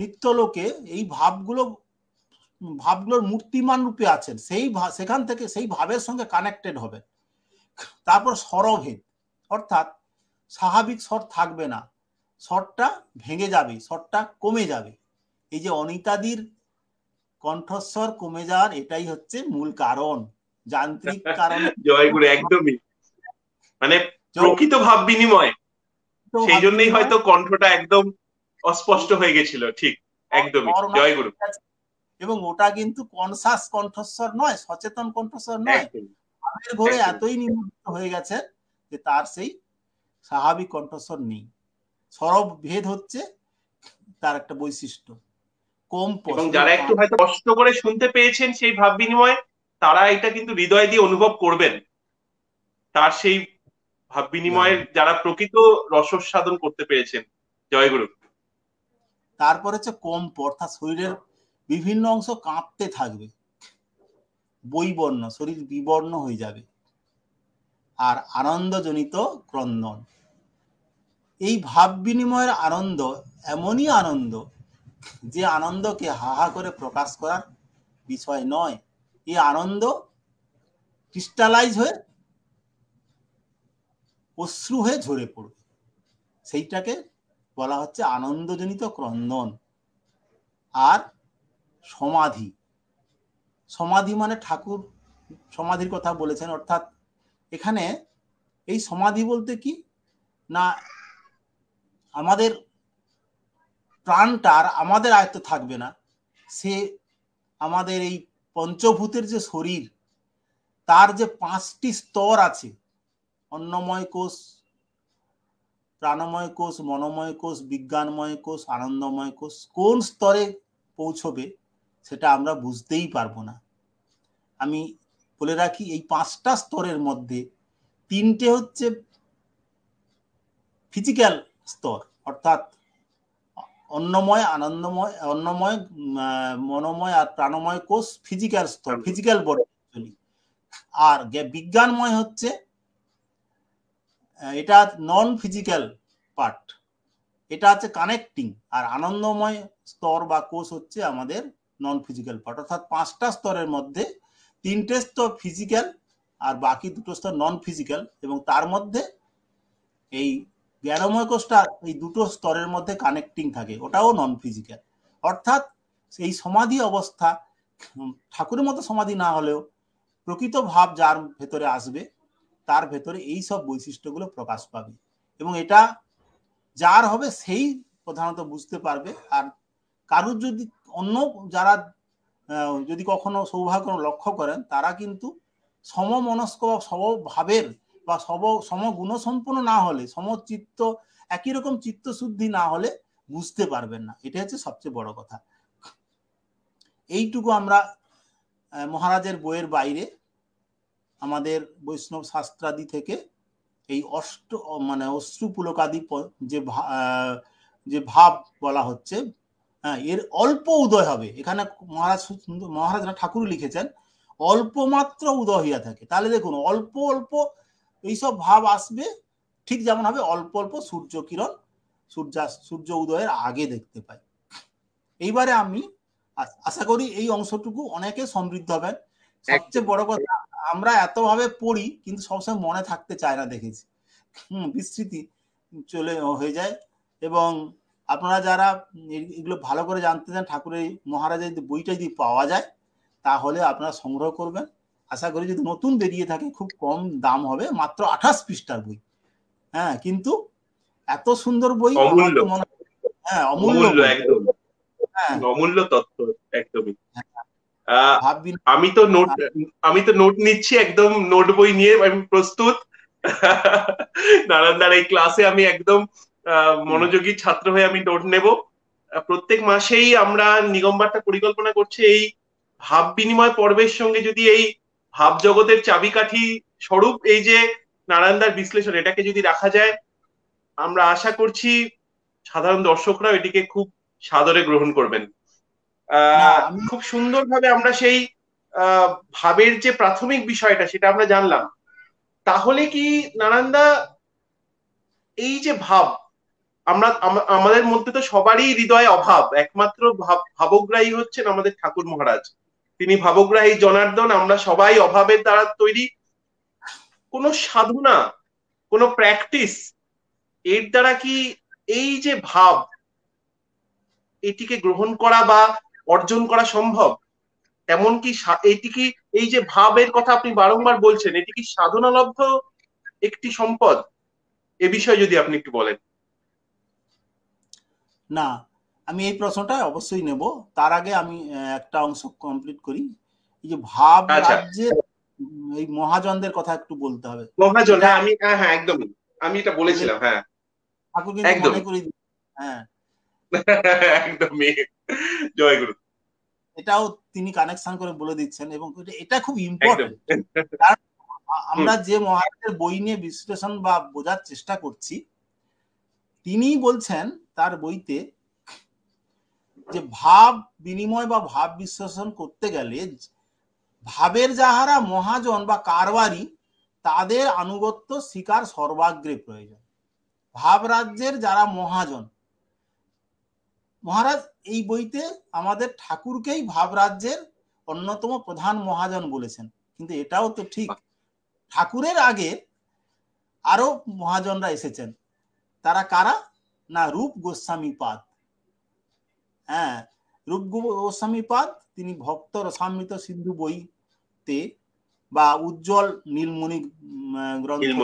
নিত্যলোকে এই ভাবগুলো ভাবগুলোর মূর্তিমান রূপে আছেন সেই সেখান থেকে সেই ভাবের সঙ্গে কানেক্টেড হবে তারপর স্বরভেদ অর্থাৎ স্বাভাবিক স্বর থাকবে না স্বরটা ভেঙে যাবে স্বরটা কমে যাবে এই যে অনিতাদির কণ্ঠস্বর কমে যাওয়ার এটাই হচ্ছে মূল কারণ যান্ত্রিক কারণ জয়গুরু একদমই মানে প্রকৃত ভাব বিনিময় সেই জন্যই হয়তো কণ্ঠটা একদম অস্পষ্ট হয়ে গেছিল ঠিক একদমই জয় গুরু এবং ওটা কিন্তু কনসাস কণ্ঠস্বর নয় সচেতন কণ্ঠস্বর নয় ভাবের ঘরে এতই নিমন্ত্রিত হয়ে গেছে যে তার সেই স্বাভাবিক কণ্ঠস্বর নেই সরব ভেদ হচ্ছে তার একটা বৈশিষ্ট্য কম এবং যারা একটু হয়তো কষ্ট করে শুনতে পেয়েছেন সেই ভাব বিনিময় তারা এটা কিন্তু হৃদয় দিয়ে অনুভব করবেন তার সেই ভাব বিনিময়ের হ্যাঁ। যারা প্রকৃত রসস্বাদন করতে পেরেছেন জয়গুরু তারপরে হচ্ছে কম্প অর্থাৎ শরীরের বিভিন্ন অংশ কাঁপতে থাকবে বৈবর্ণ শরীর বিবর্ণ হয়ে যাবে আর আনন্দজনিত ক্রন্দন এই ভাব বিনিময়ের আনন্দ এমনই আনন্দ যে আনন্দকে হাহা করে প্রকাশ করার বিষয় নয় এই আনন্দ ক্রিস্টালাইজ হয়ে অশ্রু হয়ে ঝরে পড়বে সেইটাকে বলা হচ্ছে আনন্দজনিত ক্রন্দন আর সমাধি সমাধি মানে ঠাকুর সমাধির কথা বলেছেন অর্থাৎ এখানে এই সমাধি বলতে কি না আমাদের প্রাণটা আর আমাদের আয়ত্ত থাকবে না সে আমাদের এই পঞ্চভূতের যে শরীর তার যে পাঁচটি স্তর আছে অন্নময় কোষ প্রাণময় কোষ মনময় কোষ বিজ্ঞানময় কোষ আনন্দময় কোষ কোন স্তরে পৌঁছবে সেটা আমরা বুঝতেই পারবো না আমি বলে রাখি এই পাঁচটা স্তরের মধ্যে তিনটে হচ্ছে ফিজিক্যাল স্তর অর্থাৎ অন্নময় আনন্দময় অন্নময় মনময় আর প্রাণময় কোষ ফিজিক্যাল স্তর ফিজিক্যাল বডি আর বিজ্ঞানময় হচ্ছে এটা নন ফিজিক্যাল পার্ট এটা হচ্ছে কানেক্টিং আর আনন্দময় স্তর বা কোষ হচ্ছে আমাদের নন ফিজিক্যাল পার্ট অর্থাৎ পাঁচটা স্তরের মধ্যে তিনটে স্তর ফিজিক্যাল আর বাকি দুটো স্তর নন ফিজিক্যাল এবং তার মধ্যে এই জ্ঞানময় কোষটা এই দুটো স্তরের মধ্যে কানেক্টিং থাকে ওটাও নন ফিজিক্যাল অর্থাৎ এই সমাধি অবস্থা ঠাকুরের মতো সমাধি না হলেও প্রকৃত ভাব যার ভেতরে আসবে তার ভেতরে এই সব বৈশিষ্ট্যগুলো প্রকাশ পাবে এবং এটা যার হবে সেই প্রধানত বুঝতে পারবে আর কারুর যদি অন্য যারা যদি কখনো সৌভাগ্য লক্ষ্য করেন তারা কিন্তু সমমনস্ক বা সমভাবের বা সব সমগুণ সম্পন্ন না হলে সমচিত্ত একই রকম চিত্তশুদ্ধি না হলে বুঝতে পারবেন না এটা হচ্ছে সবচেয়ে বড় কথা এইটুকু আমরা মহারাজের বইয়ের বাইরে আমাদের বৈষ্ণব শাস্ত্রাদি থেকে এই অষ্ট মানে অশ্রুপুলকাদি যে যে ভাব বলা হচ্ছে হ্যাঁ, এর অল্প উদয় হবে এখানে মহারাজ মহারাজ ঠাকুর লিখেছেন অল্প মাত্র উদয় হইয়া থাকে তাহলে দেখুন অল্প অল্প এইসব ভাব আসবে ঠিক যেমন হবে অল্প অল্প সূর্য কিরণ সূর্যা সূর্য উদয়ের আগে দেখতে পাই এইবারে আমি আশা করি এই অংশটুকু অনেকে সমৃদ্ধ হবেন সবচেয়ে বড় কথা আমরা এত ভাবে পড়ি কিন্তু সবসময় মনে থাকতে চায় না দেখেছি হম বিস্তৃতি চলে হয়ে যায় এবং আপনারা যারা এগুলো ভালো করে জানতে চান ঠাকুরের মহারাজের যদি বইটা যদি পাওয়া যায় তাহলে আপনারা সংগ্রহ করবেন আশা করি যদি নতুন বেরিয়ে থাকে খুব কম দাম হবে মাত্র আঠাশ পৃষ্ঠার বই হ্যাঁ কিন্তু এত সুন্দর বই হ্যাঁ অমূল্য হ্যাঁ অমূল্য তত্ত্ব একদমই হ্যাঁ আমি তো নোট আমি তো নোট নিচ্ছি একদম নোট বই নিয়ে আমি প্রস্তুত নারান্দার এই ক্লাসে আমি একদম মনোযোগী ছাত্র হয়ে আমি নোট নেব প্রত্যেক মাসেই আমরা নিগমবারটা পরিকল্পনা করছি এই ভাব বিনিময় পর্বের সঙ্গে যদি এই ভাব জগতের চাবিকাঠি স্বরূপ এই যে নারায়ণদার বিশ্লেষণ এটাকে যদি রাখা যায় আমরা আশা করছি সাধারণ দর্শকরাও এটিকে খুব সাদরে গ্রহণ করবেন খুব সুন্দরভাবে আমরা সেই ভাবের যে প্রাথমিক বিষয়টা সেটা আমরা জানলাম তাহলে কি নারায়ণদা এই যে ভাব আমরা আমাদের মধ্যে তো সবারই হৃদয়ে অভাব একমাত্র ভাবগ্রাহী হচ্ছেন আমাদের ঠাকুর মহারাজ তিনি ভাবগ্রাহী জনার্দন আমরা সবাই অভাবের দ্বারা তৈরি কোনো সাধনা কোনো প্র্যাকটিস এর দ্বারা কি এই যে ভাব এটিকে গ্রহণ করা বা অর্জন করা সম্ভব এমনকি কি এটি কি এই যে ভাবের কথা আপনি বারংবার বলছেন এটি কি সাধনালব্ধ একটি সম্পদ এ বিষয়ে যদি আপনি একটু বলেন না আমি এই প্রশ্নটা অবশ্যই নেব তার আগে আমি একটা অংশ কমপ্লিট করি এই যে ভাব আচ্ছা। রাজ্যের এই মহাজনদের কথা একটু বলতে হবে মহাজন হ্যাঁ আমি হ্যাঁ হ্যাঁ একদমই আমি এটা বলেছিলাম হ্যাঁ ঠাকুর কিন্তু মনে করি হ্যাঁ একদমই জয় গুরু এটাও তিনি কানেকশন করে বলে দিচ্ছেন এবং এটা খুব ইম্পর্টেন্ট আমরা যে মহারাজের বই নিয়ে বিশ্লেষণ বা বোঝার চেষ্টা করছি তিনি বলছেন তার বইতে যে ভাব বিনিময় বা ভাব বিশ্লেষণ করতে গেলে ভাবের যাহারা মহাজন বা কারবারি তাদের আনুগত্য শিকার সর্বাগ্রে প্রয়োজন ভাব রাজ্যের যারা মহাজন মহারাজ এই বইতে আমাদের ঠাকুরকেই ভাবরাজ্যের অন্যতম প্রধান মহাজন বলেছেন কিন্তু এটাও তো ঠিক ঠাকুরের আগে আরো মহাজনরা এসেছেন তারা কারা না রূপ গোস্বামী পাদ হ্যাঁ রূপ গোস্বামী পাদ তিনি ভক্ত রসামৃত সিন্ধু বইতে বা উজ্জ্বল নীলমণি গ্রন্থ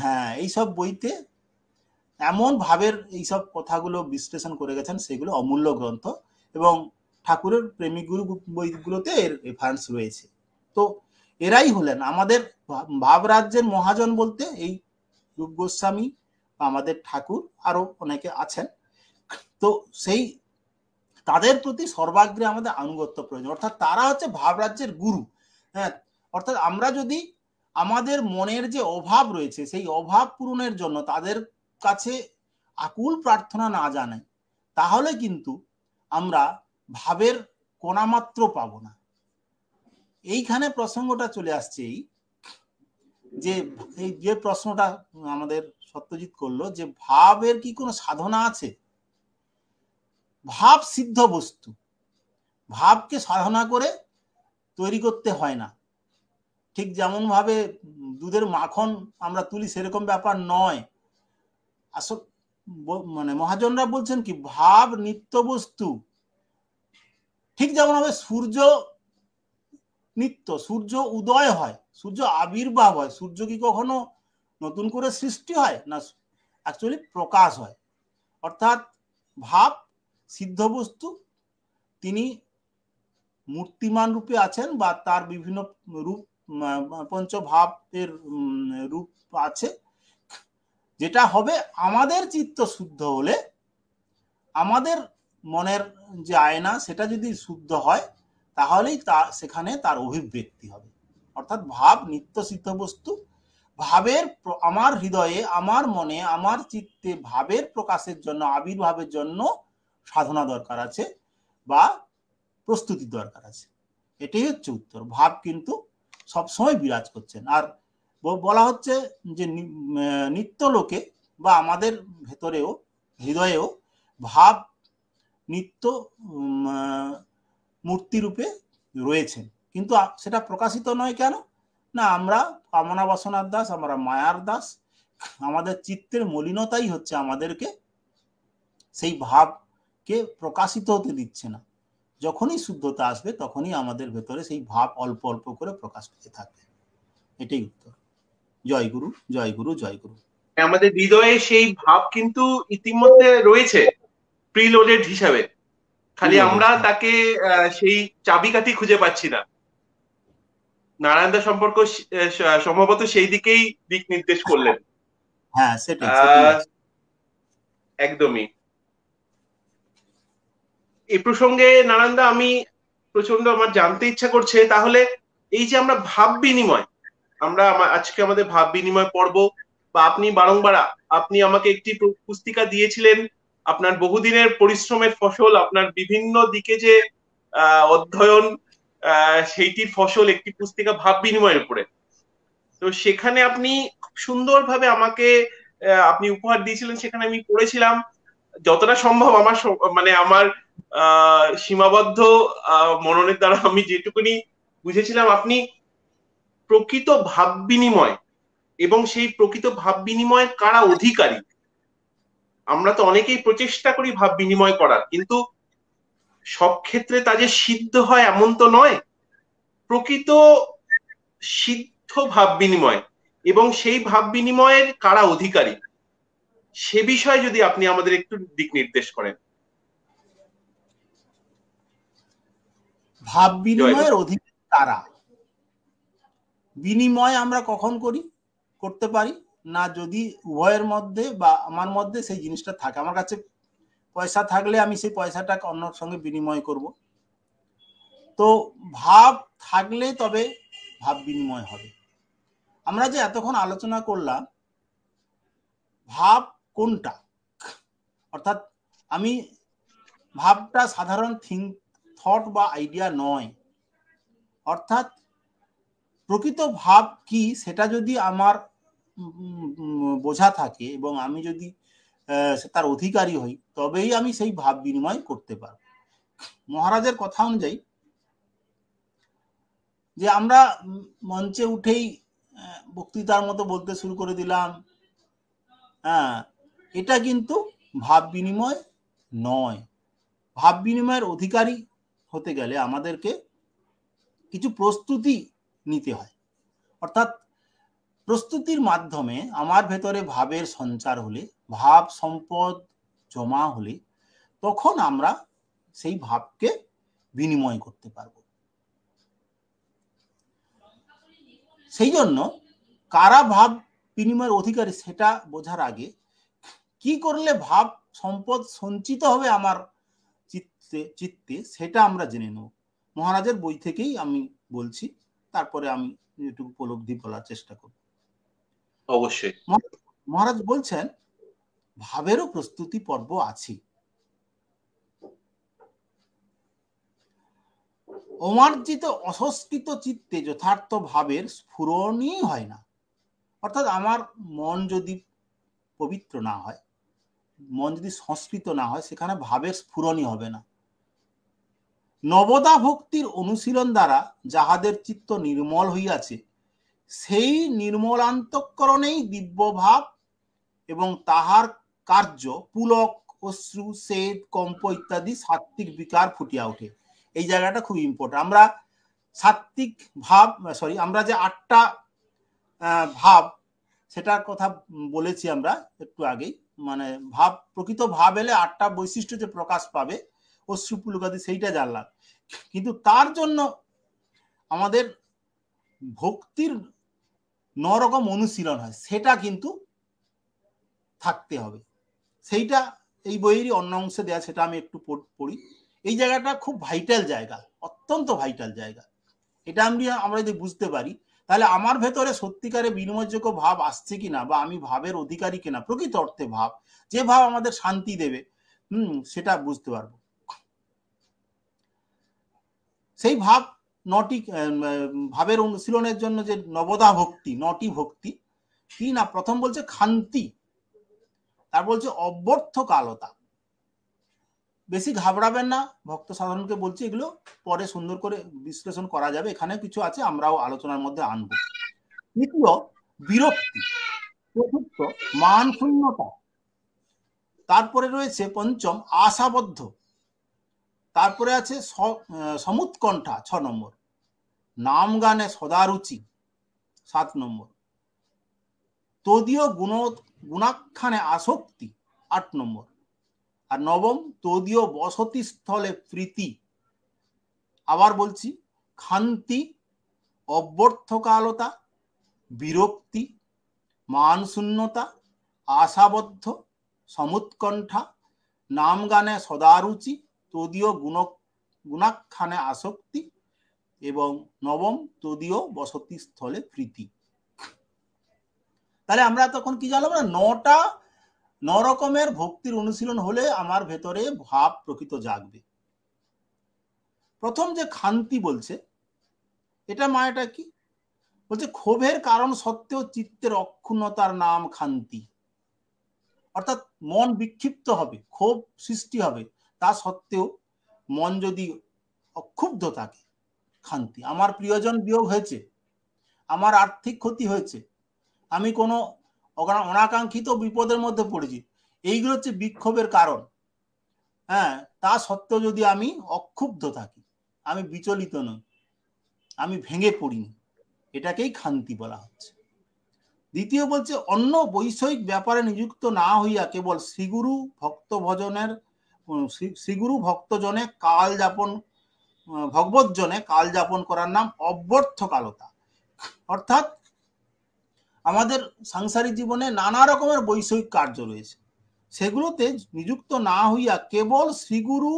হ্যাঁ এইসব বইতে এমন ভাবের এইসব কথাগুলো বিশ্লেষণ করে গেছেন সেগুলো অমূল্য গ্রন্থ এবং ঠাকুরের প্রেমিক গুরু বইগুলোতে এর রেফারেন্স রয়েছে তো এরাই হলেন আমাদের ভাবরাজ্যের মহাজন বলতে এই রূপ গোস্বামী আমাদের ঠাকুর আরো অনেকে আছেন তো সেই তাদের প্রতি সর্বাগ্রে আমাদের আনুগত্য প্রয়োজন অর্থাৎ তারা হচ্ছে ভাবরাজ্যের গুরু হ্যাঁ অর্থাৎ আমরা যদি আমাদের মনের যে অভাব রয়েছে সেই অভাব পূরণের জন্য তাদের কাছে আকুল প্রার্থনা না জানাই তাহলে কিন্তু আমরা ভাবের কোনামাত্র পাব না এইখানে প্রসঙ্গটা চলে আসছে এই যে এই যে প্রশ্নটা আমাদের সত্যজিৎ করলো যে ভাবের কি কোনো সাধনা আছে ভাব সিদ্ধ বস্তু ভাবকে সাধনা করে তৈরি করতে হয় না ঠিক যেমনভাবে দুধের মাখন আমরা তুলি সেরকম ব্যাপার নয় আসল মানে মহাজনরা বলছেন কি ভাব নিত্য বস্তু ঠিক যেমন হবে সূর্য নিত্য সূর্য উদয় হয় সূর্য আবির্ভাব হয় সূর্য কি কখনো নতুন করে সৃষ্টি হয় না অ্যাকচুয়ালি প্রকাশ হয় অর্থাৎ ভাব সিদ্ধ বস্তু তিনি মূর্তিমান রূপে আছেন বা তার বিভিন্ন রূপ পঞ্চভাবের রূপ আছে যেটা হবে আমাদের চিত্ত শুদ্ধ হলে আমাদের মনের যে আয়না সেটা যদি শুদ্ধ হয় তাহলেই তা সেখানে তার অভিব্যক্তি হবে অর্থাৎ ভাব নিত্য সিদ্ধ বস্তু ভাবের আমার হৃদয়ে আমার মনে আমার চিত্তে ভাবের প্রকাশের জন্য আবির্ভাবের জন্য সাধনা দরকার আছে বা প্রস্তুতি দরকার আছে এটাই হচ্ছে উত্তর ভাব কিন্তু সবসময় বিরাজ করছেন আর বলা হচ্ছে যে নিত্যলোকে বা আমাদের ভেতরেও হৃদয়েও ভাব নিত্য মূর্তিরূপে রয়েছেন কিন্তু সেটা প্রকাশিত নয় কেন না আমরা কামনা বাসনার দাস আমরা মায়ার দাস আমাদের চিত্তের মলিনতাই হচ্ছে আমাদেরকে সেই ভাবকে প্রকাশিত হতে দিচ্ছে না যখনই শুদ্ধতা আসবে তখনই আমাদের ভেতরে সেই ভাব অল্প অল্প করে প্রকাশ পেতে থাকবে এটাই উত্তর জয় গুরু জয় গুরু জয় গুরু মানে আমাদের হৃদয়ে সেই ভাব কিন্তু ইতিমধ্যে রয়েছে প্রিলোডেড হিসাবে খালি আমরা হ্যাঁ। তাকে সেই চাবিকাঠি খুঁজে পাচ্ছি না নারায়ণদা সম্পর্ক সম্ভবত সেই দিকেই দিক নির্দেশ করলেন হ্যাঁ একদমই এই প্রসঙ্গে নারায়ণদা আমি প্রচন্ড আমার জানতে ইচ্ছা করছে তাহলে এই যে আমরা ভাব বিনিময় আমরা আজকে আমাদের ভাব বিনিময় পর্ব বা আপনি বারংবার আপনি আমাকে একটি পুস্তিকা দিয়েছিলেন আপনার বহুদিনের পরিশ্রমের ফসল আপনার বিভিন্ন দিকে যে অধ্যয়ন সেইটির ফসল একটি পুস্তিকা ভাব বিনিময়ের উপরে তো সেখানে আপনি সুন্দরভাবে আমাকে আপনি উপহার দিয়েছিলেন সেখানে আমি পড়েছিলাম যতটা সম্ভব আমার মানে আমার সীমাবদ্ধ মননের দ্বারা আমি যেটুকুনি বুঝেছিলাম আপনি প্রকৃত ভাব বিনিময় এবং সেই প্রকৃত ভাব বিনিময়ের কারা অধিকারী আমরা তো অনেকেই প্রচেষ্টা করি ভাব বিনিময় করার কিন্তু সব ক্ষেত্রে তা যে সিদ্ধ হয় এমন তো নয় প্রকৃত সিদ্ধ ভাব বিনিময় এবং সেই ভাব বিনিময়ের কারা অধিকারী সে বিষয়ে যদি আপনি আমাদের একটু দিক নির্দেশ করেন ভাব বিনিময়ের অধিকারী কারা বিনিময় আমরা কখন করি করতে পারি না যদি উভয়ের মধ্যে বা আমার মধ্যে সেই জিনিসটা থাকে আমার কাছে পয়সা থাকলে আমি সেই পয়সাটা অন্যর সঙ্গে বিনিময় করব তো ভাব থাকলে তবে ভাব বিনিময় হবে আমরা যে এতক্ষণ আলোচনা করলাম ভাব কোনটা অর্থাৎ আমি ভাবটা সাধারণ থিঙ্ক থট বা আইডিয়া নয় অর্থাৎ প্রকৃত ভাব কি সেটা যদি আমার বোঝা থাকে এবং আমি যদি তার অধিকারী হই তবেই আমি সেই ভাব বিনিময় করতে পারব মহারাজের কথা অনুযায়ী যে আমরা মঞ্চে উঠেই বক্তৃতার মতো বলতে শুরু করে দিলাম হ্যাঁ এটা কিন্তু ভাব বিনিময় নয় ভাব বিনিময়ের অধিকারী হতে গেলে আমাদেরকে কিছু প্রস্তুতি নিতে হয় অর্থাৎ প্রস্তুতির মাধ্যমে আমার ভেতরে ভাবের সঞ্চার হলে ভাব সম্পদ জমা হলে তখন আমরা সেই ভাবকে বিনিময় করতে পারব সেই জন্য কারা ভাব বিনিময়ের অধিকারী সেটা বোঝার আগে কি করলে ভাব সম্পদ সঞ্চিত হবে আমার চিত্তে চিত্তে সেটা আমরা জেনে নেব মহারাজের বই থেকেই আমি বলছি তারপরে আমি যেটুকু উপলব্ধি বলার চেষ্টা করব অবশ্যই মহারাজ বলছেন ভাবেরও প্রস্তুতি পর্ব আছে অমার্জিত অসংস্কৃত চিত্তে যথার্থ ভাবের স্ফুরণই হয় না অর্থাৎ আমার মন যদি পবিত্র না হয় মন যদি সংস্কৃত না হয় সেখানে ভাবের স্ফুরণই হবে না নবদা ভক্তির অনুশীলন দ্বারা যাহাদের চিত্ত নির্মল হইয়াছে সেই নির্মলান্তকরণেই ভাব এবং তাহার কার্য পুলক অশ্রু সেদ কম্প ইত্যাদি সাত্বিক বিকার ফুটিয়া ওঠে এই জায়গাটা খুব ইম্পর্টেন্ট আমরা সাত্বিক ভাব সরি আমরা যে আটটা ভাব সেটার কথা বলেছি আমরা একটু আগেই মানে ভাব প্রকৃত ভাব এলে আটটা বৈশিষ্ট্য যে প্রকাশ পাবে অশ্রু পুলকাদি সেইটা জানলাম কিন্তু তার জন্য আমাদের ভক্তির নরকম অনুশীলন হয় সেটা কিন্তু থাকতে হবে সেইটা এই বইয়েরই অন্য অংশে দেয়া সেটা আমি একটু পড়ি এই জায়গাটা খুব ভাইটাল জায়গা অত্যন্ত ভাইটাল জায়গা এটা আমি আমরা যদি বুঝতে পারি তাহলে আমার ভেতরে সত্যিকারে বিনিময়যোগ্য ভাব আসছে কিনা বা আমি ভাবের অধিকারী কিনা প্রকৃত অর্থে ভাব যে ভাব আমাদের শান্তি দেবে হুম সেটা বুঝতে পারবো সেই ভাব নটি ভাবের অনুশীলনের জন্য যে নবদা ভক্তি নটি ভক্তি কি না প্রথম বলছে খান্তি তার বলছে অব্যর্থ কালতা বেশি ঘাবড়াবেন না ভক্ত সাধারণকে বলছি এগুলো পরে সুন্দর করে বিশ্লেষণ করা যাবে এখানে কিছু আছে আমরাও আলোচনার মধ্যে আনব তৃতীয় বিরক্তি চতুর্থ মান শূন্যতা তারপরে রয়েছে পঞ্চম আশাবদ্ধ তারপরে আছে সমুৎকণ্ঠা ছ নম্বর নাম গানে সদারুচি সাত নম্বর তদীয় গুণ গুণাখ্যানে আসক্তি আট নম্বর আর নবম তদীয় বসতি স্থলে প্রীতি আবার বলছি খান্তি অব্যর্থকালতা বিরক্তি মানশূন্যতা আশাবদ্ধ সমুৎকণ্ঠা নাম গানে সদারুচি তদীয় গুণ গুণাখ্যানে আসক্তি এবং নবম তদীয় বসতি স্থলে প্রীতি তাহলে আমরা তখন কি জানলাম না নটা ন রকমের ভক্তির অনুশীলন হলে আমার ভেতরে ভাব প্রকৃত জাগবে প্রথম যে খান্তি বলছে এটা মায়াটা কি বলছে ক্ষোভের কারণ সত্ত্বেও চিত্তের অক্ষুণ্ণতার নাম খান্তি অর্থাৎ মন বিক্ষিপ্ত হবে ক্ষোভ সৃষ্টি হবে তা সত্ত্বেও মন যদি অক্ষুব্ধ থাকে খান্তি আমার প্রিয়জন বিয়োগ হয়েছে আমার আর্থিক ক্ষতি হয়েছে আমি কোনো অনাকাঙ্ক্ষিত বিপদের মধ্যে পড়েছি এইগুলো হচ্ছে বিক্ষোভের কারণ হ্যাঁ তা সত্ত্বেও যদি আমি অক্ষুব্ধ থাকি আমি বিচলিত নই আমি ভেঙে পড়িনি এটাকেই খান্তি বলা হচ্ছে দ্বিতীয় বলছে অন্য বৈষয়িক ব্যাপারে নিযুক্ত না হইয়া কেবল শ্রীগুরু ভক্ত ভজনের শ্রীগুরু ভক্তজনে কাল যাপন ভগবতজনে কাল যাপন করার নাম অব্যর্থ কালতা অর্থাৎ আমাদের সাংসারিক জীবনে নানা রকমের বৈষয়িক কার্য রয়েছে সেগুলোতে নিযুক্ত না হইয়া কেবল শ্রীগুরু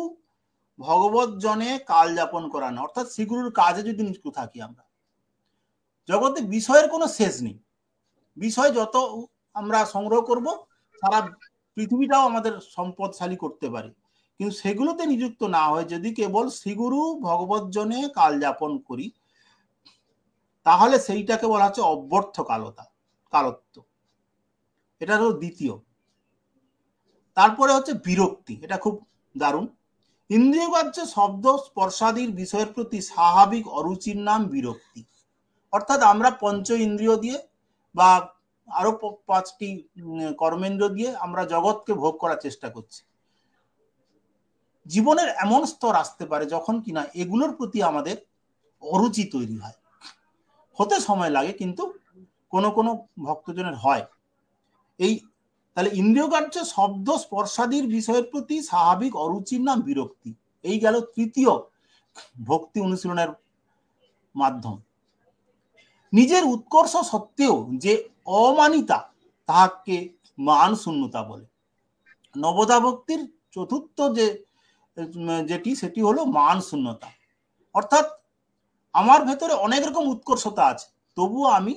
জনে কাল যাপন করা না অর্থাৎ শ্রীগুরুর কাজে যদি নিযুক্ত থাকি আমরা জগতে বিষয়ের কোনো শেষ নেই বিষয় যত আমরা সংগ্রহ করব সারা পৃথিবীটাও আমাদের সম্পদশালী করতে পারি কিন্তু সেগুলোতে নিযুক্ত না হয় যদি কেবল শ্রীগুরু ভগবৎজনে কাল যাপন করি তাহলে সেইটাকে বলা হচ্ছে অব্যর্থ কালতা কালত্ব এটা হলো দ্বিতীয় তারপরে হচ্ছে বিরক্তি এটা খুব দারুণ ইন্দ্রিয়গ্রাহ্য শব্দ স্পর্শাদির বিষয়ের প্রতি স্বাভাবিক অরুচির নাম বিরক্তি অর্থাৎ আমরা পঞ্চ ইন্দ্রিয় দিয়ে বা আরো পাঁচটি কর্মেন্দ্র দিয়ে আমরা জগৎকে ভোগ করার চেষ্টা করছি জীবনের এমন স্তর আসতে পারে যখন কিনা এগুলোর প্রতি আমাদের অরুচি তৈরি হয় হতে সময় লাগে কিন্তু কোনো কোনো ভক্তজনের হয় এই তাহলে ইন্দ্রিয়কার্য শব্দ স্পর্শাদির বিষয়ের প্রতি স্বাভাবিক অরুচির নাম বিরক্তি এই গেল তৃতীয় ভক্তি অনুশীলনের মাধ্যম নিজের উৎকর্ষ সত্ত্বেও যে অমানিতা তাহাকে মান শূন্যতা বলে নবদা ভক্তির চতুর্থ যে যেটি সেটি হলো মান শূন্যতা অর্থাৎ আমার ভেতরে অনেক রকম উৎকর্ষতা আছে তবুও আমি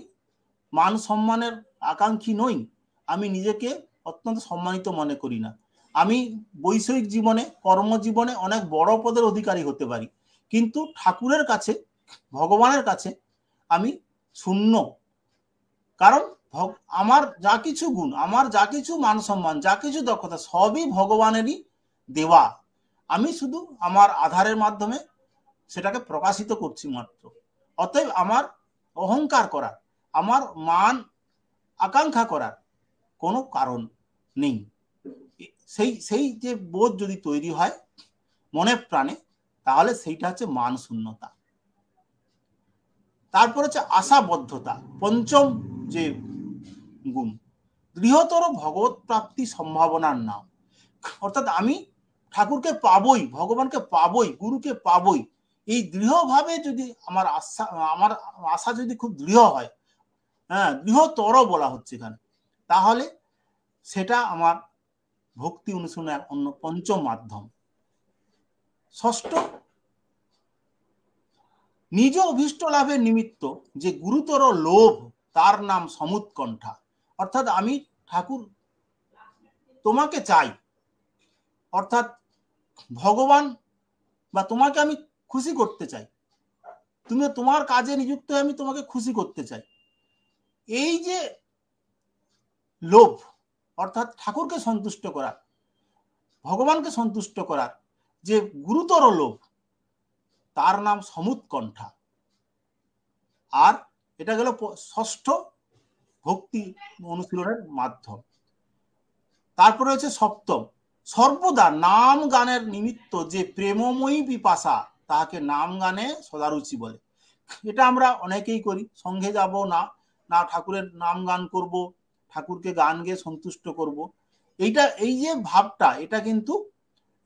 মান সম্মানের আকাঙ্ক্ষী নই আমি নিজেকে অত্যন্ত সম্মানিত মনে করি না আমি বৈষয়িক জীবনে কর্মজীবনে অনেক বড় পদের অধিকারী হতে পারি কিন্তু ঠাকুরের কাছে ভগবানের কাছে আমি শূন্য কারণ আমার যা কিছু গুণ আমার যা কিছু মান সম্মান যা কিছু দক্ষতা সবই ভগবানেরই দেওয়া আমি শুধু আমার আধারের মাধ্যমে সেটাকে প্রকাশিত করছি মাত্র অতএব আমার অহংকার করার আমার মান আকাঙ্ক্ষা করার কোনো কারণ নেই সেই সেই যে বোধ যদি তৈরি হয় মনে প্রাণে তাহলে সেইটা হচ্ছে মান শূন্যতা তারপর হচ্ছে আশাবদ্ধতা পঞ্চম যে গুণ দৃহতর ভগবত প্রাপ্তি সম্ভাবনার নাম অর্থাৎ আমি ঠাকুরকে পাবই ভগবানকে পাবই গুরুকে পাবই এই দৃঢ়ভাবে যদি আমার আশা আমার আশা যদি খুব দৃঢ় হয় হ্যাঁ দৃঢ়তর বলা হচ্ছে এখানে তাহলে সেটা আমার ভক্তি অনুশীলনের অন্য পঞ্চম মাধ্যম ষষ্ঠ নিজ অভীষ্ট লাভের নিমিত্ত যে গুরুতর লোভ তার নাম সমুৎকণ্ঠা অর্থাৎ আমি ঠাকুর তোমাকে চাই অর্থাৎ ভগবান বা তোমাকে আমি খুশি করতে চাই তুমি তোমার কাজে নিযুক্ত হয়ে আমি তোমাকে খুশি করতে চাই এই যে লোভ অর্থাৎ ঠাকুরকে সন্তুষ্ট করা ভগবানকে সন্তুষ্ট করার যে গুরুতর লোভ তার নাম সমুৎকণ্ঠা আর এটা গেল ষষ্ঠ ভক্তি অনুশীলনের মাধ্যম তারপরে হচ্ছে সপ্তম সর্বদা নাম গানের নিমিত্ত যে প্রেমময়ী পিপাসা তাহাকে নাম গানে সদারুচি বলে এটা আমরা অনেকেই করি সঙ্গে যাব না না ঠাকুরের নাম গান করব ঠাকুরকে গান গেয়ে সন্তুষ্ট করব এইটা এই যে ভাবটা এটা কিন্তু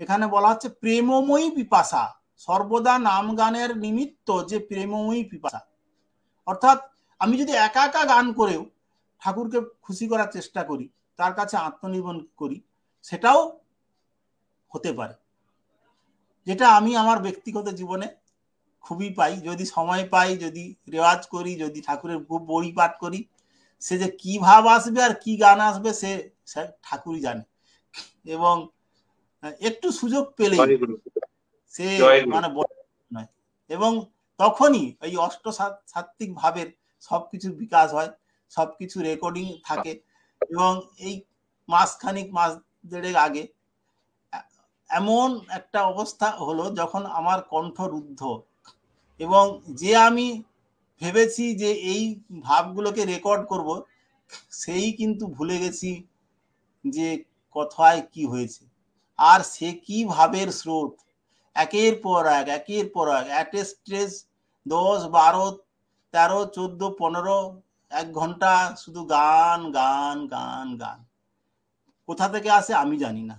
এখানে বলা হচ্ছে প্রেমময়ী পিপাসা সর্বদা নাম গানের নিমিত্ত যে প্রেমময়ী পিপাসা অর্থাৎ আমি যদি একা একা গান করেও ঠাকুরকে খুশি করার চেষ্টা করি তার কাছে আত্মনির্ভর করি সেটাও হতে পারে যেটা আমি আমার ব্যক্তিগত জীবনে খুবই পাই যদি সময় পাই যদি রেওয়াজ করি যদি ঠাকুরের বই পাঠ করি সে যে কি ভাব আসবে আর কি গান আসবে সে ঠাকুরই জানে এবং একটু সুযোগ পেলে সে মানে নয় এবং তখনই এই অষ্ট সাত্ত্বিক ভাবের সবকিছু বিকাশ হয় সবকিছু রেকর্ডিং থাকে হ্যাঁ। এবং এই খানিক মাস দেড়েক আগে এমন একটা অবস্থা হলো যখন আমার কণ্ঠ রুদ্ধ এবং যে আমি ভেবেছি যে এই ভাবগুলোকে রেকর্ড করব সেই কিন্তু ভুলে গেছি যে কথায় কি হয়েছে আর সে কি ভাবের স্রোত একের পর এক একের পর এক অ্যাটেস্ট্রেস দশ বারো তেরো চোদ্দ পনেরো এক ঘন্টা শুধু গান গান গান গান কোথা থেকে আসে আমি জানি না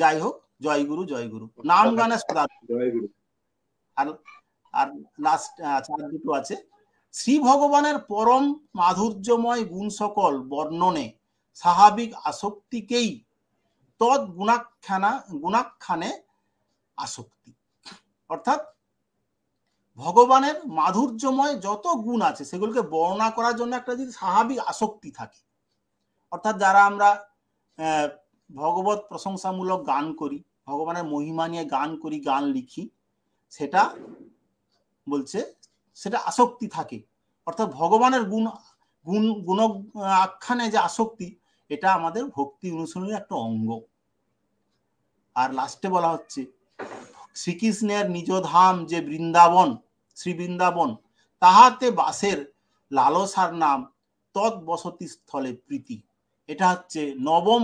যাই হোক জয়গুরু জয়গুরু নাম গানে সদা আর আর লাস্ট চার দুটো আছে শ্রী ভগবানের পরম মাধুর্যময় গুণ সকল বর্ণনে স্বাভাবিক আসক্তিকেই তৎ গুণাখ্যানা গুণাখ্যানে আসক্তি অর্থাৎ ভগবানের মাধুর্যময় যত গুণ আছে সেগুলোকে বর্ণনা করার জন্য একটা যদি স্বাভাবিক আসক্তি থাকে অর্থাৎ যারা আমরা ভগবত প্রশংসামূলক গান করি ভগবানের মহিমা নিয়ে গান করি গান লিখি সেটা বলছে সেটা আসক্তি থাকে অর্থাৎ ভগবানের গুণ গুণ গুণ আখ্যানে যে আসক্তি এটা আমাদের ভক্তি অনুসরণের একটা অঙ্গ আর লাস্টে বলা হচ্ছে শ্রীকৃষ্ণের নিজ ধাম যে বৃন্দাবন শ্রীবৃন্দাবন তাহাতে বাসের লালসার নাম তৎবসতি স্থলে প্রীতি এটা হচ্ছে নবম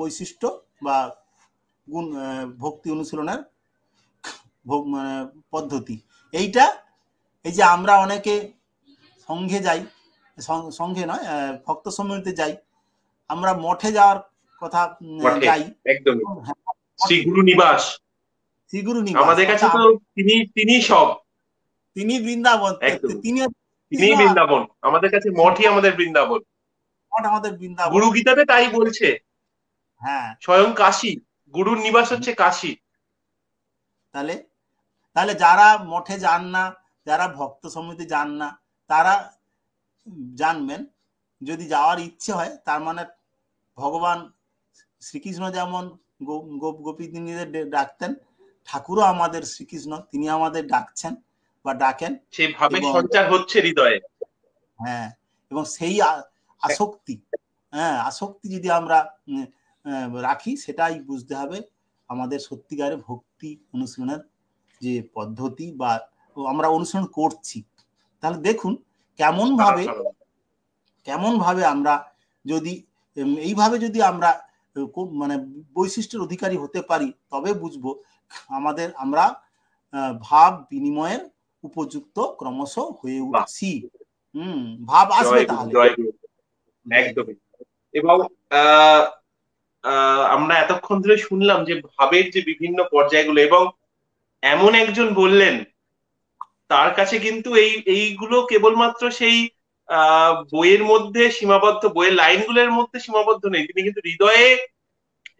বৈশিষ্ট্য বা গুণ ভক্তি অনুশীলনের মানে পদ্ধতি এইটা এই যে আমরা অনেকে সঙ্গে যাই সঙ্গে নয় ভক্ত সম্মিলিতে যাই আমরা মঠে যাওয়ার কথা যাই একদম হ্যাঁ, শ্রী গুরু নিবাস শ্রীগুরু নিবাস আমাদের কাছে তো আচ্ছা, তিনি তিনি সব তিনি বৃন্দাবন তিনি তিনি বৃন্দাবন আমাদের কাছে মঠই আমাদের বৃন্দাবন মঠ আমাদের বৃন্দাবন গুরু গীতাতে তাই বলছে হ্যাঁ স্বয়ং কাশি গুরুর নিবাস হচ্ছে কাশি তাহলে তাহলে যারা মঠে যান না যারা ভক্ত সমিতি যান না তারা জানবেন যদি যাওয়ার ইচ্ছে হয় তার মানে ভগবান শ্রীকৃষ্ণ যেমন গোপ গোপী ডাকতেন ঠাকুরও আমাদের শ্রীকৃষ্ণ তিনি আমাদের ডাকছেন বা ডাকেন সেভাবে সঞ্চার হচ্ছে হৃদয়ে হ্যাঁ এবং সেই আসক্তি হ্যাঁ আসক্তি যদি আমরা রাখি সেটাই বুঝতে হবে আমাদের সত্যিকারে ভক্তি অনুশীলনের যে পদ্ধতি বা আমরা অনুসরণ করছি তাহলে দেখুন কেমন ভাবে কেমন ভাবে আমরা যদি এইভাবে যদি আমরা মানে বৈশিষ্ট্যের অধিকারী হতে পারি তবে বুঝবো আমাদের আমরা ভাব বিনিময়ের উপযুক্ত ক্রমশ হয়ে উঠছি হম ভাব আসবে তাহলে এবং আমরা এতক্ষণ ধরে শুনলাম যে ভাবের যে বিভিন্ন পর্যায়গুলো এবং এমন একজন বললেন তার কাছে কিন্তু এই এইগুলো কেবলমাত্র সেই বইয়ের মধ্যে সীমাবদ্ধ বইয়ের লাইনগুলোর মধ্যে সীমাবদ্ধ নেই তিনি কিন্তু হৃদয়ে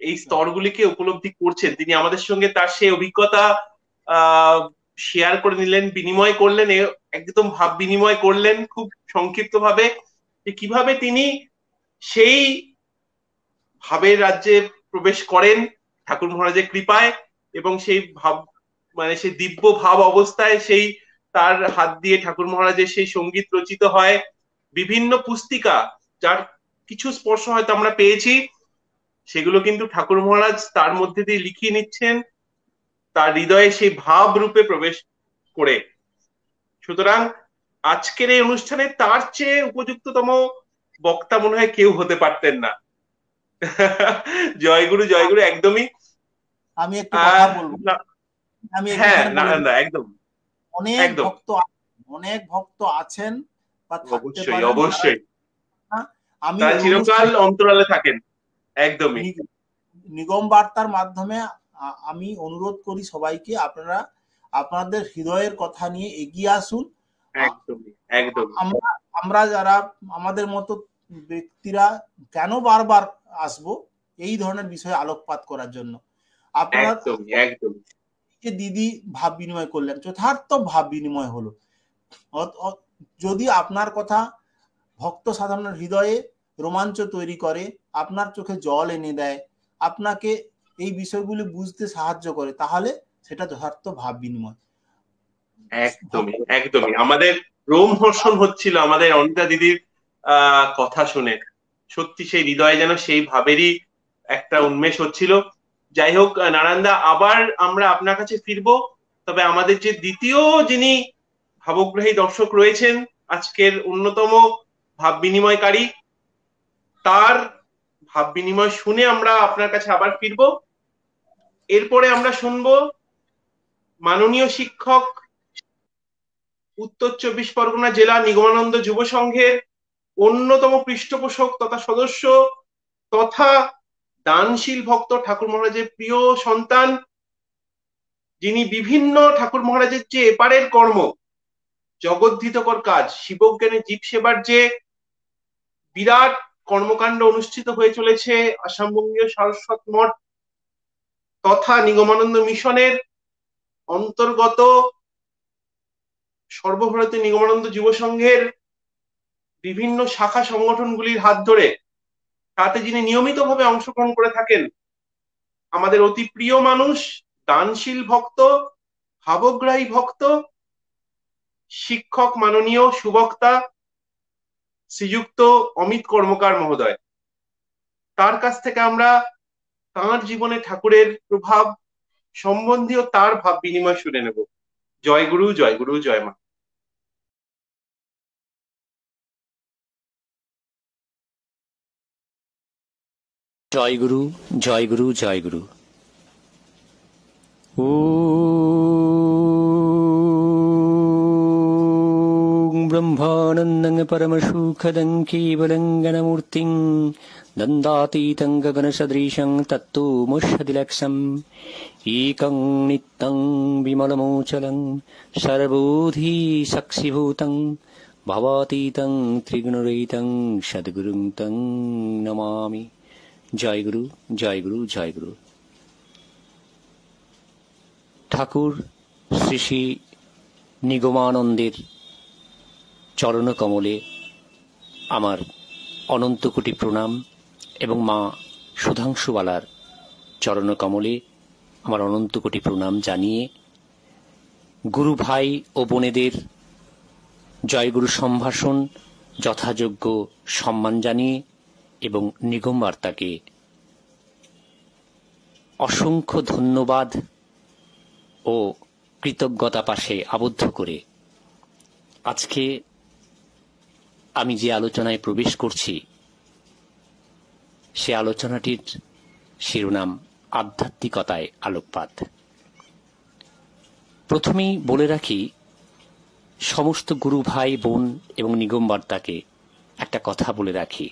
এই স্তরগুলিকে উপলব্ধি করছেন তিনি আমাদের সঙ্গে তার সেই অভিজ্ঞতা শেয়ার করে নিলেন বিনিময় করলেন একদম ভাব বিনিময় করলেন খুব সংক্ষিপ্ত ভাবে কিভাবে তিনি সেই ভাবের রাজ্যে প্রবেশ করেন ঠাকুর মহারাজের কৃপায় এবং সেই ভাব মানে সেই দিব্য ভাব অবস্থায় সেই তার হাত দিয়ে ঠাকুর মহারাজের সেই সঙ্গীত রচিত হয় বিভিন্ন পুস্তিকা যার কিছু স্পর্শ হয়তো আমরা পেয়েছি সেগুলো কিন্তু ঠাকুর মহারাজ তার মধ্যে দিয়ে লিখিয়ে নিচ্ছেন তার হৃদয়ে সেই ভাব রূপে প্রবেশ করে সুতরাং আজকের এই অনুষ্ঠানে তার চেয়ে উপযুক্ততম বক্তা মনে হয় কেউ হতে পারতেন না জয়গুরু জয়গুরু একদমই আমি একটু বলবো আমি হ্যাঁ না না একদম অনেক ভক্ত অনেক ভক্ত আছেন অবশ্যই অবশ্যই আমি চিরকাল অন্তরালে থাকেন একদমই নিগম বার্তার মাধ্যমে আমি অনুরোধ করি সবাইকে আপনারা আপনাদের হৃদয়ের কথা নিয়ে এগিয়ে আসুন আমরা যারা আমাদের মতো ব্যক্তিরা কেন বারবার আসব এই ধরনের বিষয়ে আলোকপাত করার জন্য আপনারা একদম দিদি ভাব বিনিময় করলেন যথার্থ ভাব বিনিময় হলো যদি আপনার কথা ভক্ত সাধারণের হৃদয়ে রোমাঞ্চ তৈরি করে আপনার চোখে জল এনে দেয় আপনাকে এই বিষয়গুলি বুঝতে সাহায্য করে তাহলে সেটা যথার্থ ভাব বিনিময় একদমই একদমই আমাদের রোম হর্ষণ হচ্ছিল আমাদের অনিতা দিদির কথা শুনে সত্যি সেই হৃদয়ে যেন সেই ভাবেরই একটা উন্মেষ হচ্ছিল যাই হোক নারায়ণদা আবার আমরা আপনার কাছে ফিরবো তবে আমাদের যে দ্বিতীয় যিনি ভাবগ্রাহী দর্শক রয়েছেন আজকের অন্যতম ভাব বিনিময়কারী তার ভাব বিনিময় শুনে আমরা আপনার কাছে আবার ফিরব এরপরে আমরা শুনব মাননীয় শিক্ষক উত্তর চব্বিশ পরগনা জেলা নিগমানন্দ যুব সংঘের অন্যতম পৃষ্ঠপোষক তথা সদস্য তথা দানশীল ভক্ত ঠাকুর মহারাজের প্রিয় সন্তান যিনি বিভিন্ন ঠাকুর মহারাজের যে এপারের কর্ম জগদ্ধিতকর কাজ শিবজ্ঞানের জীব সেবার যে বিরাট কর্মকাণ্ড অনুষ্ঠিত হয়ে চলেছে আসামবঙ্গীয় সারস্বত মঠ তথা নিগমানন্দ মিশনের অন্তর্গত সর্বভারতীয় নিগমানন্দ যুব সংঘের বিভিন্ন শাখা সংগঠনগুলির হাত ধরে তাতে যিনি নিয়মিতভাবে অংশগ্রহণ করে থাকেন আমাদের অতি প্রিয় মানুষ দানশীল ভক্ত ভাবগ্রাহী ভক্ত শিক্ষক মাননীয় সুবক্তা শ্রীযুক্ত অমিত কর্মকার মহোদয় তার কাছ থেকে আমরা তাঁর জীবনে ঠাকুরের প্রভাব সম্বন্ধীয় তার ভাব বিনিময় শুনে নেব জয় গুরু জয় গুরু জয় মা জয় গুরু জয় গুরু জয় গুরু ও ब्रह्मानन्दं परमसुखदं केवलं गणमूर्तिम् दन्दातीतं गगनसदृशं तत्तु मुषदिलक्षम् एकं नित्यं विमलमोचलं सर्वोधि सक्षिभूतं भवातीतं ত্রিগুণরহিতং সদ্গুরুং তং নমামি জয় গুরু জয় গুরু জয় গুরু ঠাকুর শ্রী শ্রী নিগমানন্দের চরণকমলে আমার অনন্তকোটি প্রণাম এবং মা সুধাংশুবালার চরণকমলে আমার অনন্তকোটি প্রণাম জানিয়ে গুরু ভাই ও বোনেদের জয়গুরু সম্ভাষণ যথাযোগ্য সম্মান জানিয়ে এবং নিগম বার্তাকে অসংখ্য ধন্যবাদ ও কৃতজ্ঞতা পাশে আবদ্ধ করে আজকে আমি যে আলোচনায় প্রবেশ করছি সে আলোচনাটির শিরোনাম আধ্যাত্মিকতায় আলোকপাত প্রথমেই বলে রাখি সমস্ত গুরু ভাই বোন এবং নিগমবার্তাকে একটা কথা বলে রাখি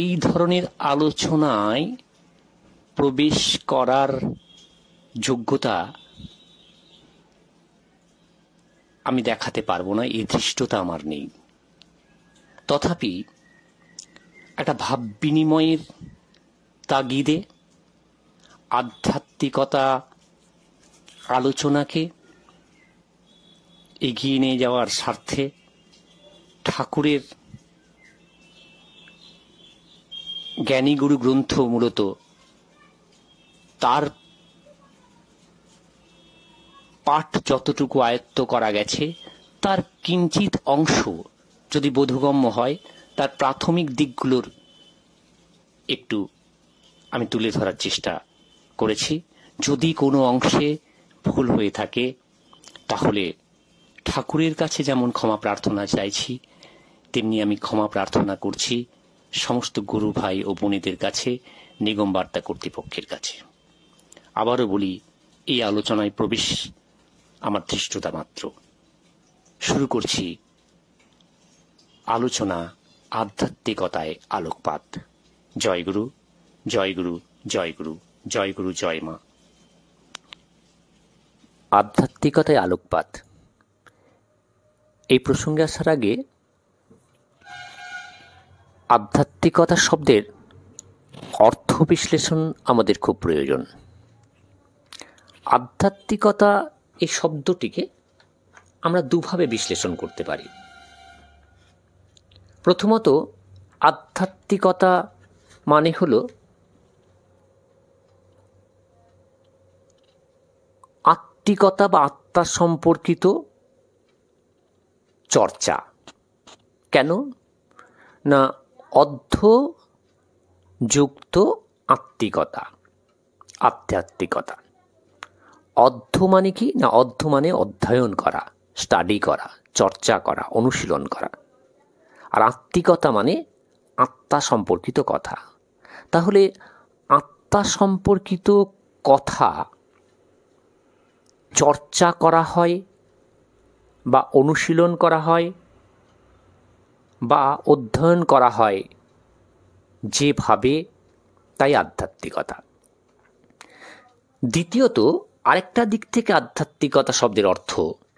এই ধরনের আলোচনায় প্রবেশ করার যোগ্যতা আমি দেখাতে পারবো না এই ধৃষ্টতা আমার নেই তথাপি একটা ভাব বিনিময়ের তাগিদে আধ্যাত্মিকতা আলোচনাকে এগিয়ে নিয়ে যাওয়ার স্বার্থে ঠাকুরের জ্ঞানীগুরু গ্রন্থ মূলত তার পাঠ যতটুকু আয়ত্ত করা গেছে তার কিঞ্চিত অংশ যদি বোধগম্য হয় তার প্রাথমিক দিকগুলোর একটু আমি তুলে ধরার চেষ্টা করেছি যদি কোনো অংশে ভুল হয়ে থাকে তাহলে ঠাকুরের কাছে যেমন ক্ষমা প্রার্থনা চাইছি তেমনি আমি ক্ষমা প্রার্থনা করছি সমস্ত গুরু ভাই ও বোনেদের কাছে নিগম বার্তা কর্তৃপক্ষের কাছে আবারও বলি এই আলোচনায় প্রবেশ আমার ধৃষ্টতা মাত্র শুরু করছি আলোচনা আধ্যাত্মিকতায় আলোকপাত জয়গুরু জয়গুরু জয়গুরু জয়গুরু জয় মা আধ্যাত্মিকতায় আলোকপাত এই প্রসঙ্গে আসার আগে আধ্যাত্মিকতা শব্দের অর্থ বিশ্লেষণ আমাদের খুব প্রয়োজন আধ্যাত্মিকতা এই শব্দটিকে আমরা দুভাবে বিশ্লেষণ করতে পারি প্রথমত আধ্যাত্মিকতা মানে হল আত্মিকতা বা আত্মা সম্পর্কিত চর্চা কেন না অর্ধ যুক্ত আত্মিকতা আধ্যাত্মিকতা অধ্য মানে কি না অধ্য মানে অধ্যয়ন করা স্টাডি করা চর্চা করা অনুশীলন করা আর আত্মিকতা মানে আত্মা সম্পর্কিত কথা তাহলে আত্মা সম্পর্কিত কথা চর্চা করা হয় বা অনুশীলন করা হয় বা অধ্যয়ন করা হয় যেভাবে তাই আধ্যাত্মিকতা দ্বিতীয়ত আরেকটা দিক থেকে আধ্যাত্মিকতা শব্দের অর্থ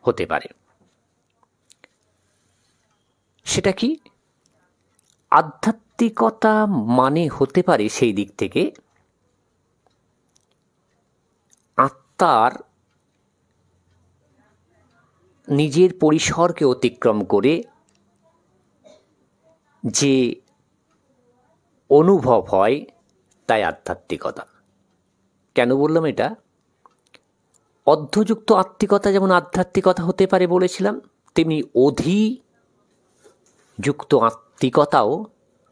হতে পারে সেটা কি আধ্যাত্মিকতা মানে হতে পারে সেই দিক থেকে আত্মার নিজের পরিসরকে অতিক্রম করে যে অনুভব হয় তাই আধ্যাত্মিকতা কেন বললাম এটা অধ্যযুক্ত আত্মিকতা যেমন আধ্যাত্মিকতা হতে পারে বলেছিলাম তেমনি অধি যুক্ত আত্মিকতাও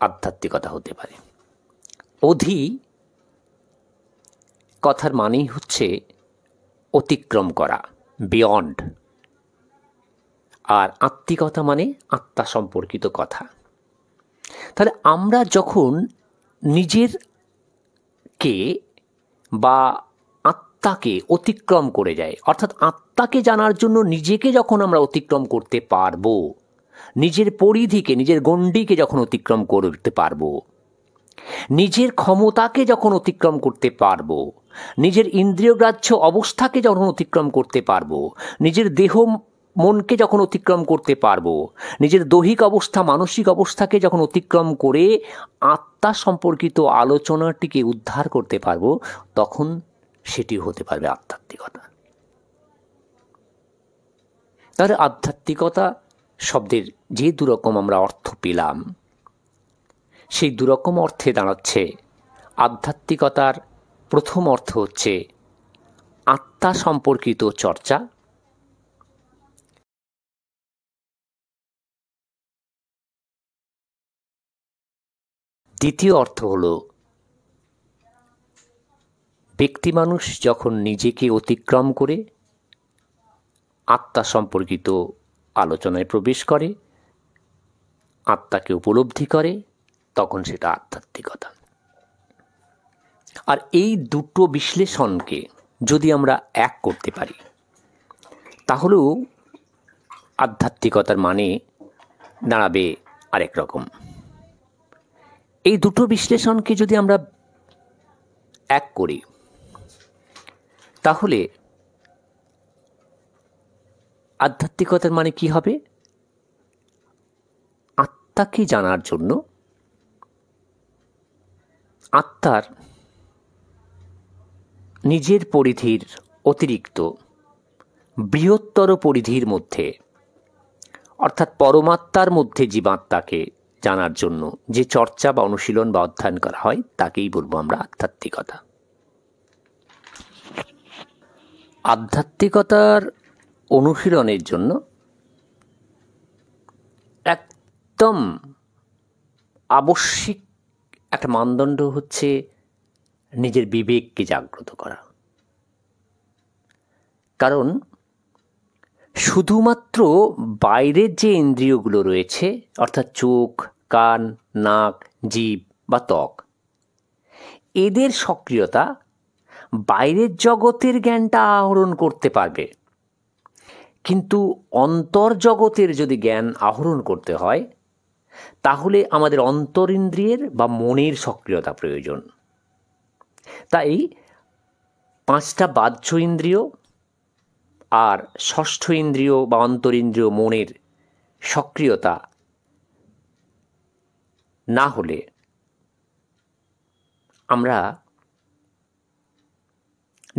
আধ্যাত্মিকতা হতে পারে অধি কথার মানেই হচ্ছে অতিক্রম করা বিয়ন্ড আর আত্মিকতা মানে আত্মা সম্পর্কিত কথা তাহলে আমরা যখন নিজের কে বা আত্মাকে অতিক্রম করে যায় অর্থাৎ আত্মাকে জানার জন্য নিজেকে যখন আমরা অতিক্রম করতে পারবো নিজের পরিধিকে নিজের গণ্ডিকে যখন অতিক্রম করতে পারবো নিজের ক্ষমতাকে যখন অতিক্রম করতে পারবো নিজের ইন্দ্রিয়গ্রাহ্য অবস্থাকে যখন অতিক্রম করতে পারবো নিজের দেহ মনকে যখন অতিক্রম করতে পারবো নিজের দৈহিক অবস্থা মানসিক অবস্থাকে যখন অতিক্রম করে আত্মা সম্পর্কিত আলোচনাটিকে উদ্ধার করতে পারবো তখন সেটি হতে পারবে আধ্যাত্মিকতা তাহলে আধ্যাত্মিকতা শব্দের যে দুরকম আমরা অর্থ পেলাম সেই দুরকম অর্থে দাঁড়াচ্ছে আধ্যাত্মিকতার প্রথম অর্থ হচ্ছে আত্মা সম্পর্কিত চর্চা দ্বিতীয় অর্থ হলো ব্যক্তি মানুষ যখন নিজেকে অতিক্রম করে আত্মা সম্পর্কিত আলোচনায় প্রবেশ করে আত্মাকে উপলব্ধি করে তখন সেটা আধ্যাত্মিকতা আর এই দুটো বিশ্লেষণকে যদি আমরা এক করতে পারি তাহলেও আধ্যাত্মিকতার মানে দাঁড়াবে আরেক রকম এই দুটো বিশ্লেষণকে যদি আমরা এক করি তাহলে আধ্যাত্মিকতার মানে কি হবে আত্মাকে জানার জন্য আত্মার নিজের পরিধির অতিরিক্ত বৃহত্তর পরিধির মধ্যে অর্থাৎ পরমাত্মার মধ্যে জীবাত্মাকে জানার জন্য যে চর্চা বা অনুশীলন বা অধ্যয়ন করা হয় তাকেই বলবো আমরা আধ্যাত্মিকতা আধ্যাত্মিকতার অনুশীলনের জন্য একদম আবশ্যিক একটা মানদণ্ড হচ্ছে নিজের বিবেককে জাগ্রত করা কারণ শুধুমাত্র বাইরের যে ইন্দ্রিয়গুলো রয়েছে অর্থাৎ চোখ কান নাক জীব বা ত্বক এদের সক্রিয়তা বাইরের জগতের জ্ঞানটা আহরণ করতে পারবে কিন্তু জগতের যদি জ্ঞান আহরণ করতে হয় তাহলে আমাদের ইন্দ্রিয়ের বা মনের সক্রিয়তা প্রয়োজন তাই পাঁচটা বাহ্য ইন্দ্রিয় আর ষষ্ঠ ইন্দ্রিয় বা ইন্দ্রিয় মনের সক্রিয়তা না হলে আমরা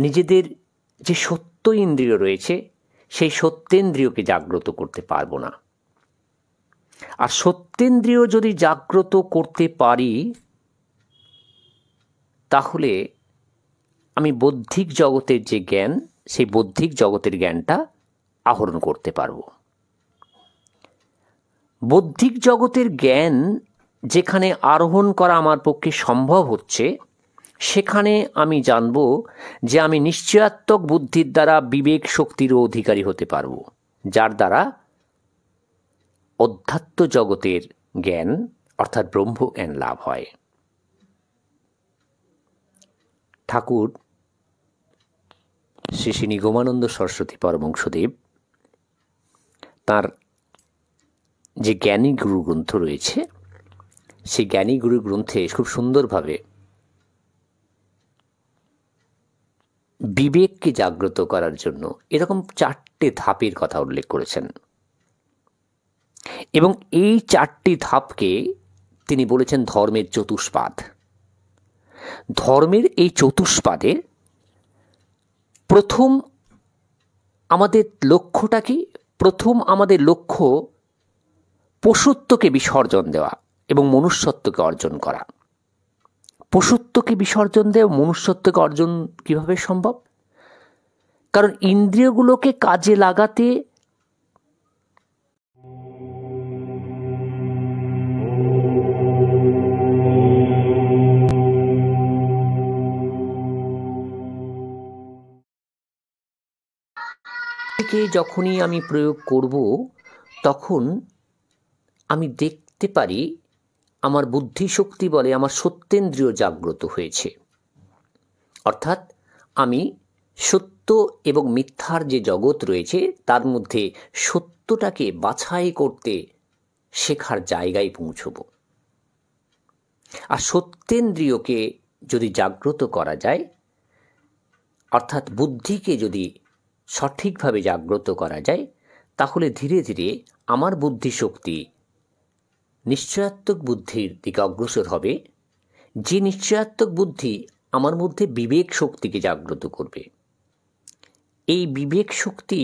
নিজেদের যে সত্য ইন্দ্রিয় রয়েছে সেই সত্যেন্দ্রিয়কে জাগ্রত করতে পারবো না আর সত্যেন্দ্রিয় যদি জাগ্রত করতে পারি তাহলে আমি বৌদ্ধিক জগতের যে জ্ঞান সেই বৌদ্ধিক জগতের জ্ঞানটা আহরণ করতে পারব বৌদ্ধিক জগতের জ্ঞান যেখানে আরোহণ করা আমার পক্ষে সম্ভব হচ্ছে সেখানে আমি জানব যে আমি নিশ্চয়াত্মক বুদ্ধির দ্বারা বিবেক শক্তিরও অধিকারী হতে পারব যার দ্বারা অধ্যাত্ম জগতের জ্ঞান অর্থাৎ ব্রহ্ম জ্ঞান লাভ হয় ঠাকুর শ্রী শ্রী নিগমানন্দ সরস্বতী পরমংশদেব তার যে জ্ঞানী গুরু গ্রন্থ রয়েছে সেই জ্ঞানী গুরু গ্রন্থে খুব সুন্দরভাবে বিবেককে জাগ্রত করার জন্য এরকম চারটে ধাপের কথা উল্লেখ করেছেন এবং এই চারটি ধাপকে তিনি বলেছেন ধর্মের চতুষ্পাদ ধর্মের এই চতুষ্পাদে প্রথম আমাদের লক্ষ্যটা কি প্রথম আমাদের লক্ষ্য পশুত্বকে বিসর্জন দেওয়া এবং মনুষ্যত্বকে অর্জন করা পশুত্বকে বিসর্জন দেয় মনুষ্যত্বকে অর্জন কিভাবে সম্ভব কারণ ইন্দ্রিয়গুলোকে কাজে লাগাতে যখনই আমি প্রয়োগ করব তখন আমি দেখতে পারি আমার বুদ্ধিশক্তি বলে আমার সত্যেন্দ্রিয় জাগ্রত হয়েছে অর্থাৎ আমি সত্য এবং মিথ্যার যে জগৎ রয়েছে তার মধ্যে সত্যটাকে বাছাই করতে শেখার জায়গায় পৌঁছব আর সত্যেন্দ্রিয়কে যদি জাগ্রত করা যায় অর্থাৎ বুদ্ধিকে যদি সঠিকভাবে জাগ্রত করা যায় তাহলে ধীরে ধীরে আমার বুদ্ধিশক্তি নিশ্চয়াত্মক বুদ্ধির দিকে অগ্রসর হবে যে নিশ্চয়াত্মক বুদ্ধি আমার মধ্যে বিবেক শক্তিকে জাগ্রত করবে এই বিবেক শক্তি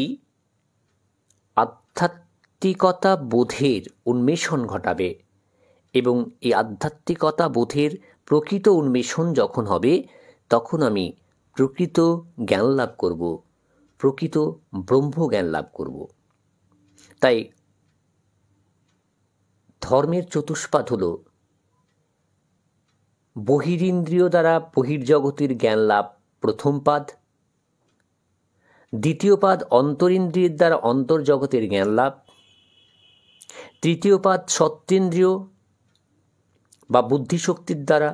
আধ্যাত্মিকতা বোধের উন্মেষণ ঘটাবে এবং এই আধ্যাত্মিকতা বোধের প্রকৃত উন্মেষণ যখন হবে তখন আমি প্রকৃত জ্ঞান লাভ করব প্রকৃত ব্রহ্ম জ্ঞান লাভ করব তাই ধর্মের চতুষ্পাদ হল বহিরিন্দ্রিয় দ্বারা বহির্জগতের জ্ঞান লাভ প্রথম পাদ দ্বিতীয় পাদ অন্তরিন্দ্রিয়ের দ্বারা অন্তর্জগতের জ্ঞান লাভ তৃতীয় পাদ সত্যেন্দ্রিয় বা বুদ্ধিশক্তির দ্বারা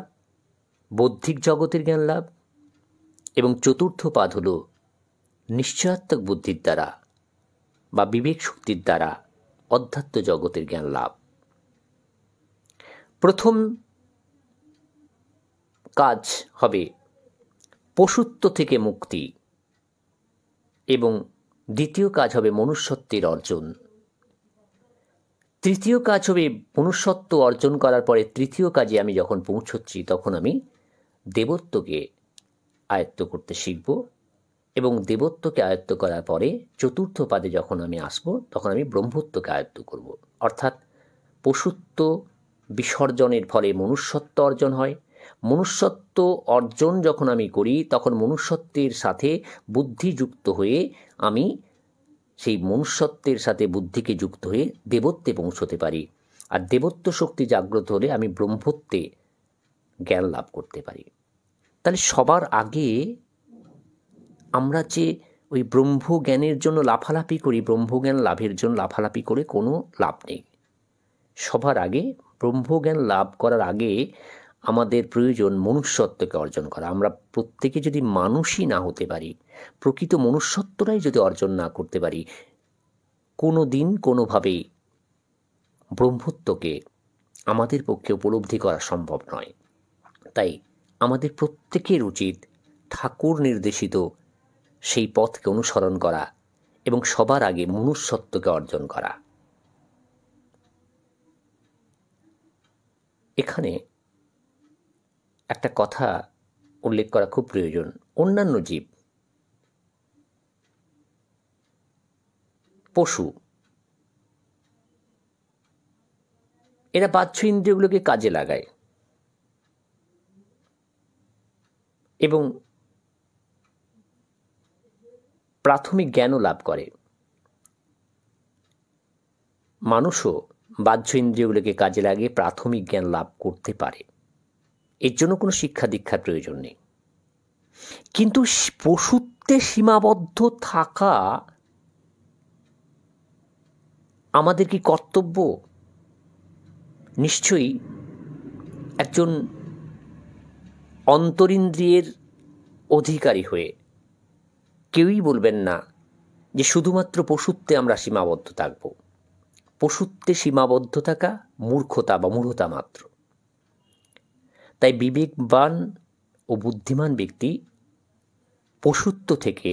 বৌদ্ধিক জগতের জ্ঞান লাভ এবং চতুর্থ পাদ হল নিশ্চয়াত্মক বুদ্ধির দ্বারা বা বিবেক শক্তির দ্বারা অধ্যাত্ম জগতের জ্ঞান লাভ প্রথম কাজ হবে পশুত্ব থেকে মুক্তি এবং দ্বিতীয় কাজ হবে মনুষ্যত্বের অর্জন তৃতীয় কাজ হবে মনুষ্যত্ব অর্জন করার পরে তৃতীয় কাজে আমি যখন পৌঁছচ্ছি তখন আমি দেবত্বকে আয়ত্ত করতে শিখব এবং দেবত্বকে আয়ত্ত করার পরে চতুর্থ পাদে যখন আমি আসব তখন আমি ব্রহ্মত্বকে আয়ত্ত করব অর্থাৎ পশুত্ব বিসর্জনের ফলে মনুষ্যত্ব অর্জন হয় মনুষ্যত্ব অর্জন যখন আমি করি তখন মনুষ্যত্বের সাথে বুদ্ধি যুক্ত হয়ে আমি সেই মনুষ্যত্বের সাথে বুদ্ধিকে যুক্ত হয়ে দেবত্বে পৌঁছতে পারি আর দেবত্ব শক্তি জাগ্রত হলে আমি ব্রহ্মত্বে জ্ঞান লাভ করতে পারি তাহলে সবার আগে আমরা যে ওই ব্রহ্ম জ্ঞানের জন্য লাফালাফি করি ব্রহ্মজ্ঞান লাভের জন্য লাফালাফি করে কোনো লাভ নেই সবার আগে ব্রহ্মজ্ঞান লাভ করার আগে আমাদের প্রয়োজন মনুষ্যত্বকে অর্জন করা আমরা প্রত্যেকে যদি মানুষই না হতে পারি প্রকৃত মনুষ্যত্বটাই যদি অর্জন না করতে পারি কোনো দিন কোনোভাবে ব্রহ্মত্বকে আমাদের পক্ষে উপলব্ধি করা সম্ভব নয় তাই আমাদের প্রত্যেকের উচিত ঠাকুর নির্দেশিত সেই পথকে অনুসরণ করা এবং সবার আগে মনুষ্যত্বকে অর্জন করা এখানে একটা কথা উল্লেখ করা খুব প্রয়োজন অন্যান্য জীব পশু এরা বাহ্য ইন্দ্রিয়গুলোকে কাজে লাগায় এবং প্রাথমিক জ্ঞানও লাভ করে মানুষও বাহ্য ইন্দ্রিয়গুলোকে কাজে লাগিয়ে প্রাথমিক জ্ঞান লাভ করতে পারে এর জন্য কোনো শিক্ষা দীক্ষার প্রয়োজন নেই কিন্তু পশুত্বে সীমাবদ্ধ থাকা আমাদের কি কর্তব্য নিশ্চয়ই একজন অন্তরিন্দ্রিয়ের অধিকারী হয়ে কেউই বলবেন না যে শুধুমাত্র পশুত্বে আমরা সীমাবদ্ধ থাকবো পশুত্বে সীমাবদ্ধ থাকা মূর্খতা বা মূঢ়তা মাত্র তাই বিবেকবান ও বুদ্ধিমান ব্যক্তি পশুত্ব থেকে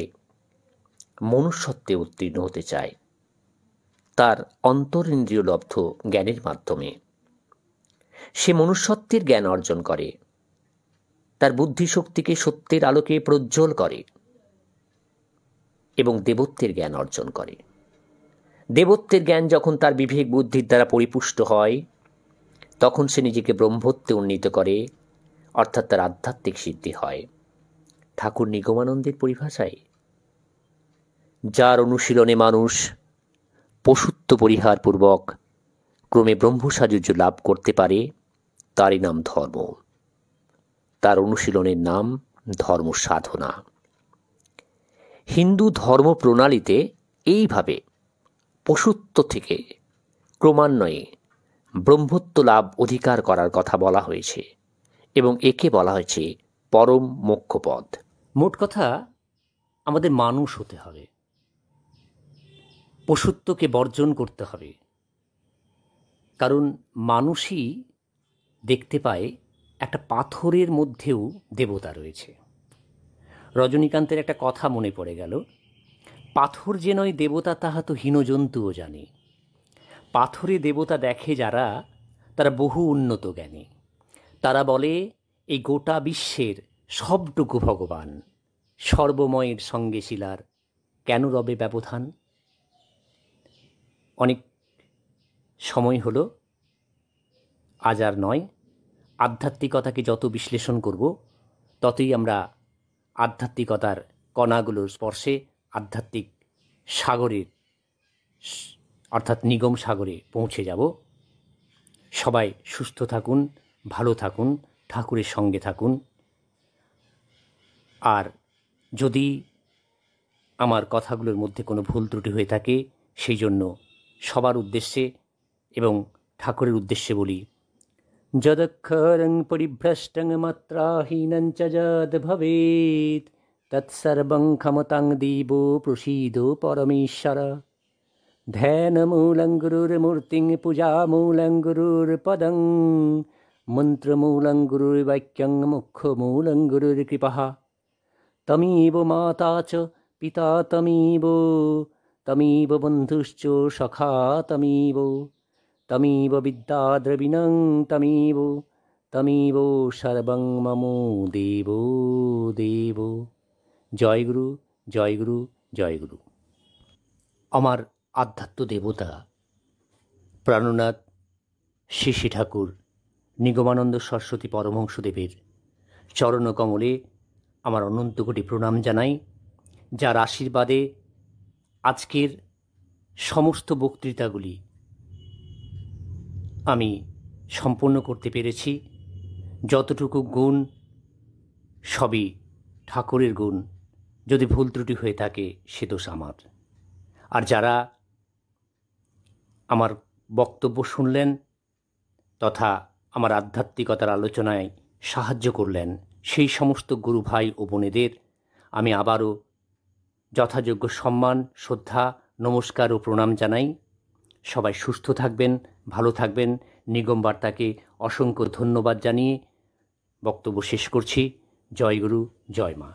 মনুষ্যত্বে উত্তীর্ণ হতে চায় তার অন্তরিন্দ্রিয় লব্ধ জ্ঞানের মাধ্যমে সে মনুষ্যত্বের জ্ঞান অর্জন করে তার বুদ্ধিশক্তিকে সত্যের আলোকে প্রজ্জ্বল করে এবং দেবত্বের জ্ঞান অর্জন করে দেবত্বের জ্ঞান যখন তার বিবেক বুদ্ধির দ্বারা পরিপুষ্ট হয় তখন সে নিজেকে ব্রহ্মত্বে উন্নীত করে অর্থাৎ তার আধ্যাত্মিক সিদ্ধি হয় ঠাকুর নিগমানন্দের পরিভাষায় যার অনুশীলনে মানুষ পশুত্ব পরিহারপূর্বক ক্রমে ব্রহ্মসাজুর্য লাভ করতে পারে তারই নাম ধর্ম তার অনুশীলনের নাম ধর্ম সাধনা হিন্দু ধর্ম প্রণালীতে এইভাবে পশুত্ব থেকে ক্রমান্বয়ে ব্রহ্মত্ব লাভ অধিকার করার কথা বলা হয়েছে এবং একে বলা হয়েছে পরম মোক্ষপদ মোট কথা আমাদের মানুষ হতে হবে পশুত্বকে বর্জন করতে হবে কারণ মানুষই দেখতে পায় একটা পাথরের মধ্যেও দেবতা রয়েছে রজনীকান্তের একটা কথা মনে পড়ে গেল পাথর যে নয় দেবতা তাহা তো হীনজন্তুও জানে পাথরে দেবতা দেখে যারা তারা বহু উন্নত জ্ঞানী তারা বলে এই গোটা বিশ্বের সবটুকু ভগবান সর্বময়ের সঙ্গে শিলার কেন রবে ব্যবধান অনেক সময় হল আজ আর নয় আধ্যাত্মিকতাকে যত বিশ্লেষণ করব ততই আমরা আধ্যাত্মিকতার কণাগুলোর স্পর্শে আধ্যাত্মিক সাগরের অর্থাৎ নিগম সাগরে পৌঁছে যাব সবাই সুস্থ থাকুন ভালো থাকুন ঠাকুরের সঙ্গে থাকুন আর যদি আমার কথাগুলোর মধ্যে কোনো ভুল ত্রুটি হয়ে থাকে সেই জন্য সবার উদ্দেশ্যে এবং ঠাকুরের উদ্দেশ্যে বলি যদক্ষরং পরিভ্রষ্টং মাত্রাহীন যদ ভবেত তৎসর্বং ক্ষমতাং দিব প্রসীদ পরমেশ্বর ধ্যানমূলং গুরুর্মূর্তিং পূজামূলং গুরুর্পদং মন্ত্রমূলং গুরুর্বাক্যং মুখ্যমূলং গুরুর্কৃপা তমীব মাতা চ পিতা তমীব তমীব বন্ধুশ্চ সখা তমীব তমীব বিদ্যা দ্রবিণং তমীব তমীব সর্বং মমো দেব দেব জয়গুরু জয়গুরু জয়গুরু আমার আধ্যাত্ম দেবতা প্রাণনাথ শিশি ঠাকুর নিগমানন্দ সরস্বতী পরমহংসদেবের চরণকমলে আমার অনন্ত কোটি প্রণাম জানাই যার আশীর্বাদে আজকের সমস্ত বক্তৃতাগুলি আমি সম্পন্ন করতে পেরেছি যতটুকু গুণ সবই ঠাকুরের গুণ যদি ভুল ত্রুটি হয়ে থাকে সে দোষ আমার আর যারা আমার বক্তব্য শুনলেন তথা আমার আধ্যাত্মিকতার আলোচনায় সাহায্য করলেন সেই সমস্ত গুরু ভাই ও বোনেদের আমি আবারও যথাযোগ্য সম্মান শ্রদ্ধা নমস্কার ও প্রণাম জানাই সবাই সুস্থ থাকবেন ভালো থাকবেন নিগম বার্তাকে অসংখ্য ধন্যবাদ জানিয়ে বক্তব্য শেষ করছি জয় গুরু জয় মা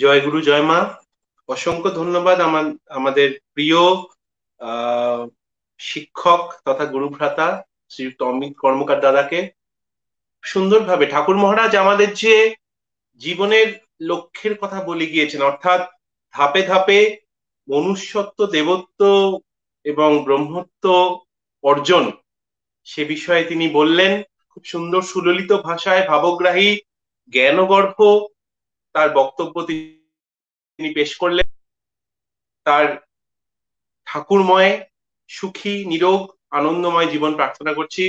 জয় গুরু জয় মা অসংখ্য ধন্যবাদ আমার আমাদের প্রিয় শিক্ষক তথা ভ্রাতা শ্রীযুক্ত অমিত কর্মকার দাদাকে সুন্দরভাবে ঠাকুর মহারাজ আমাদের যে জীবনের লক্ষ্যের কথা বলে গিয়েছেন অর্থাৎ ধাপে ধাপে মনুষ্যত্ব দেবত্ব এবং ব্রহ্মত্ব অর্জন সে বিষয়ে তিনি বললেন খুব সুন্দর সুললিত ভাষায় ভাবগ্রাহী জ্ঞানগর্ভ তার বক্তব্য তিনি পেশ করলেন তার ঠাকুরময় সুখী নিরোগ আনন্দময় জীবন প্রার্থনা করছি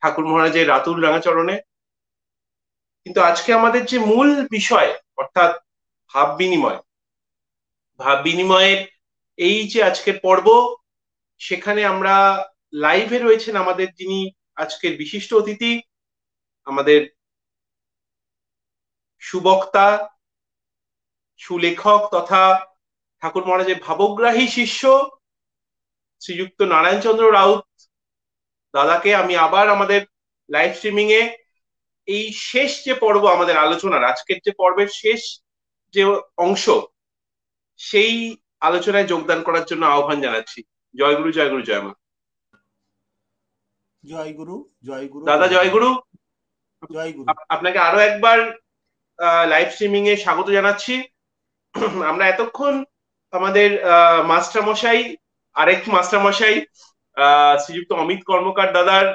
ঠাকুর মহারাজের রাতুল রাঙাচরণে কিন্তু আজকে আমাদের যে মূল বিষয় অর্থাৎ ভাব বিনিময় ভাব বিনিময়ের এই যে আজকের পর্ব সেখানে আমরা লাইভে রয়েছেন আমাদের যিনি আজকের বিশিষ্ট অতিথি আমাদের সুবক্তা সুলেখক তথা ঠাকুর মহারাজের ভাবগ্রাহী শিষ্য শ্রীযুক্ত নারায়ণ চন্দ্র রাউত দাদাকে আমি আবার আমাদের লাইভ স্ট্রিমিং এ এই শেষ যে পর্ব আমাদের আলোচনার আজকের যে পর্বের শেষ যে অংশ সেই আলোচনায় যোগদান করার জন্য আহ্বান জানাচ্ছি জয়গুরু জয়গুরু জয়মা জয় জয়গুরু দাদা জয়গুরু জয়গুরু আপনাকে আরো একবার লাইভ স্ট্রিমিং এ স্বাগত জানাচ্ছি আমরা এতক্ষণ আমাদের মাস্টারমশাই আরেক মাস্টারমশাই শ্রীযুক্ত অমিত কর্মকার দাদার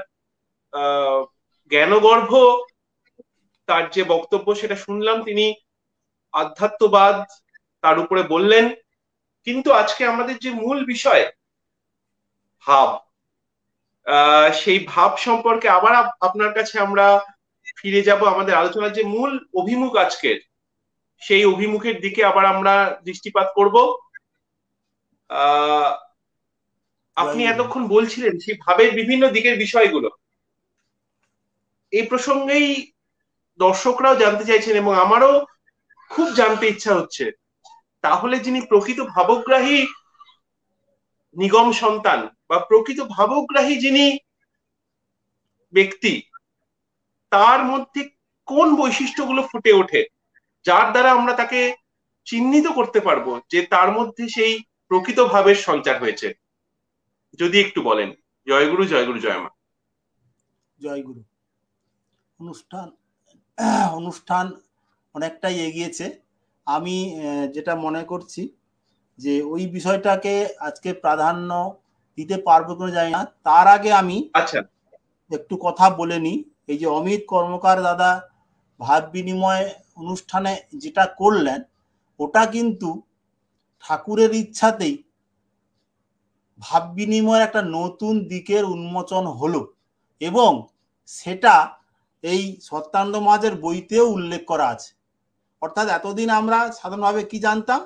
জ্ঞানগর্ভ তার যে বক্তব্য সেটা শুনলাম তিনি আধ্যাত্মবাদ তার উপরে বললেন কিন্তু আজকে আমাদের যে মূল বিষয় ভাব সেই ভাব সম্পর্কে আবার আপনার কাছে আমরা ফিরে যাব আমাদের আলোচনার যে মূল অভিমুখ আজকের সেই অভিমুখের দিকে আবার আমরা দৃষ্টিপাত করব আপনি এতক্ষণ বলছিলেন সেই ভাবের বিভিন্ন দিকের বিষয়গুলো এই প্রসঙ্গেই দর্শকরাও জানতে চাইছেন এবং আমারও খুব জানতে ইচ্ছা হচ্ছে তাহলে যিনি প্রকৃত ভাবগ্রাহী নিগম সন্তান বা প্রকৃত ভাবগ্রাহী যিনি ব্যক্তি তার মধ্যে কোন বৈশিষ্ট্যগুলো ফুটে ওঠে যার দ্বারা আমরা তাকে চিহ্নিত করতে পারবো যে তার মধ্যে সেই প্রকৃত ভাবের সঞ্চার হয়েছে যদি একটু বলেন জয়গুরু জয়গুরু জয়মা জয়গুরু অনুষ্ঠান অনুষ্ঠান অনেকটাই এগিয়েছে আমি যেটা মনে করছি যে ওই বিষয়টাকে আজকে প্রাধান্য দিতে পারবো কিনা জানি না তার আগে আমি আচ্ছা একটু কথা বলে নিই এই যে অমিত কর্মকার দাদা ভাব বিনিময় অনুষ্ঠানে যেটা করলেন ওটা কিন্তু ঠাকুরের ইচ্ছাতেই ভাব বিনিময়ের একটা নতুন দিকের উন্মোচন হলো এবং সেটা এই সত্যান্দ মাঝের বইতেও উল্লেখ করা আছে অর্থাৎ এতদিন আমরা সাধারণভাবে কি জানতাম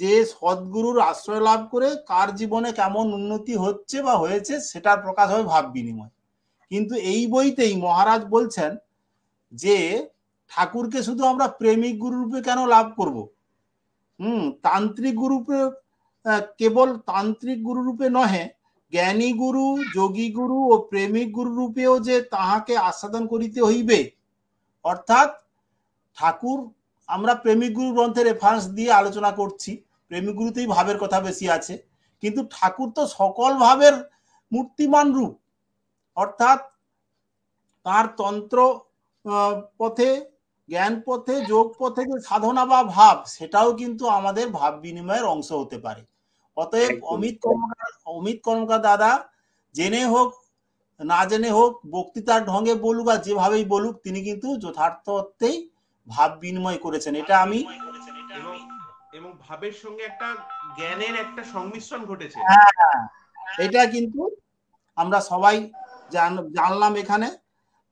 যে সদ্গুরুর আশ্রয় লাভ করে কার জীবনে কেমন উন্নতি হচ্ছে বা হয়েছে সেটার প্রকাশ হবে ভাব বিনিময় কিন্তু এই বইতেই মহারাজ বলছেন যে ঠাকুরকে শুধু আমরা প্রেমিক গুরুরূপে কেন লাভ করব হুম তান্ত্রিক গুরুপে কেবল তান্ত্রিক গুরুরূপে নহে জ্ঞানী গুরু যোগী গুরু ও প্রেমিক গুরু রূপেও যে তাহাকে আস্বাদন করিতে হইবে অর্থাৎ ঠাকুর আমরা প্রেমিক গুরু গ্রন্থে রেফারেন্স দিয়ে আলোচনা করছি প্রেমিক গুরুতেই ভাবের কথা বেশি আছে কিন্তু ঠাকুর তো সকল ভাবের মূর্তিমান রূপ অর্থাৎ তার তন্ত্র পথে জ্ঞান পথে যোগ পথে যে সাধনা বা ভাব সেটাও কিন্তু আমাদের ভাব বিনিময়ের অংশ হতে পারে অতএব অমিত কর্মকার অমিত কর্মকার দাদা জেনে হোক না জেনে হোক বক্তৃতার ঢঙ্গে বলুক বা যেভাবেই বলুক তিনি কিন্তু যথার্থ অর্থেই ভাব বিনিময় করেছেন এটা আমি এবং ভাবের সঙ্গে একটা জ্ঞানের একটা সংমিশ্রণ ঘটেছে হ্যাঁ, হ্যাঁ। এটা কিন্তু আমরা সবাই জানলাম এখানে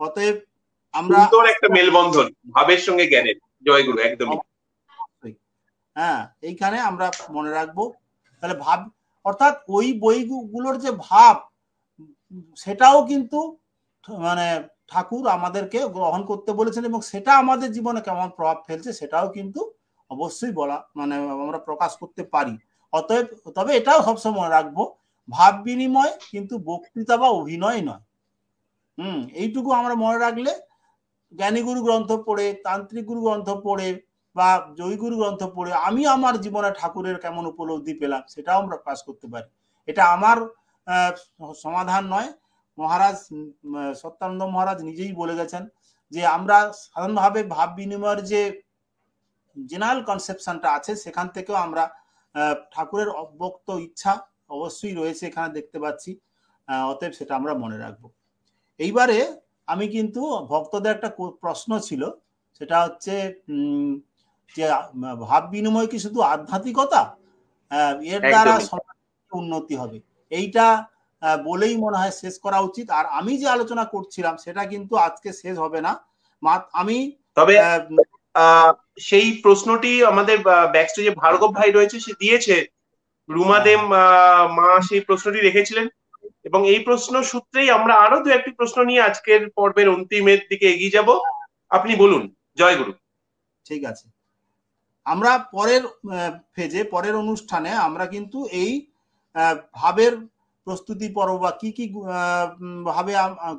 অতএব আমরা সুন্দর একটা মেলবন্ধন ভাবের সঙ্গে জ্ঞানের জয়গুরু একদমই হ্যাঁ এইখানে আমরা মনে রাখবো তাহলে ভাব অর্থাৎ ওই বইগুলোর যে ভাব সেটাও কিন্তু মানে ঠাকুর আমাদেরকে গ্রহণ করতে বলেছেন এবং সেটা আমাদের জীবনে কেমন প্রভাব ফেলছে সেটাও কিন্তু অবশ্যই বলা মানে আমরা প্রকাশ করতে পারি অতএব তবে এটাও সবসময় রাখবো ভাব বিনিময় কিন্তু বক্তৃতা বা অভিনয় নয় হুম এইটুকু আমরা মনে রাখলে জ্ঞানীগুরু গ্রন্থ পড়ে তান্ত্রিক গুরু গ্রন্থ পড়ে বা গুরু গ্রন্থ পড়ে আমি আমার জীবনে ঠাকুরের কেমন উপলব্ধি পেলাম সেটাও আমরা পাশ করতে পারি এটা আমার সমাধান নয় মহারাজ সত্যানন্দ মহারাজ নিজেই বলে গেছেন যে আমরা সাধারণভাবে ভাব বিনিময়ের যে জেনারেল কনসেপশনটা আছে সেখান থেকেও আমরা ঠাকুরের অব্যক্ত ইচ্ছা অবশ্যই রয়েছে এখানে দেখতে পাচ্ছি অতএব সেটা আমরা মনে রাখবো এইবারে আমি কিন্তু ভক্তদের একটা প্রশ্ন ছিল সেটা হচ্ছে যে ভাব বিনিময় কি শুধু আধ্যাত্মিকতা এর দ্বারা উন্নতি হবে এইটা বলেই মনে হয় শেষ করা উচিত আর আমি যে আলোচনা করছিলাম সেটা কিন্তু আজকে শেষ হবে না আমি তবে সেই প্রশ্নটি আমাদের ব্যাকস্টেজে ভার্গব ভাই রয়েছে সে দিয়েছে রুমা মা সেই প্রশ্নটি রেখেছিলেন এবং এই প্রশ্ন সূত্রেই আমরা আরো দু একটি প্রশ্ন নিয়ে আজকের পর্বের অন্তিমের দিকে এগিয়ে যাব আপনি বলুন জয় গুরু ঠিক আছে আমরা পরের ফেজে পরের অনুষ্ঠানে আমরা কিন্তু এই ভাবের প্রস্তুতি পর্ব বা কি কি ভাবে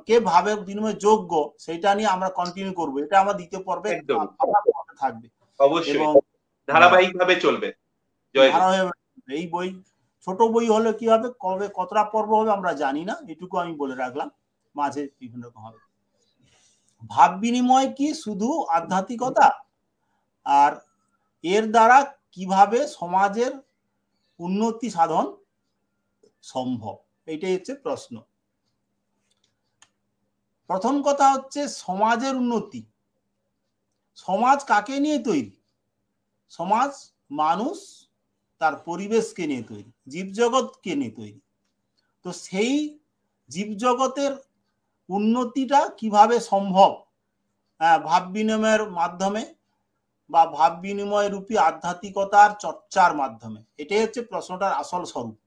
কে ভাবের বিনিময় যোগ্য সেটা নিয়ে আমরা কন্টিনিউ করব এটা আমার দ্বিতীয় পর্বে থাকবে অবশ্যই ধারাবাহিক ভাবে চলবে জয় এই বই ছোট বই হলে কি হবে কবে কতটা পর্ব হবে আমরা জানি না এটুকু আমি বলে রাখলাম মাঝে বিভিন্ন রকম হবে ভাব বিনিময় কি শুধু আধ্যাত্মিকতা আর এর দ্বারা কিভাবে সমাজের উন্নতি সাধন সম্ভব এটাই হচ্ছে প্রশ্ন প্রথম কথা হচ্ছে সমাজের উন্নতি সমাজ কাকে নিয়ে তৈরি সমাজ মানুষ তার পরিবেশকে নিয়ে তৈরি জীবজগৎকে নিয়ে তৈরি তো সেই জীবজগতের উন্নতিটা কিভাবে সম্ভব হ্যাঁ, ভাব বিনিময়ের মাধ্যমে বা ভাব বিনিময় রূপী আধ্যাত্মিকতার চর্চার মাধ্যমে এটাই হচ্ছে প্রশ্নটার আসল স্বরূপ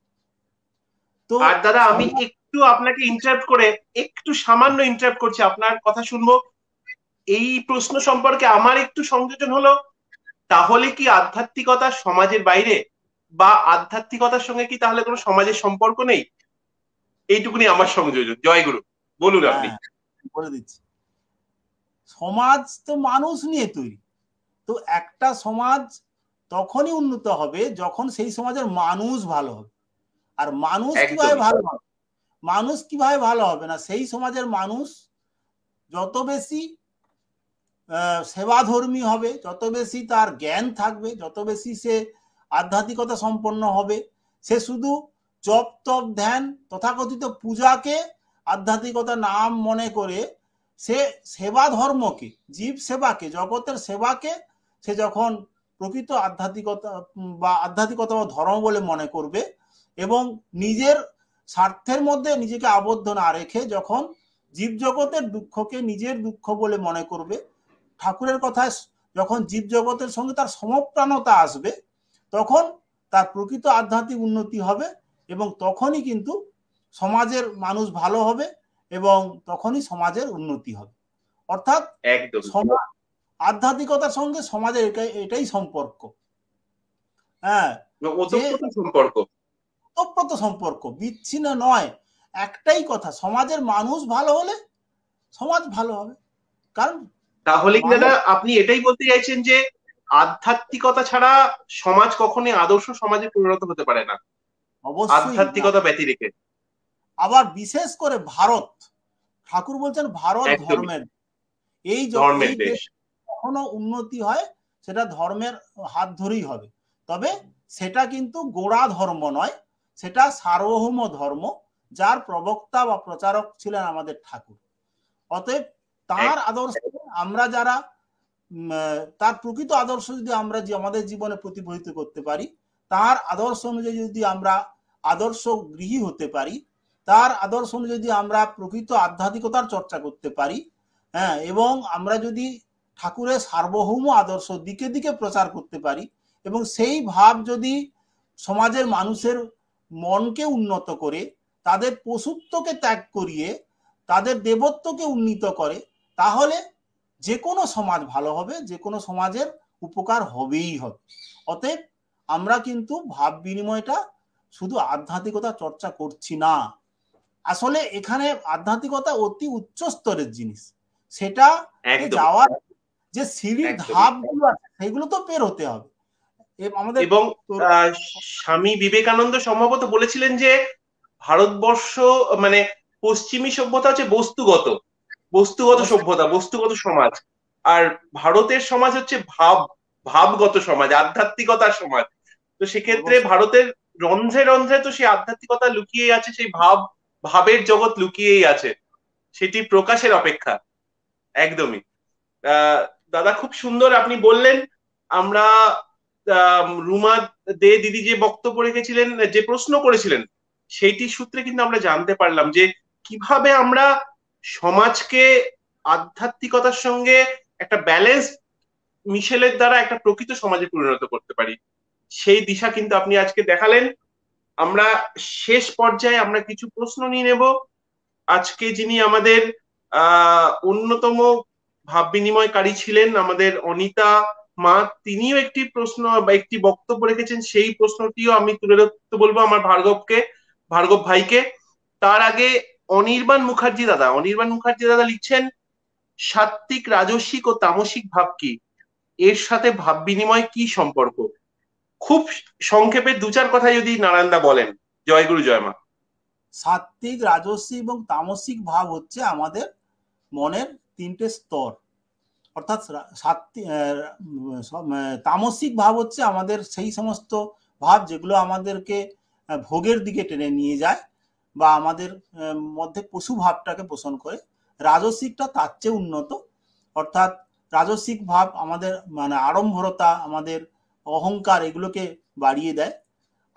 তো দাদা আমি একটু আপনাকে ইন্টারাপ্ট করে একটু সামান্য ইন্টারাপ্ট করছি আপনার কথা শুনবো এই প্রশ্ন সম্পর্কে আমার একটু সংযোজন হলো তাহলে কি আধ্যাত্মিকতা সমাজের বাইরে বা আধ্যাত্মিকতার সঙ্গে কি তাহলে কোনো সমাজের সম্পর্ক নেই এইটুকুনি আমার সংযোজন জয়গুরু বলুন হ্যাঁ, আপনি হ্যাঁ, বলে দিচ্ছি সমাজ তো মানুষ নিয়ে তৈরি তো একটা সমাজ তখনই উন্নত হবে যখন সেই সমাজের মানুষ ভালো হবে আর মানুষ কিভাবে ভালো হবে মানুষ কিভাবে ভালো হবে না সেই সমাজের মানুষ যত বেশি সেবাধর্মী হবে যত বেশি তার জ্ঞান থাকবে যত বেশি সে আধ্যাত্মিকতা সম্পন্ন হবে সে শুধু জপ তপ ধ্যান তথাকথিত পূজাকে আধ্যাত্মিকতা নাম মনে করে সে সেবা ধর্মকে জীব সেবাকে জগতের সেবাকে সে যখন প্রকৃত আধ্যাত্মিকতা বা আধ্যাত্মিকতা বা ধর্ম বলে মনে করবে এবং নিজের স্বার্থের মধ্যে নিজেকে আবদ্ধ না রেখে যখন জীবজগতের দুঃখকে নিজের দুঃখ বলে মনে করবে ঠাকুরের কথায় যখন জীবজগতের সঙ্গে তার সমপ্রাণতা আসবে তখন তার প্রকৃত আধ্যাত্মিক উন্নতি হবে এবং তখনই কিন্তু সমাজের মানুষ ভালো হবে এবং তখনই সমাজের উন্নতি হবে অর্থাৎ আধ্যাত্মিকতার সঙ্গে সমাজের এটাই সম্পর্ক হ্যাঁ সম্পর্ক সম্পর্ক বিচ্ছিন্ন নয় একটাই কথা সমাজের মানুষ ভালো হলে সমাজ ভালো হবে কারণ তাহলে দাদা আপনি এটাই বলতে চাইছেন যে আধ্যাত্মিকতা ছাড়া সমাজ কখনোই আদর্শ সমাজে পরিণত হতে পারে না আধ্যাত্মিকতা ব্যতি রেখে আবার বিশেষ করে ভারত ঠাকুর বলছেন ভারত ধর্মের এই ধর্মের দেশ কখনো উন্নতি হয় সেটা ধর্মের হাত ধরেই হবে তবে সেটা কিন্তু গোড়া ধর্ম নয় সেটা সার্বভৌম ধর্ম যার প্রবক্তা বা প্রচারক ছিলেন আমাদের ঠাকুর অতএব তার আদর্শে আমরা যারা তার প্রকৃত আদর্শ যদি আমরা যে আমাদের জীবনে প্রতিফলিত করতে পারি তার আদর্শ অনুযায়ী যদি আমরা আদর্শ গৃহী হতে পারি তার আদর্শ অনুযায়ী যদি আমরা প্রকৃত আধ্যাত্মিকতার চর্চা করতে পারি হ্যাঁ এবং আমরা যদি ঠাকুরের সার্বভৌম আদর্শ দিকে দিকে প্রচার করতে পারি এবং সেই ভাব যদি সমাজের মানুষের মনকে উন্নত করে তাদের পশুত্বকে ত্যাগ করিয়ে তাদের দেবত্বকে উন্নীত করে তাহলে যে কোনো সমাজ ভালো হবে যে কোনো সমাজের উপকার হবেই হবে অতএব আমরা কিন্তু ভাব বিনিময়টা শুধু আধ্যাত্মিকতা চর্চা করছি না আসলে এখানে আধ্যাত্মিকতা অতি উচ্চ স্তরের জিনিস সেটা যাওয়ার যে সিঁড়ির ধাপগুলো আছে সেগুলো তো পের হতে হবে আমাদের এবং স্বামী বিবেকানন্দ সম্ভবত বলেছিলেন যে ভারতবর্ষ মানে পশ্চিমী সভ্যতা হচ্ছে বস্তুগত বস্তুগত সভ্যতা বস্তুগত সমাজ আর ভারতের সমাজ হচ্ছে ভাব ভাবগত সমাজ আধ্যাত্মিকতার সমাজ তো সেক্ষেত্রে ভারতের রন্ধ্রে রন্ধ্রে তো সেই আধ্যাত্মিকতা লুকিয়েই আছে সেই ভাব ভাবের জগৎ লুকিয়েই আছে সেটি প্রকাশের অপেক্ষা একদমই দাদা খুব সুন্দর আপনি বললেন আমরা রুমা দে দিদি যে বক্তব্য রেখেছিলেন যে প্রশ্ন করেছিলেন সেইটি সূত্রে কিন্তু আমরা জানতে পারলাম যে কিভাবে আমরা সমাজকে আধ্যাত্মিকতার সঙ্গে একটা ব্যালেন্স মিশেলের দ্বারা একটা প্রকৃত সমাজে পরিণত করতে পারি সেই দিশা কিন্তু আপনি আজকে দেখালেন আমরা শেষ পর্যায়ে আমরা কিছু প্রশ্ন নিয়ে নেব আজকে যিনি আমাদের আহ অন্যতম ভাব বিনিময়কারী ছিলেন আমাদের অনিতা মা তিনিও একটি প্রশ্ন বা একটি বক্তব্য রেখেছেন সেই প্রশ্নটিও আমি তুলে ধরতে বলবো আমার ভার্গবকে ভার্গব ভাইকে তার আগে অনির্বাণ মুখার্জি দাদা অনির্বাণ মুখার্জি দাদা লিখছেন সাত্ত্বিক রাজস্বিক ও তামসিক ভাব কি এর সাথে ভাব বিনিময় কি সম্পর্ক খুব সংক্ষেপে দু চার কথা যদি নারায়ণদা বলেন জয়গুরু জয়মা সাত্ত্বিক রাজস্বী এবং তামসিক ভাব হচ্ছে আমাদের মনের তিনটে স্তর অর্থাৎ তামসিক ভাব হচ্ছে আমাদের সেই সমস্ত ভাব যেগুলো আমাদেরকে ভোগের দিকে টেনে নিয়ে যায় বা আমাদের মধ্যে পশু ভাবটাকে পোষণ করে রাজসিকটা তার চেয়ে উন্নত অর্থাৎ রাজসিক ভাব আমাদের মানে আড়ম্বরতা আমাদের অহংকার এগুলোকে বাড়িয়ে দেয়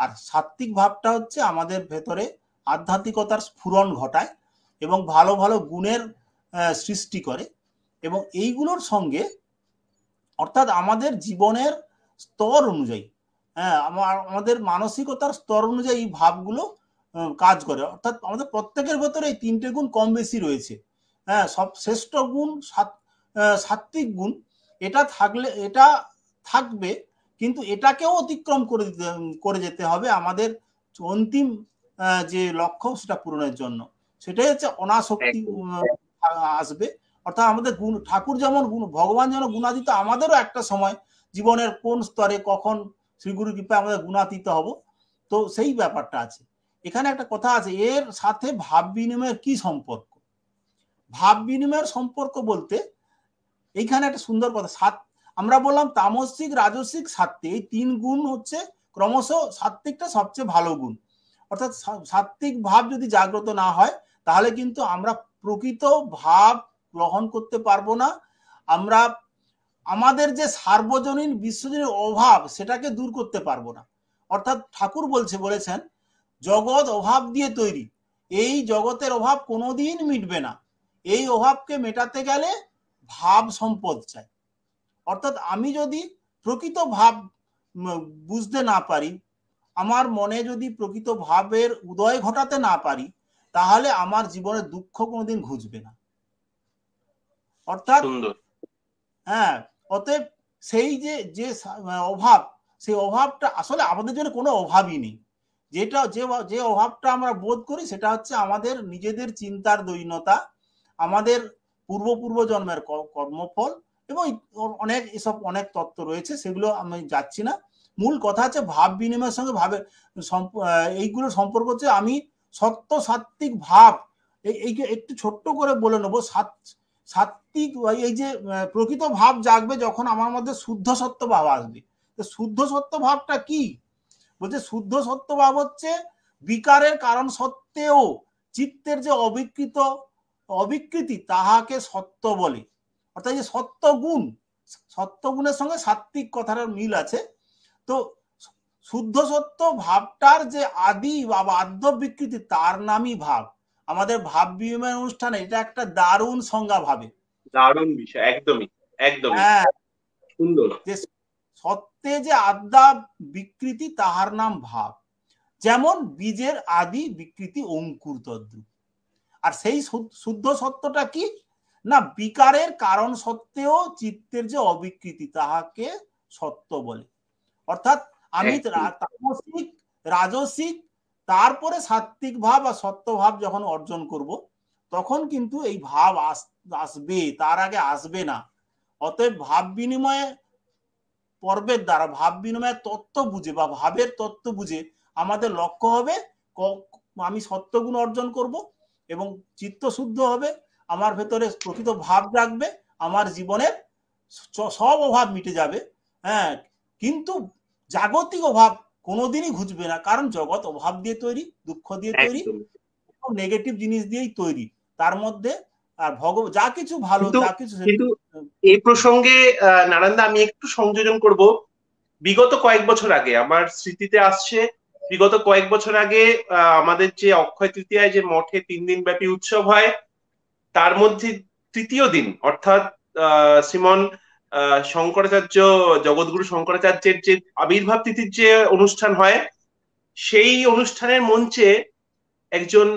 আর সাত্ত্বিক ভাবটা হচ্ছে আমাদের ভেতরে আধ্যাত্মিকতার স্ফুরণ ঘটায় এবং ভালো ভালো গুণের সৃষ্টি করে এবং এইগুলোর সঙ্গে অর্থাৎ আমাদের জীবনের স্তর অনুযায়ী হ্যাঁ আমাদের মানসিকতার স্তর অনুযায়ী এই ভাবগুলো কাজ করে অর্থাৎ আমাদের প্রত্যেকের ভেতরে এই তিনটে গুণ কম বেশি রয়েছে হ্যাঁ সব শ্রেষ্ঠ গুণ সাত্ত্বিক গুণ এটা থাকলে এটা থাকবে কিন্তু এটাকেও অতিক্রম করে করে যেতে হবে আমাদের অন্তিম যে লক্ষ্য সেটা পূরণের জন্য সেটাই হচ্ছে অনাসক্তি আসবে অর্থাৎ আমাদের গুণ ঠাকুর যেমন গুণ ভগবান যেন গুণাতীত আমাদেরও একটা সময় জীবনের কোন স্তরে কখন শ্রীগুরু কৃপায় আমাদের গুণাতীত হব তো সেই ব্যাপারটা আছে এখানে একটা কথা আছে এর সাথে ভাব বিনিময়ের কি সম্পর্ক ভাব বিনিময়ের সম্পর্ক বলতে এইখানে একটা সুন্দর কথা সাত আমরা বললাম তামসিক রাজস্বিক সাত্ত্বিক এই তিন গুণ হচ্ছে ক্রমশ সাত্বিকটা সবচেয়ে ভালো গুণ অর্থাৎ সাত্বিক ভাব যদি জাগ্রত না হয় তাহলে কিন্তু আমরা প্রকৃত ভাব গ্রহণ করতে পারবো না আমরা আমাদের যে সার্বজনীন বিশ্বজনীন অভাব সেটাকে দূর করতে পারবো না অর্থাৎ ঠাকুর বলছে বলেছেন জগৎ অভাব দিয়ে তৈরি এই জগতের অভাব কোনোদিন মিটবে না এই অভাবকে মেটাতে গেলে ভাব সম্পদ চাই অর্থাৎ আমি যদি প্রকৃত ভাব বুঝতে না পারি আমার মনে যদি প্রকৃত ভাবের উদয় ঘটাতে না পারি তাহলে আমার জীবনে দুঃখ কোনোদিন ঘুচবে না অর্থাৎ হ্যাঁ অতএব সেই যে যে অভাব সেই অভাবটা আসলে আমাদের জন্য কোনো অভাবই নেই যেটা যে যে অভাবটা আমরা বোধ করি সেটা হচ্ছে আমাদের নিজেদের চিন্তার দৈনতা আমাদের পূর্ব পূর্ব জন্মের কর্মফল এবং অনেক এসব অনেক তত্ত্ব রয়েছে সেগুলো আমি যাচ্ছি না মূল কথা হচ্ছে ভাব বিনিময়ের সঙ্গে ভাবে এইগুলো সম্পর্ক হচ্ছে আমি সত্য সাত্ত্বিক ভাব এই একটু ছোট্ট করে বলে নেবো সাত সাত্ত্বিক এই যে প্রকৃত ভাব জাগবে যখন আমার মধ্যে শুদ্ধ সত্য ভাব আসবে শুদ্ধ সত্য ভাবটা কি বলছে শুদ্ধ সত্য ভাব হচ্ছে বিকারের কারণ সত্ত্বেও চিত্তের যে অবিকৃত অবিকৃতি তাহাকে সত্য বলে অর্থাৎ যে সত্য গুণ সত্য গুণের সঙ্গে সাত্বিক কথাটার মিল আছে তো শুদ্ধ সত্য ভাবটার যে আদি বা বাদ্য বিকৃতি তার নামই ভাব আমাদের ভাব বিনিময় অনুষ্ঠানে এটা একটা দারুণ সংজ্ঞা ভাবে দারুণ বিষয় একদমই একদম হ্যাঁ সুন্দর সত্যে যে আদ্যা বিকৃতি তাহার নাম ভাব যেমন বীজের আদি বিকৃতি অঙ্কুর তদ্রুপ আর সেই শুদ্ধ সত্যটা কি না বিকারের কারণ সত্ত্বেও চিত্তের যে অবিকৃতি তাহাকে সত্য বলে অর্থাৎ আমি তামসিক রাজসিক তারপরে সাত্ত্বিক ভাব আর সত্য ভাব যখন অর্জন করব তখন কিন্তু এই ভাব আসবে তার আগে আসবে না অতএব ভাব বিনিময়ে পর্বের দ্বারা ভাব বিনিময়ের তত্ত্ব বুঝে বা ভাবের তত্ত্ব বুঝে আমাদের লক্ষ্য হবে আমি সত্যগুণ অর্জন করব এবং চিত্ত শুদ্ধ হবে আমার ভেতরে প্রকৃত ভাব রাখবে আমার জীবনের সব অভাব মিটে যাবে হ্যাঁ কিন্তু জাগতিক অভাব কোনোদিনই ঘুচবে না কারণ জগৎ অভাব দিয়ে তৈরি দুঃখ দিয়ে তৈরি নেগেটিভ জিনিস দিয়েই তৈরি তার মধ্যে আর ভগব যা কিছু ভালো যা কিছু এই প্রসঙ্গে নারান্দা আমি একটু সংযোজন করব বিগত কয়েক বছর আগে আমার স্মৃতিতে আসছে বিগত কয়েক বছর আগে আমাদের যে অক্ষয় তৃতীয়ায় যে মঠে তিন দিন ব্যাপী উৎসব হয় তার মধ্যে তৃতীয় দিন অর্থাৎ শ্রীমন শঙ্করাচার্য জগৎগুরু শঙ্করাচার্যের যে আবির্ভাব তিথির যে অনুষ্ঠান হয় সেই অনুষ্ঠানের মঞ্চে একজন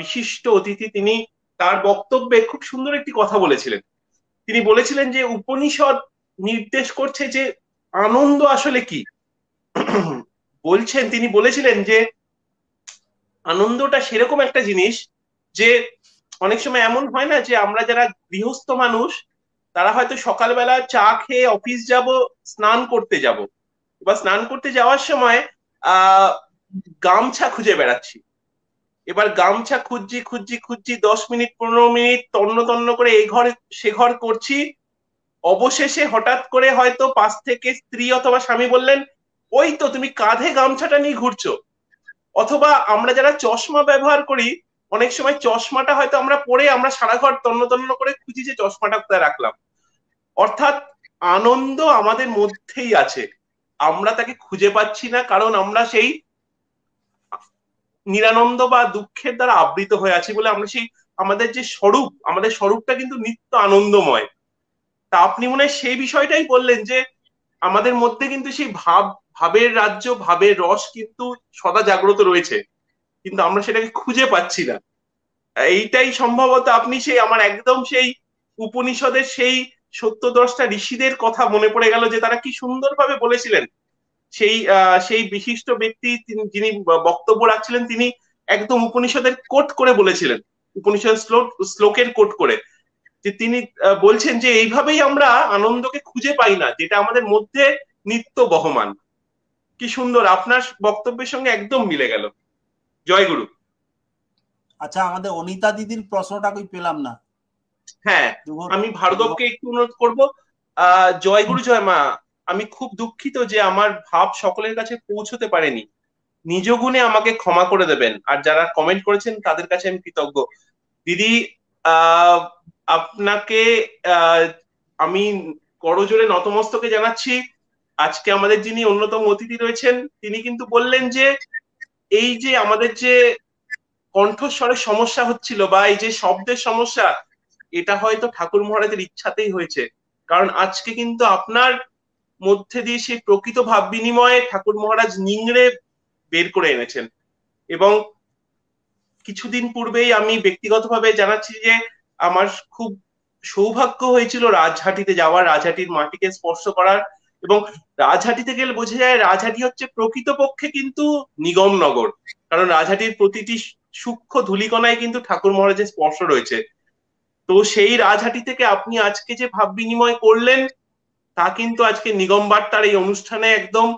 বিশিষ্ট অতিথি তিনি তার বক্তব্যে খুব সুন্দর একটি কথা বলেছিলেন তিনি বলেছিলেন যে উপনিষদ নির্দেশ করছে যে আনন্দ আসলে কি বলছেন তিনি বলেছিলেন যে আনন্দটা সেরকম একটা জিনিস যে অনেক সময় এমন হয় না যে আমরা যারা গৃহস্থ মানুষ তারা হয়তো সকালবেলা চা খেয়ে অফিস যাব স্নান করতে যাব বা স্নান করতে যাওয়ার সময় আহ গামছা খুঁজে বেড়াচ্ছি এবার গামছা খুঁজছি খুঁজছি খুঁজছি দশ মিনিট পনেরো মিনিট তন্ন তন্ন করে এই ঘর সে ঘর করছি অবশেষে হঠাৎ করে হয়তো পাশ থেকে স্ত্রী অথবা স্বামী বললেন ওই তো তুমি কাঁধে গামছাটা নিয়ে ঘুরছো অথবা আমরা যারা চশমা ব্যবহার করি অনেক সময় চশমাটা হয়তো আমরা পরে আমরা সারা ঘর তন্ন তন্ন করে খুঁজি যে চশমাটা কোথায় রাখলাম অর্থাৎ আনন্দ আমাদের মধ্যেই আছে আমরা তাকে খুঁজে পাচ্ছি না কারণ আমরা সেই নিরানন্দ বা দুঃখের দ্বারা আবৃত হয়ে আছি বলে আমরা সেই আমাদের যে স্বরূপ আমাদের স্বরূপটা কিন্তু নিত্য আনন্দময় তা আপনি মনে হয় সেই বিষয়টাই বললেন যে আমাদের মধ্যে কিন্তু সেই ভাব ভাবের রাজ্য ভাবের রস কিন্তু সদা জাগ্রত রয়েছে কিন্তু আমরা সেটাকে খুঁজে পাচ্ছি না এইটাই সম্ভবত আপনি সেই আমার একদম সেই উপনিষদের সেই সত্যদশটা ঋষিদের কথা মনে পড়ে গেল যে তারা কি সুন্দরভাবে বলেছিলেন সেই সেই বিশিষ্ট ব্যক্তি যিনি বক্তব্য রাখছিলেন তিনি একদম উপনিষদের কোট করে বলেছিলেন উপনিষদের শ্লোক শ্লোকের কোট করে যে তিনি বলছেন যে এইভাবেই আমরা আনন্দকে খুঁজে পাই না যেটা আমাদের মধ্যে নিত্য বহমান কি সুন্দর আপনার বক্তব্যের সঙ্গে একদম মিলে গেল জয় গুরু আচ্ছা আমাদের অনিতা দিদির প্রশ্নটা আমি পেলাম না হ্যাঁ আমি ভার্গবকে একটু অনুরোধ করবো জয় গুরু জয় মা আমি খুব দুঃখিত যে আমার ভাব সকলের কাছে পৌঁছতে পারেনি নিজ গুণে আমাকে ক্ষমা করে দেবেন আর যারা কমেন্ট করেছেন তাদের কাছে আমি কৃতজ্ঞ দিদি আপনাকে আমি করজোরে নতমস্তকে জানাচ্ছি আজকে আমাদের যিনি অন্যতম অতিথি রয়েছেন তিনি কিন্তু বললেন যে এই যে আমাদের যে কণ্ঠস্বরের সমস্যা হচ্ছিল বা এই যে শব্দের সমস্যা এটা হয়তো ঠাকুর মহারাজের ইচ্ছাতেই হয়েছে কারণ আজকে কিন্তু আপনার মধ্যে দিয়ে সেই প্রকৃত ভাব বিনিময়ে ঠাকুর মহারাজ নিংড়ে বের করে এনেছেন এবং কিছুদিন পূর্বেই আমি ব্যক্তিগতভাবে জানাচ্ছি যে আমার খুব সৌভাগ্য হয়েছিল রাজহাটিতে যাওয়ার রাজহাটির মাটিকে স্পর্শ করার এবং রাজহাটিতে গেলে বোঝা যায় রাজহাটি হচ্ছে প্রকৃতপক্ষে কিন্তু নিগম নগর কারণ রাজহাটির প্রতিটি সূক্ষ্ম ধুলিকণায় কিন্তু ঠাকুর মহারাজের স্পর্শ রয়েছে তো সেই রাজহাটি থেকে আপনি আজকে যে ভাব বিনিময় করলেন তা কিন্তু আজকে নিগমবার তার এই অনুষ্ঠানে একদম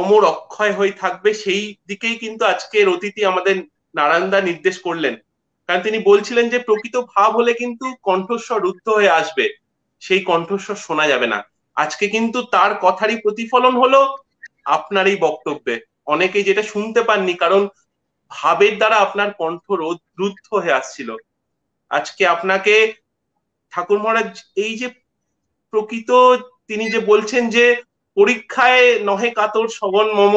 অমর অক্ষয় হয়ে থাকবে সেই দিকেই কিন্তু আজকের অতিথি আমাদের নারায়ণদা নির্দেশ করলেন কারণ তিনি বলছিলেন যে প্রকৃত ভাব হলে কিন্তু কণ্ঠস্বর রুদ্ধ হয়ে আসবে সেই কণ্ঠস্বর শোনা যাবে না আজকে কিন্তু তার কথারই প্রতিফলন হলো আপনার এই বক্তব্যে অনেকেই যেটা শুনতে পাননি কারণ ভাবের দ্বারা আপনার কণ্ঠ রুদ্ধ হয়ে আসছিল আজকে আপনাকে ঠাকুর মহারাজ এই যে প্রকৃত তিনি যে বলছেন যে পরীক্ষায় নহে কাতর সগন মম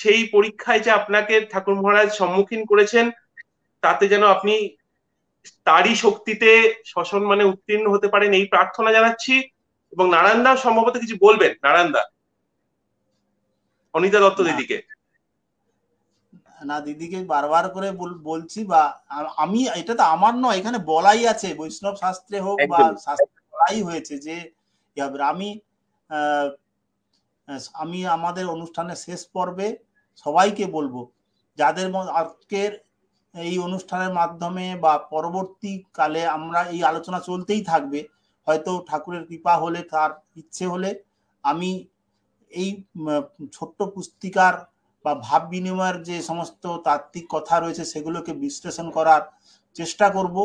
সেই পরীক্ষায় যে আপনাকে ঠাকুর মহারাজ সম্মুখীন করেছেন তাতে যেন আপনি তারই শক্তিতে শ্বসন মানে উত্তীর্ণ হতে পারেন এই প্রার্থনা জানাচ্ছি এবং নারায়ণদা সম্ভবত কিছু বলবেন নারায়ণদা অনিতা দত্ত দিদিকে না দিদিকে বারবার করে বলছি বা আমি এটা তো আমার নয় এখানে বলাই আছে বৈষ্ণব শাস্ত্রে হোক বা শাস্ত্রে তাই হয়েছে যে আমি আমি আমাদের অনুষ্ঠানের শেষ পর্বে সবাইকে বলবো যাদের আজকের এই অনুষ্ঠানের মাধ্যমে বা পরবর্তীকালে আমরা এই আলোচনা চলতেই থাকবে হয়তো ঠাকুরের কৃপা হলে তার ইচ্ছে হলে আমি এই ছোট্ট পুস্তিকার বা ভাব বিনিময়ের যে সমস্ত তাত্ত্বিক কথা রয়েছে সেগুলোকে বিশ্লেষণ করার চেষ্টা করব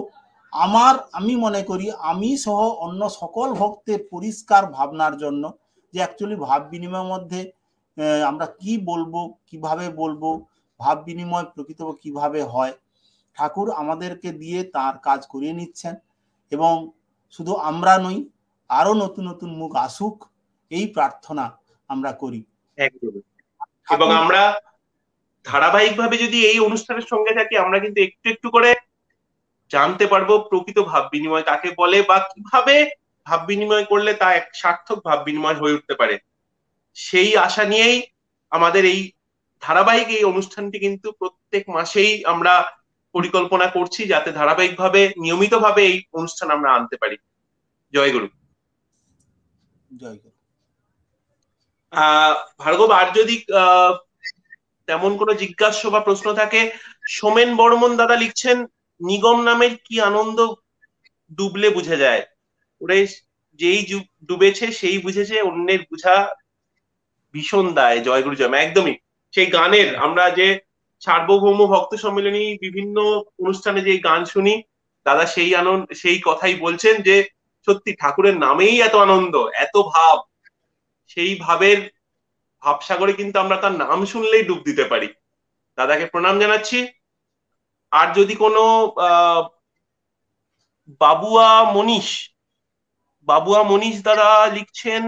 আমার আমি মনে করি আমি সহ অন্য সকল ভক্তের পরিষ্কার ভাবনার জন্য যে অ্যাকচুয়ালি ভাব বিনিময়ের মধ্যে আমরা কি বলবো কিভাবে বলবো ভাব বিনিময় প্রকৃত কিভাবে হয় ঠাকুর আমাদেরকে দিয়ে তার কাজ করিয়ে নিচ্ছেন এবং শুধু আমরা নই আরো নতুন নতুন মুখ আসুক এই প্রার্থনা আমরা করি এবং আমরা ধারাবাহিকভাবে যদি এই অনুষ্ঠানের সঙ্গে থাকি আমরা কিন্তু একটু একটু করে জানতে পারবো প্রকৃত ভাব বিনিময় কাকে বলে বা কিভাবে ভাব বিনিময় করলে তা এক সার্থক ভাব বিনিময় হয়ে উঠতে পারে সেই আশা নিয়েই আমাদের এই ধারাবাহিক এই অনুষ্ঠানটি কিন্তু প্রত্যেক মাসেই আমরা পরিকল্পনা করছি যাতে ধারাবাহিকভাবে নিয়মিতভাবে এই অনুষ্ঠান আমরা আনতে পারি জয় গুরু আহ ভার্গব আর যদি তেমন কোনো জিজ্ঞাসা বা প্রশ্ন থাকে সোমেন বর্মন দাদা লিখছেন নিগম নামের কি আনন্দ ডুবলে বুঝে যায় ওরে যেই ডুবেছে সেই বুঝেছে অন্যের বুঝা ভীষণ দায় জয়গুরু জয় একদমই সেই গানের আমরা যে সার্বভৌম ভক্ত সম্মেলনী বিভিন্ন অনুষ্ঠানে যে গান শুনি দাদা সেই আনন্দ সেই কথাই বলছেন যে সত্যি ঠাকুরের নামেই এত আনন্দ এত ভাব সেই ভাবের ভাবসাগরে কিন্তু আমরা তার নাম শুনলেই ডুব দিতে পারি দাদাকে প্রণাম জানাচ্ছি আর যদি কোনো বাবুয়া মনীষ বাবুয়া মনীষ দ্বারা লিখছেন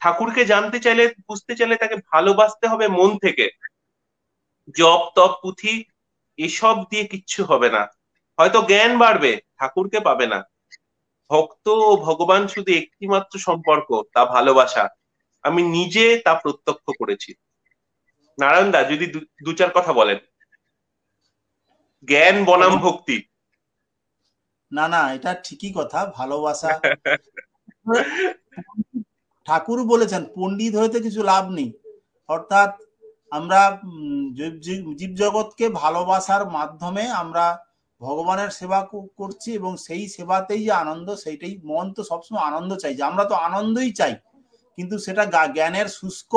ঠাকুরকে জানতে চাইলে বুঝতে চাইলে তাকে ভালোবাসতে হবে মন থেকে জপ তপ পুঁথি এসব দিয়ে কিচ্ছু হবে না হয়তো জ্ঞান বাড়বে ঠাকুরকে পাবে না ভক্ত ও ভগবান শুধু একটি মাত্র সম্পর্ক তা ভালোবাসা আমি নিজে তা প্রত্যক্ষ করেছি নারায়ণ দা যদি দু চার কথা বলেন জ্ঞান বনাম ভক্তি না না এটা ঠিকই কথা ভালোবাসা ঠাকুর বলেছেন পণ্ডিত হইতে কিছু লাভ নেই অর্থাৎ আমরা জীব জগৎকে ভালোবাসার মাধ্যমে আমরা ভগবানের সেবা করছি এবং সেই সেবাতেই যে আনন্দ সেইটাই মন তো সবসময় আনন্দ চাই যে আমরা তো আনন্দই চাই কিন্তু সেটা জ্ঞানের শুষ্ক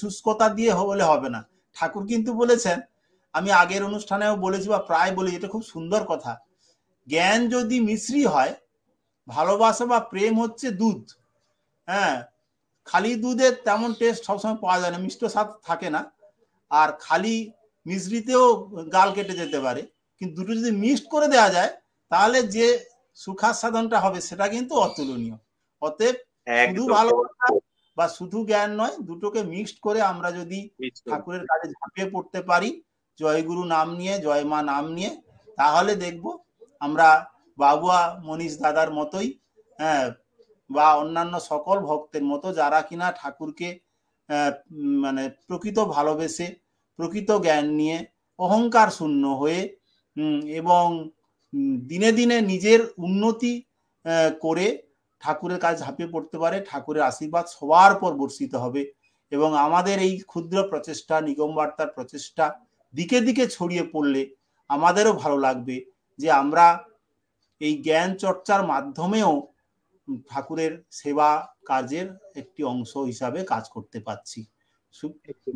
শুষ্কতা দিয়ে হলে হবে না ঠাকুর কিন্তু বলেছেন আমি আগের অনুষ্ঠানেও বলেছি বা প্রায় বলি এটা খুব সুন্দর কথা জ্ঞান যদি মিশ্রি হয় ভালোবাসা বা প্রেম হচ্ছে দুধ হ্যাঁ খালি দুধের তেমন টেস্ট সবসময় পাওয়া যায় না মিষ্ট স্বাদ থাকে না আর খালি মিশ্রিতেও গাল কেটে যেতে পারে কিন্তু দুটো যদি মিক্সড করে দেওয়া যায় তাহলে যে সুখাস্বাদনটা হবে সেটা কিন্তু অতুলনীয় অতএব শুধু ভালোবাসা বা শুধু জ্ঞান নয় দুটোকে মিক্সড করে আমরা যদি ঠাকুরের কাজে ঝাঁপিয়ে পড়তে পারি জয়গুরু নাম নিয়ে জয় মা নাম নিয়ে তাহলে দেখব আমরা বাবুয়া মনীষ দাদার মতোই হ্যাঁ বা অন্যান্য সকল ভক্তের মতো যারা কিনা ঠাকুরকে মানে প্রকৃত ভালোবেসে প্রকৃত জ্ঞান নিয়ে অহংকার শূন্য হয়ে এবং দিনে দিনে নিজের উন্নতি করে ঠাকুরের কাজ ঝাঁপিয়ে পড়তে পারে ঠাকুরের আশীর্বাদ সবার পর বর্ষিত হবে এবং আমাদের এই ক্ষুদ্র প্রচেষ্টা নিগম বার্তার প্রচেষ্টা দিকে দিকে ছড়িয়ে পড়লে আমাদেরও ভালো লাগবে যে আমরা এই জ্ঞান চর্চার মাধ্যমেও ঠাকুরের সেবা কাজের একটি অংশ হিসাবে কাজ করতে পারছি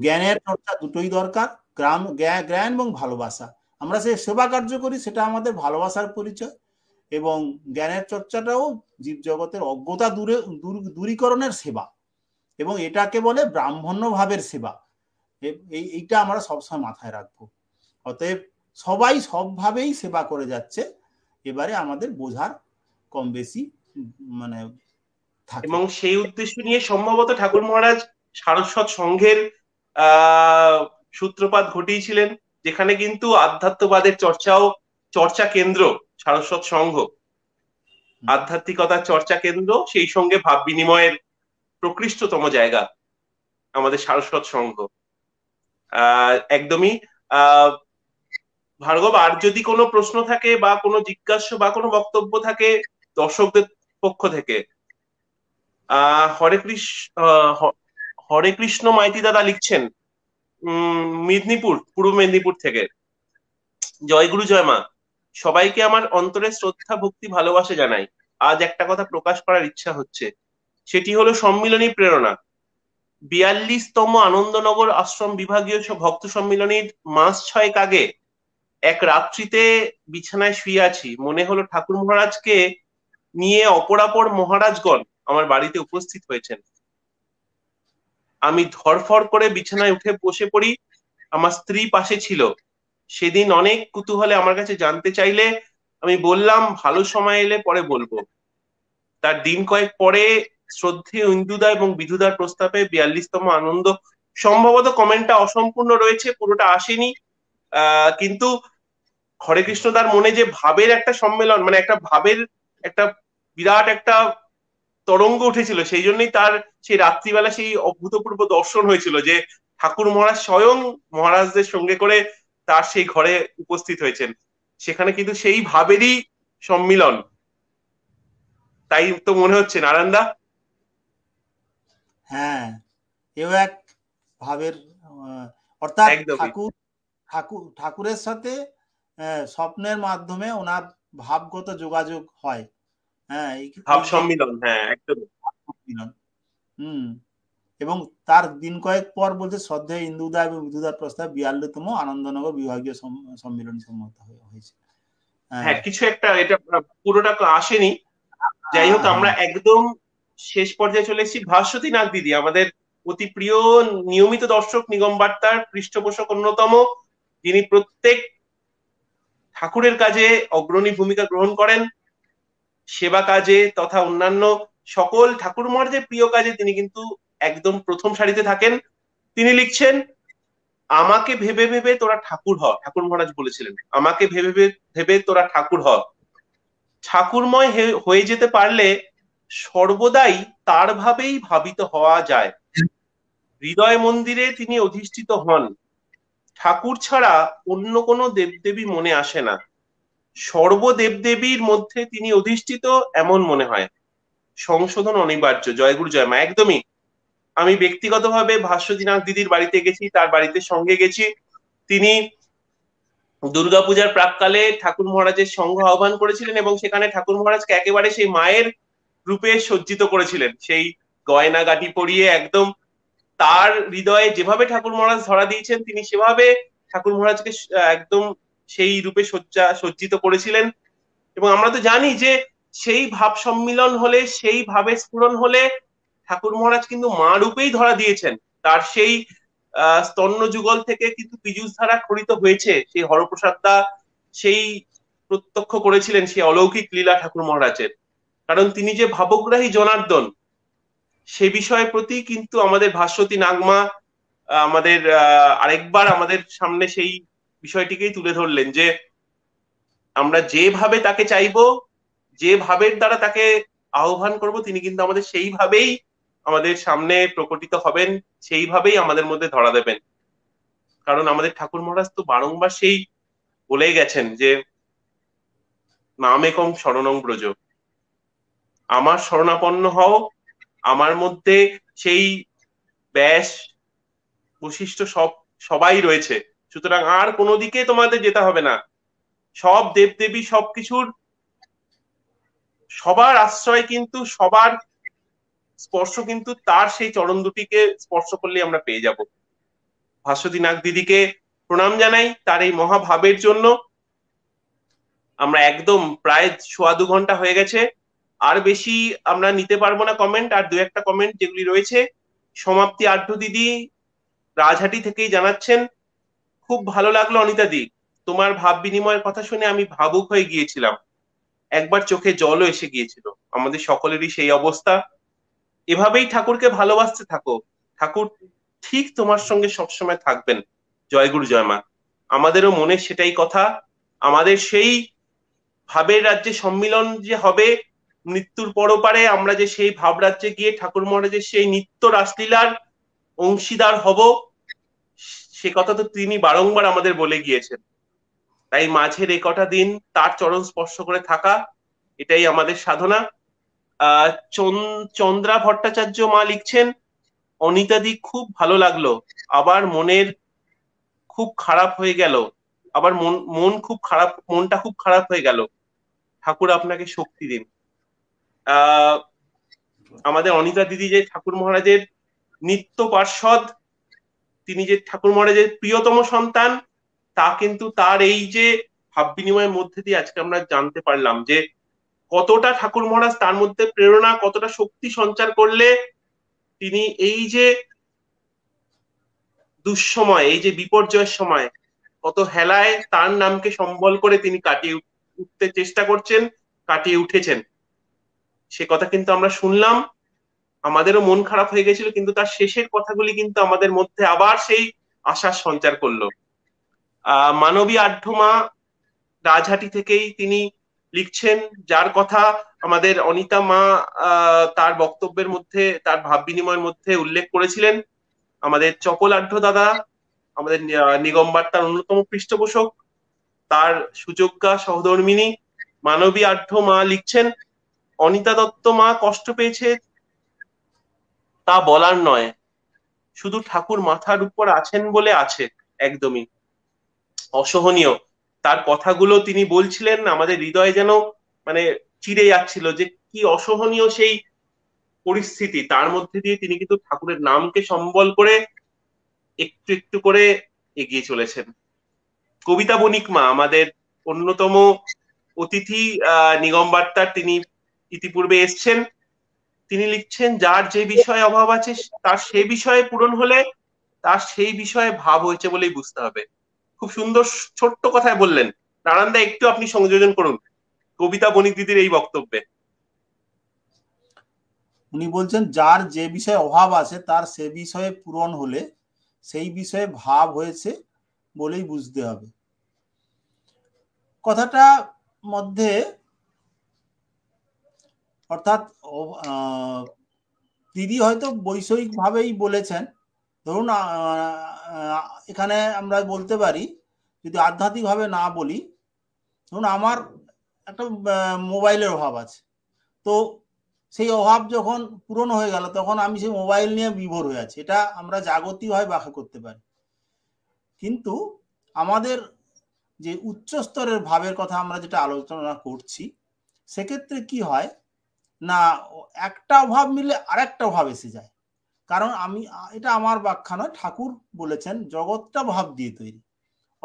জ্ঞানের চর্চা দুটোই দরকার গ্রাম জ্ঞান এবং ভালোবাসা আমরা সে সেবা কার্য করি সেটা আমাদের ভালোবাসার পরিচয় এবং জ্ঞানের চর্চাটাও জীবজগতের অজ্ঞতা দূরে দূরীকরণের সেবা এবং এটাকে বলে ব্রাহ্মণ্য ভাবের সেবা এই এইটা আমরা সবসময় মাথায় রাখবো অতএব সবাই সবভাবেই সেবা করে যাচ্ছে এবারে আমাদের বোঝার কম বেশি মানে এবং সেই উদ্দেশ্য নিয়ে সম্ভবত ঠাকুর মহারাজ সারস্বত সংঘের সূত্রপাত ঘটিয়েছিলেন যেখানে কিন্তু আধ্যাত্মবাদের চর্চাও চর্চা কেন্দ্র সারস্বত সংঘ আধ্যাত্মিকতার চর্চা কেন্দ্র সেই সঙ্গে ভাব বিনিময়ের প্রকৃষ্টতম জায়গা আমাদের সারস্বত সংঘ একদমই ভার্গব আর যদি কোনো প্রশ্ন থাকে বা কোনো জিজ্ঞাসা বা কোনো বক্তব্য থাকে দর্শকদের পক্ষ থেকে হরে কৃষ্ণ হরে কৃষ্ণ মাইতি দাদা লিখছেন মেদিনীপুর পূর্ব মেদিনীপুর থেকে জয় গুরু জয় মা সবাইকে আমার অন্তরে শ্রদ্ধা ভক্তি ভালোবাসা জানাই আজ একটা কথা প্রকাশ করার ইচ্ছা হচ্ছে সেটি হলো সম্মিলনী প্রেরণা বিয়াল্লিশতম আনন্দনগর আশ্রম বিভাগীয় ভক্ত সম্মিলনীর মাস ছয়েক আগে এক রাত্রিতে বিছানায় শুয়ে আছি মনে হলো ঠাকুর মহারাজকে নিয়ে অপরাপর মহারাজগণ আমার বাড়িতে উপস্থিত হয়েছেন আমি ধরফর করে বিছানায় উঠে বসে পড়ি আমার স্ত্রী পাশে ছিল সেদিন অনেক কুতূহলে আমার কাছে জানতে চাইলে আমি বললাম ভালো সময় এলে পরে বলবো তার দিন কয়েক পরে শ্রদ্ধেয় ইন্দুদা এবং বিধুদার প্রস্তাবে বিয়াল্লিশতম আনন্দ সম্ভবত কমেন্টটা অসম্পূর্ণ রয়েছে পুরোটা আসেনি কিন্তু হরে কৃষ্ণ তার মনে যে ভাবের একটা সম্মেলন মানে একটা ভাবের একটা বিরাট একটা তরঙ্গ উঠেছিল সেই জন্যই তার সেই রাত্রিবেলা সেই অভূতপূর্ব দর্শন হয়েছিল যে ঠাকুর মহারাজ স্বয়ং মহারাজদের সঙ্গে করে তার সেই ঘরে উপস্থিত হয়েছেন সেখানে কিন্তু সেই ভাবেরই সম্মিলন তাই তো মনে হচ্ছে নারায়ণদা হ্যাঁ এও এক ভাবের অর্থাৎ ঠাকুর ঠাকুর ঠাকুরের সাথে স্বপ্নের মাধ্যমে ওনার ভাবগত যোগাযোগ হয় হ্যাঁ, হ্যাঁ ভাব সম্মিলন হ্যাঁ হুম এবং তার দিন কয়েক পর বলতে শ্রদ্ধে ইন্দুদা এবং বিদুদার প্রস্তাব বিয়াল্লিতম আনন্দনগর বিভাগীয় সম্মেলন সম্মত হয়েছে হ্যাঁ।, হ্যাঁ কিছু একটা এটা পুরোটা আসেনি যাই হোক হ্যাঁ। আমরা একদম শেষ পর্যায়ে চলে এসেছি ভাস্বতী নাগ দিদি আমাদের অতি প্রিয় নিয়মিত দর্শক নিগম বার্তার পৃষ্ঠপোষক অন্যতম যিনি প্রত্যেক ঠাকুরের কাজে অগ্রণী ভূমিকা গ্রহণ করেন সেবা কাজে তথা অন্যান্য সকল ঠাকুরমার যে প্রিয় কাজে তিনি কিন্তু একদম প্রথম সারিতে থাকেন তিনি লিখছেন আমাকে ভেবে ভেবে তোরা ঠাকুর হ ঠাকুর মহারাজ বলেছিলেন আমাকে ভেবে ভেবে তোরা ঠাকুর হ ঠাকুরময় হয়ে যেতে পারলে সর্বদাই তার ভাবেই ভাবিত হওয়া যায় হৃদয় মন্দিরে তিনি অধিষ্ঠিত হন ঠাকুর ছাড়া অন্য কোনো দেবদেবী মনে আসে না সর্বদেবদেবীর মধ্যে তিনি অধিষ্ঠিত এমন মনে হয় সংশোধন অনিবার্য জয়গুরু জয়মা একদমই আমি ব্যক্তিগতভাবে ভাষ্যদিনাথ দিদির বাড়িতে গেছি তার বাড়িতে সঙ্গে গেছি তিনি দুর্গাপূজার প্রাককালে ঠাকুর মহারাজের সঙ্গ আহ্বান করেছিলেন এবং সেখানে ঠাকুর মহারাজকে একেবারে সেই মায়ের রূপে সজ্জিত করেছিলেন সেই গয়না গাটি পরিয়ে একদম তার হৃদয়ে যেভাবে ঠাকুর মহারাজ ধরা দিয়েছেন তিনি সেভাবে ঠাকুর মহারাজকে একদম সেই রূপে সজ্জা সজ্জিত করেছিলেন এবং আমরা তো জানি যে সেই ভাব সম্মিলন হলে সেই ভাবে স্ফুরন হলে ঠাকুর মহারাজ কিন্তু মা রূপেই ধরা দিয়েছেন তার সেই স্তন্য যুগল থেকে কিন্তু পীযুষ ধারা খরিত হয়েছে সেই হরপ্রসাদটা সেই প্রত্যক্ষ করেছিলেন সেই অলৌকিক লীলা ঠাকুর মহারাজের কারণ তিনি যে ভাবগ্রাহী জনার্দন সে বিষয়ের প্রতি কিন্তু আমাদের ভাস্বতী নাগমা আমাদের আরেকবার আমাদের সামনে সেই বিষয়টিকেই তুলে ধরলেন যে আমরা যেভাবে তাকে চাইব যেভাবে দ্বারা তাকে আহ্বান করব তিনি কিন্তু আমাদের সেইভাবেই আমাদের সামনে প্রকটিত হবেন সেইভাবেই আমাদের মধ্যে ধরা দেবেন কারণ আমাদের ঠাকুর মহারাজ তো বারংবার সেই বলেই গেছেন যে নামে কম শরণং ব্রজ আমার শরণাপন্ন হও আমার মধ্যে সেই ব্যাস বৈশিষ্ট্য সব সবাই রয়েছে সুতরাং আর কোনো দিকে তোমাদের যেতে হবে না সব দেব দেবী সবকিছুর সবার আশ্রয় কিন্তু সবার স্পর্শ কিন্তু তার সেই চরণ দুটিকে স্পর্শ করলে আমরা পেয়ে যাব ভাস্বতী নাগ দিদিকে প্রণাম জানাই তার এই মহাভাবের জন্য আমরা একদম প্রায় সোয়া দু ঘন্টা হয়ে গেছে আর বেশি আমরা নিতে পারবো না কমেন্ট আর দু একটা কমেন্ট যেগুলি রয়েছে সমাপ্তি আড্ডু দিদি রাজহাটি থেকেই জানাচ্ছেন খুব ভালো লাগলো অনিতা দি তোমার ভাব বিনিময়ের কথা শুনে আমি ভাবুক হয়ে গিয়েছিলাম একবার চোখে জলও এসে গিয়েছিল আমাদের সকলেরই সেই অবস্থা এভাবেই ঠাকুরকে ভালোবাসতে থাকো ঠাকুর ঠিক তোমার সঙ্গে সবসময় থাকবেন জয়গুরু জয়মা আমাদেরও মনে সেটাই কথা আমাদের সেই ভাবের রাজ্যে সম্মিলন যে হবে মৃত্যুর পরপারে আমরা যে সেই ভাবরাজ্যে গিয়ে ঠাকুর মহারাজের সেই নিত্য রাসলীলার অংশীদার হব সে কথা তো তিনি বারংবার আমাদের বলে গিয়েছেন তাই মাঝের এ কটা দিন তার চরণ স্পর্শ করে থাকা এটাই আমাদের সাধনা চন্দ্রা ভট্টাচার্য মা লিখছেন অনিতাদি খুব ভালো লাগলো আবার মনের খুব খারাপ হয়ে গেল আবার মন মন খুব খারাপ মনটা খুব খারাপ হয়ে গেল ঠাকুর আপনাকে শক্তি দিন আমাদের অনিতা দিদি যে ঠাকুর মহারাজের নিত্য পার্ষদ তিনি যে ঠাকুর মহারাজের প্রিয়তম সন্তান তা কিন্তু তার এই যে ভাব বিনিময়ের মধ্যে দিয়ে আজকে আমরা জানতে পারলাম যে কতটা ঠাকুর মহারাজ তার মধ্যে প্রেরণা কতটা শক্তি সঞ্চার করলে তিনি এই যে দুঃসময় এই যে বিপর্যয়ের সময় কত হেলায় তার নামকে সম্বল করে তিনি কাটিয়ে উঠতে চেষ্টা করছেন কাটিয়ে উঠেছেন সে কথা কিন্তু আমরা শুনলাম আমাদেরও মন খারাপ হয়ে গেছিল কিন্তু তার শেষের কথাগুলি কিন্তু আমাদের মধ্যে আবার সেই আশার সঞ্চার করলো আহ মানবী আড্ডমা রাজহাটি থেকেই তিনি লিখছেন যার কথা আমাদের অনিতা মা তার বক্তব্যের মধ্যে তার ভাব বিনিময়ের মধ্যে উল্লেখ করেছিলেন আমাদের চপল আঢ্য দাদা আমাদের নিগম্বার তার অন্যতম পৃষ্ঠপোষক তার সুযোগ্যা সহধর্মিনী মানবী আঢ্য মা লিখছেন অনিতা দত্ত মা কষ্ট পেয়েছে তা বলার নয় শুধু ঠাকুর মাথার উপর আছেন বলে আছে একদমই অসহনীয় তার কথাগুলো তিনি বলছিলেন আমাদের হৃদয়ে যেন মানে চিড়ে যাচ্ছিল যে কি অসহনীয় সেই পরিস্থিতি তার মধ্যে দিয়ে তিনি কিন্তু ঠাকুরের নামকে সম্বল করে একটু একটু করে এগিয়ে চলেছেন কবিতা বণিক মা আমাদের অন্যতম অতিথি নিগম বার্তার তিনি ইতিপূর্বে এসছেন তিনি লিখছেন যার যে বিষয়ে অভাব আছে তার সেই বিষয়ে পূরণ হলে তার সেই বিষয়ে ভাব হয়েছে বলেই বুঝতে হবে খুব সুন্দর ছোট্ট কথায় বললেন নারায়ণদা একটু আপনি সংযোজন করুন কবিতা বণিক দিদির এই বক্তব্যে উনি বলছেন যার যে বিষয়ে অভাব আছে তার সে বিষয়ে পূরণ হলে সেই বিষয়ে ভাব হয়েছে বলেই বুঝতে হবে কথাটা মধ্যে অর্থাৎ দিদি হয়তো বৈষয়িকভাবেই বলেছেন ধরুন এখানে আমরা বলতে পারি যদি আধ্যাত্মিকভাবে না বলি ধরুন আমার একটা মোবাইলের অভাব আছে তো সেই অভাব যখন পূরণ হয়ে গেল তখন আমি সেই মোবাইল নিয়ে বিভোর হয়ে আছি এটা আমরা ভাবে ব্যাখ্যা করতে পারি কিন্তু আমাদের যে উচ্চ স্তরের ভাবের কথা আমরা যেটা আলোচনা করছি সেক্ষেত্রে কি হয় না একটা অভাব মিলে আরেকটা অভাব এসে যায় কারণ আমি এটা আমার ব্যাখ্যা নয় ঠাকুর বলেছেন জগৎটা ভাব দিয়ে তৈরি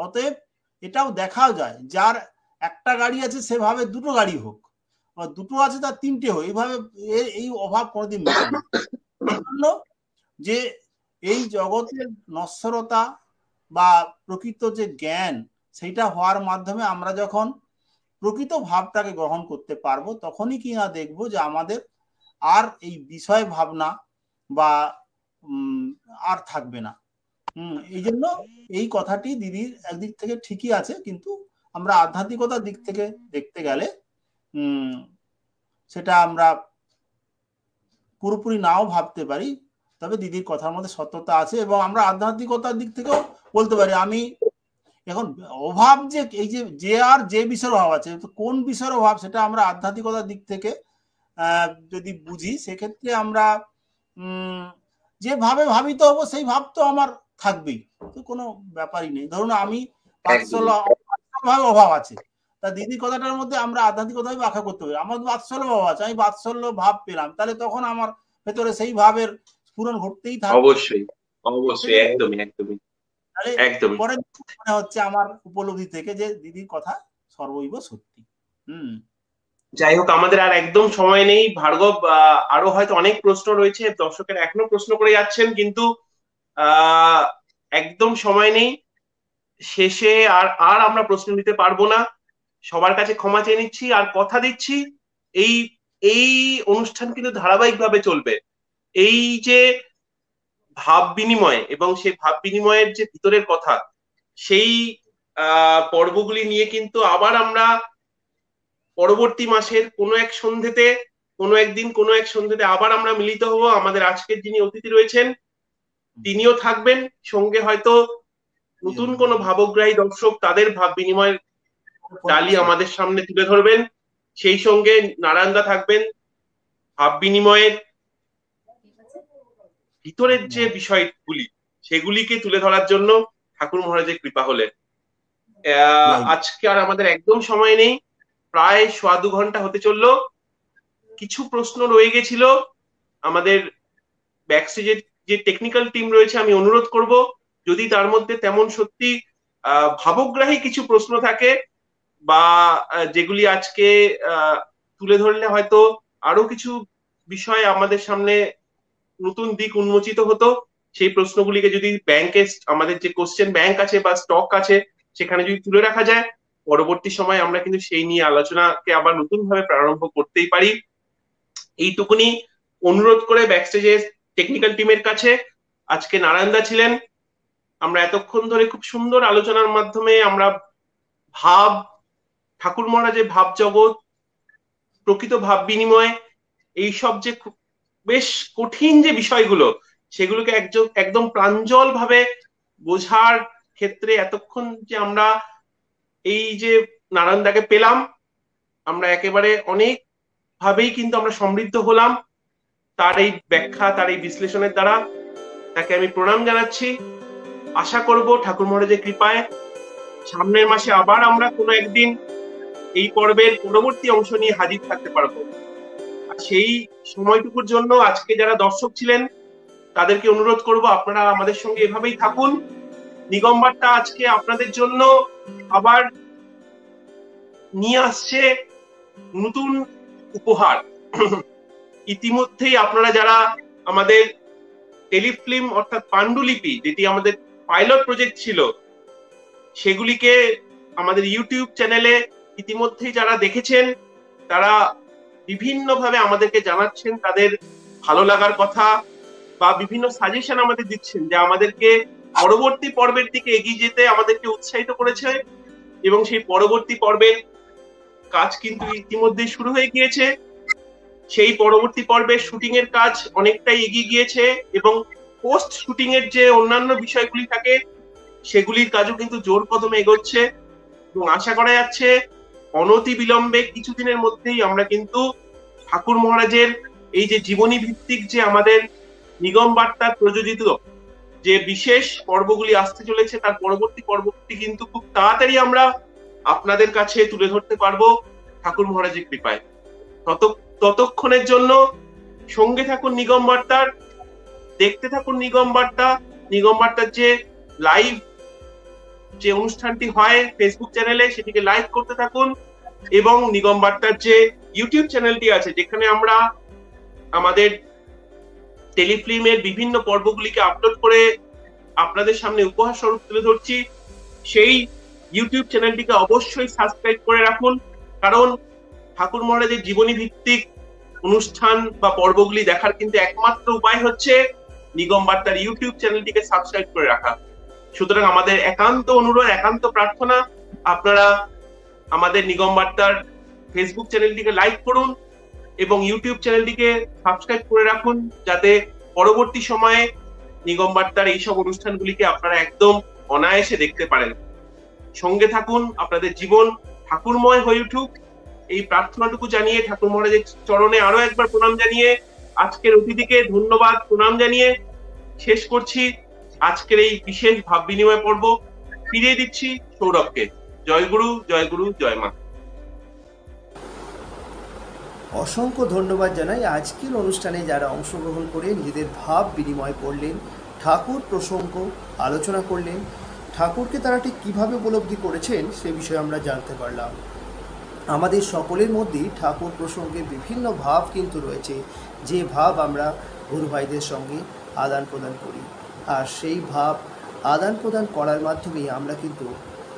অতএব এটাও দেখাও যায় যার একটা গাড়ি আছে সেভাবে দুটো গাড়ি হোক বা দুটো আছে তার তিনটে হোক এইভাবে এই অভাব কোনোদিন যে এই জগতের নশ্বরতা বা প্রকৃত যে জ্ঞান সেইটা হওয়ার মাধ্যমে আমরা যখন প্রকৃত ভাবটাকে গ্রহণ করতে পারবো তখনই কি না দেখবো যে আমাদের আর এই বিষয় ভাবনা বা আর থাকবে না হম এই জন্য এই কথাটি দিদির একদিক থেকে ঠিকই আছে কিন্তু আমরা আধ্যাত্মিকতার দিক থেকে দেখতে গেলে উম সেটা আমরা পুরোপুরি নাও ভাবতে পারি তবে দিদির কথার মধ্যে সত্যতা আছে এবং আমরা আধ্যাত্মিকতার দিক থেকেও বলতে পারি আমি এখন অভাব যে এই যে যে আর যে বিষয়ের অভাব আছে কোন বিষয়ের অভাব সেটা আমরা আধ্যাত্মিকতার দিক থেকে যদি বুঝি সেক্ষেত্রে আমরা যেভাবে ভাবিত হবো সেই ভাব তো আমার থাকবেই তো কোনো ব্যাপারই নেই ধরুন আমি অভাব আছে তা দিদি কথাটার মধ্যে আমরা আধ্যাত্মিকতা ব্যাখ্যা করতে পারি আমার বাৎসল্য ভাব আছে আমি বাৎসল্য ভাব পেলাম তাহলে তখন আমার ভেতরে সেই ভাবের স্ফুরণ ঘটতেই থাকে অবশ্যই অবশ্যই একদমই একদমই একদম পরে মনে হচ্ছে আমার উপলব্ধি থেকে যে দিদির কথা সর্বৈব সত্যি হুম যাই হোক আমাদের আর একদম সময় নেই ভার্গব আরো হয়তো অনেক প্রশ্ন রয়েছে দর্শকের এখনো প্রশ্ন করে যাচ্ছেন কিন্তু একদম সময় নেই শেষে আর আর আমরা প্রশ্ন নিতে পারবো না সবার কাছে ক্ষমা চেয়ে নিচ্ছি আর কথা দিচ্ছি এই এই অনুষ্ঠান কিন্তু ধারাবাহিকভাবে চলবে এই যে ভাব বিনিময় এবং সেই ভাব বিনিময়ের যে ভিতরের কথা সেই পর্বগুলি নিয়ে কিন্তু আবার আমরা পরবর্তী মাসের কোনো এক সন্ধেতে কোনো একদিন কোনো এক সন্ধেতে আবার আমরা মিলিত হব আমাদের আজকের যিনি অতিথি রয়েছেন তিনিও থাকবেন সঙ্গে হয়তো নতুন কোনো ভাবগ্রাহী দর্শক তাদের ভাব বিনিময়ের ডালি আমাদের সামনে তুলে ধরবেন সেই সঙ্গে নারায়ণদা থাকবেন ভাব বিনিময়ের ভিতরের যে হ্যাঁ। বিষয়গুলি সেগুলিকে তুলে ধরার জন্য ঠাকুর মহারাজের কৃপা হলেন আজকে আর আমাদের একদম সময় নেই প্রায় সোয়া দু ঘন্টা হতে চললো কিছু প্রশ্ন রয়ে গেছিল আমাদের ব্যাকস্টেজের যে টেকনিক্যাল টিম রয়েছে আমি অনুরোধ করব যদি তার মধ্যে তেমন সত্যি ভাবগ্রাহী কিছু প্রশ্ন থাকে বা যেগুলি আজকে তুলে ধরলে হয়তো আরো কিছু বিষয় আমাদের সামনে নতুন দিক উন্মোচিত হতো সেই প্রশ্নগুলিকে যদি ব্যাংকে আমাদের যে কোশ্চেন ব্যাংক আছে বা স্টক আছে সেখানে যদি তুলে রাখা যায় পরবর্তী সময় আমরা কিন্তু সেই নিয়ে আলোচনাকে আবার নতুন ভাবে প্রারম্ভ করতেই পারি এইটুকুনি অনুরোধ করে ব্যাকস্টেজে টেকনিক্যাল টিমের কাছে আজকে নারায়ণদা ছিলেন আমরা এতক্ষণ ধরে খুব সুন্দর আলোচনার মাধ্যমে আমরা ভাব ঠাকুর মহারাজের ভাব জগৎ প্রকৃত ভাব বিনিময় এইসব যে বেশ কঠিন যে বিষয়গুলো সেগুলোকে একজন একদম প্রাঞ্জল ভাবে বোঝার ক্ষেত্রে এতক্ষণ যে আমরা এই যে নারায়ণদাকে পেলাম আমরা একেবারে অনেক ভাবেই কিন্তু আমরা সমৃদ্ধ হলাম তার এই ব্যাখ্যা তার এই বিশ্লেষণের দ্বারা তাকে আমি প্রণাম জানাচ্ছি আশা করব ঠাকুর মহারাজের কৃপায় সামনের মাসে আবার আমরা কোনো একদিন এই পর্বের পরবর্তী অংশ নিয়ে হাজির থাকতে পারবো সেই সময়টুকুর জন্য আজকে যারা দর্শক ছিলেন তাদেরকে অনুরোধ করব আপনারা আমাদের সঙ্গে এভাবেই থাকুন নিগম্বারটা আজকে আপনাদের জন্য আবার নিয়ে আসছে নতুন উপহার ইতিমধ্যেই আপনারা যারা আমাদের টেলিফিল্ম অর্থাৎ পাণ্ডুলিপি যেটি আমাদের পাইলট প্রজেক্ট ছিল সেগুলিকে আমাদের ইউটিউব চ্যানেলে ইতিমধ্যেই যারা দেখেছেন তারা বিভিন্ন ভাবে আমাদেরকে জানাচ্ছেন তাদের ভালো লাগার কথা বা বিভিন্ন সাজেশন আমাদের দিচ্ছেন যে আমাদেরকে পরবর্তী পর্বের দিকে এগিয়ে যেতে আমাদেরকে উৎসাহিত করেছে এবং সেই পরবর্তী পর্বের কাজ কিন্তু ইতিমধ্যে শুরু হয়ে গিয়েছে সেই পরবর্তী পর্বের শুটিং এর কাজ অনেকটাই এগিয়ে গিয়েছে এবং পোস্ট শুটিং এর যে অন্যান্য বিষয়গুলি থাকে সেগুলির কাজও কিন্তু জোর কদমে এগোচ্ছে এবং আশা করা যাচ্ছে অনতি বিলম্বে কিছুদিনের মধ্যেই আমরা কিন্তু ঠাকুর মহারাজের এই যে জীবনী ভিত্তিক যে আমাদের নিগম বার্তা প্রযোজিত যে বিশেষ পর্বগুলি আসতে চলেছে তার পরবর্তী পর্বটি কিন্তু খুব তাড়াতাড়ি আমরা আপনাদের কাছে তুলে ধরতে পারবো ঠাকুর মহারাজের কৃপায় তত ততক্ষণের জন্য সঙ্গে থাকুন নিগম বার্তার দেখতে থাকুন নিগম বার্তা নিগম বার্তার যে লাইভ যে অনুষ্ঠানটি হয় ফেসবুক চ্যানেলে সেটিকে লাইক করতে থাকুন এবং নিগম বার্তার যে ইউটিউব চ্যানেলটি আছে যেখানে আমরা আমাদের টেলিফিল্মের বিভিন্ন পর্বগুলিকে আপলোড করে আপনাদের সামনে উপহার স্বরূপ তুলে ধরছি সেই ইউটিউব চ্যানেলটিকে অবশ্যই সাবস্ক্রাইব করে রাখুন কারণ ঠাকুর মহারাজের জীবনী ভিত্তিক অনুষ্ঠান বা পর্বগুলি দেখার কিন্তু একমাত্র উপায় হচ্ছে নিগম বার্তার ইউটিউব চ্যানেলটিকে সাবস্ক্রাইব করে রাখা সুতরাং আমাদের একান্ত অনুরোধ একান্ত প্রার্থনা আপনারা আমাদের নিগম বার্তার ফেসবুক চ্যানেলটিকে লাইক করুন এবং ইউটিউব চ্যানেলটিকে সাবস্ক্রাইব করে রাখুন যাতে পরবর্তী সময়ে নিগম বার্তার এইসব অনুষ্ঠানগুলিকে আপনারা একদম অনায়াসে দেখতে পারেন সঙ্গে থাকুন আপনাদের জীবন ঠাকুরময় হয়ে উঠুক এই প্রার্থনাটুকু জানিয়ে ঠাকুর মহারাজের চরণে আরো একবার প্রণাম জানিয়ে আজকের অতিথিকে ধন্যবাদ প্রণাম জানিয়ে শেষ করছি আজকের এই বিশেষ ভাব বিনিময় পর্ব ফিরিয়ে দিচ্ছি সৌরভকে জয় গুরু জয় মা অসংখ্য ধন্যবাদ জানাই আজকের অনুষ্ঠানে যারা অংশগ্রহণ করে নিজেদের ভাব বিনিময় করলেন ঠাকুর প্রসঙ্গ আলোচনা করলেন ঠাকুরকে তারা ঠিক কীভাবে উপলব্ধি করেছেন সে বিষয়ে আমরা জানতে পারলাম আমাদের সকলের মধ্যেই ঠাকুর প্রসঙ্গে বিভিন্ন ভাব কিন্তু রয়েছে যে ভাব আমরা গুরুভাইদের সঙ্গে আদান প্রদান করি আর সেই ভাব আদান প্রদান করার মাধ্যমেই আমরা কিন্তু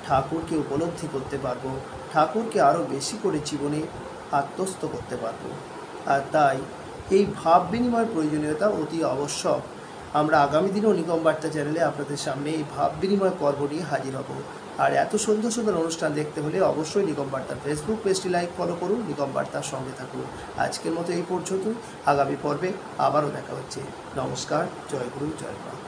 ঠাকুরকে উপলব্ধি করতে পারবো ঠাকুরকে আরও বেশি করে জীবনে আত্মস্থ করতে পারবো আর তাই এই ভাব বিনিময়ের প্রয়োজনীয়তা অতি আবশ্যক আমরা আগামী দিনেও নিগম বার্তা চ্যানেলে আপনাদের সামনে এই ভাব বিনিময় পর্ব নিয়ে হাজির হব আর এত সুন্দর সুন্দর অনুষ্ঠান দেখতে হলে অবশ্যই নিগম বার্তার ফেসবুক পেজটি লাইক ফলো করুন নিগম বার্তার সঙ্গে থাকুন আজকের মতো এই পর্যন্ত আগামী পর্বে আবারও দেখা হচ্ছে নমস্কার জয় গুরু জয় মা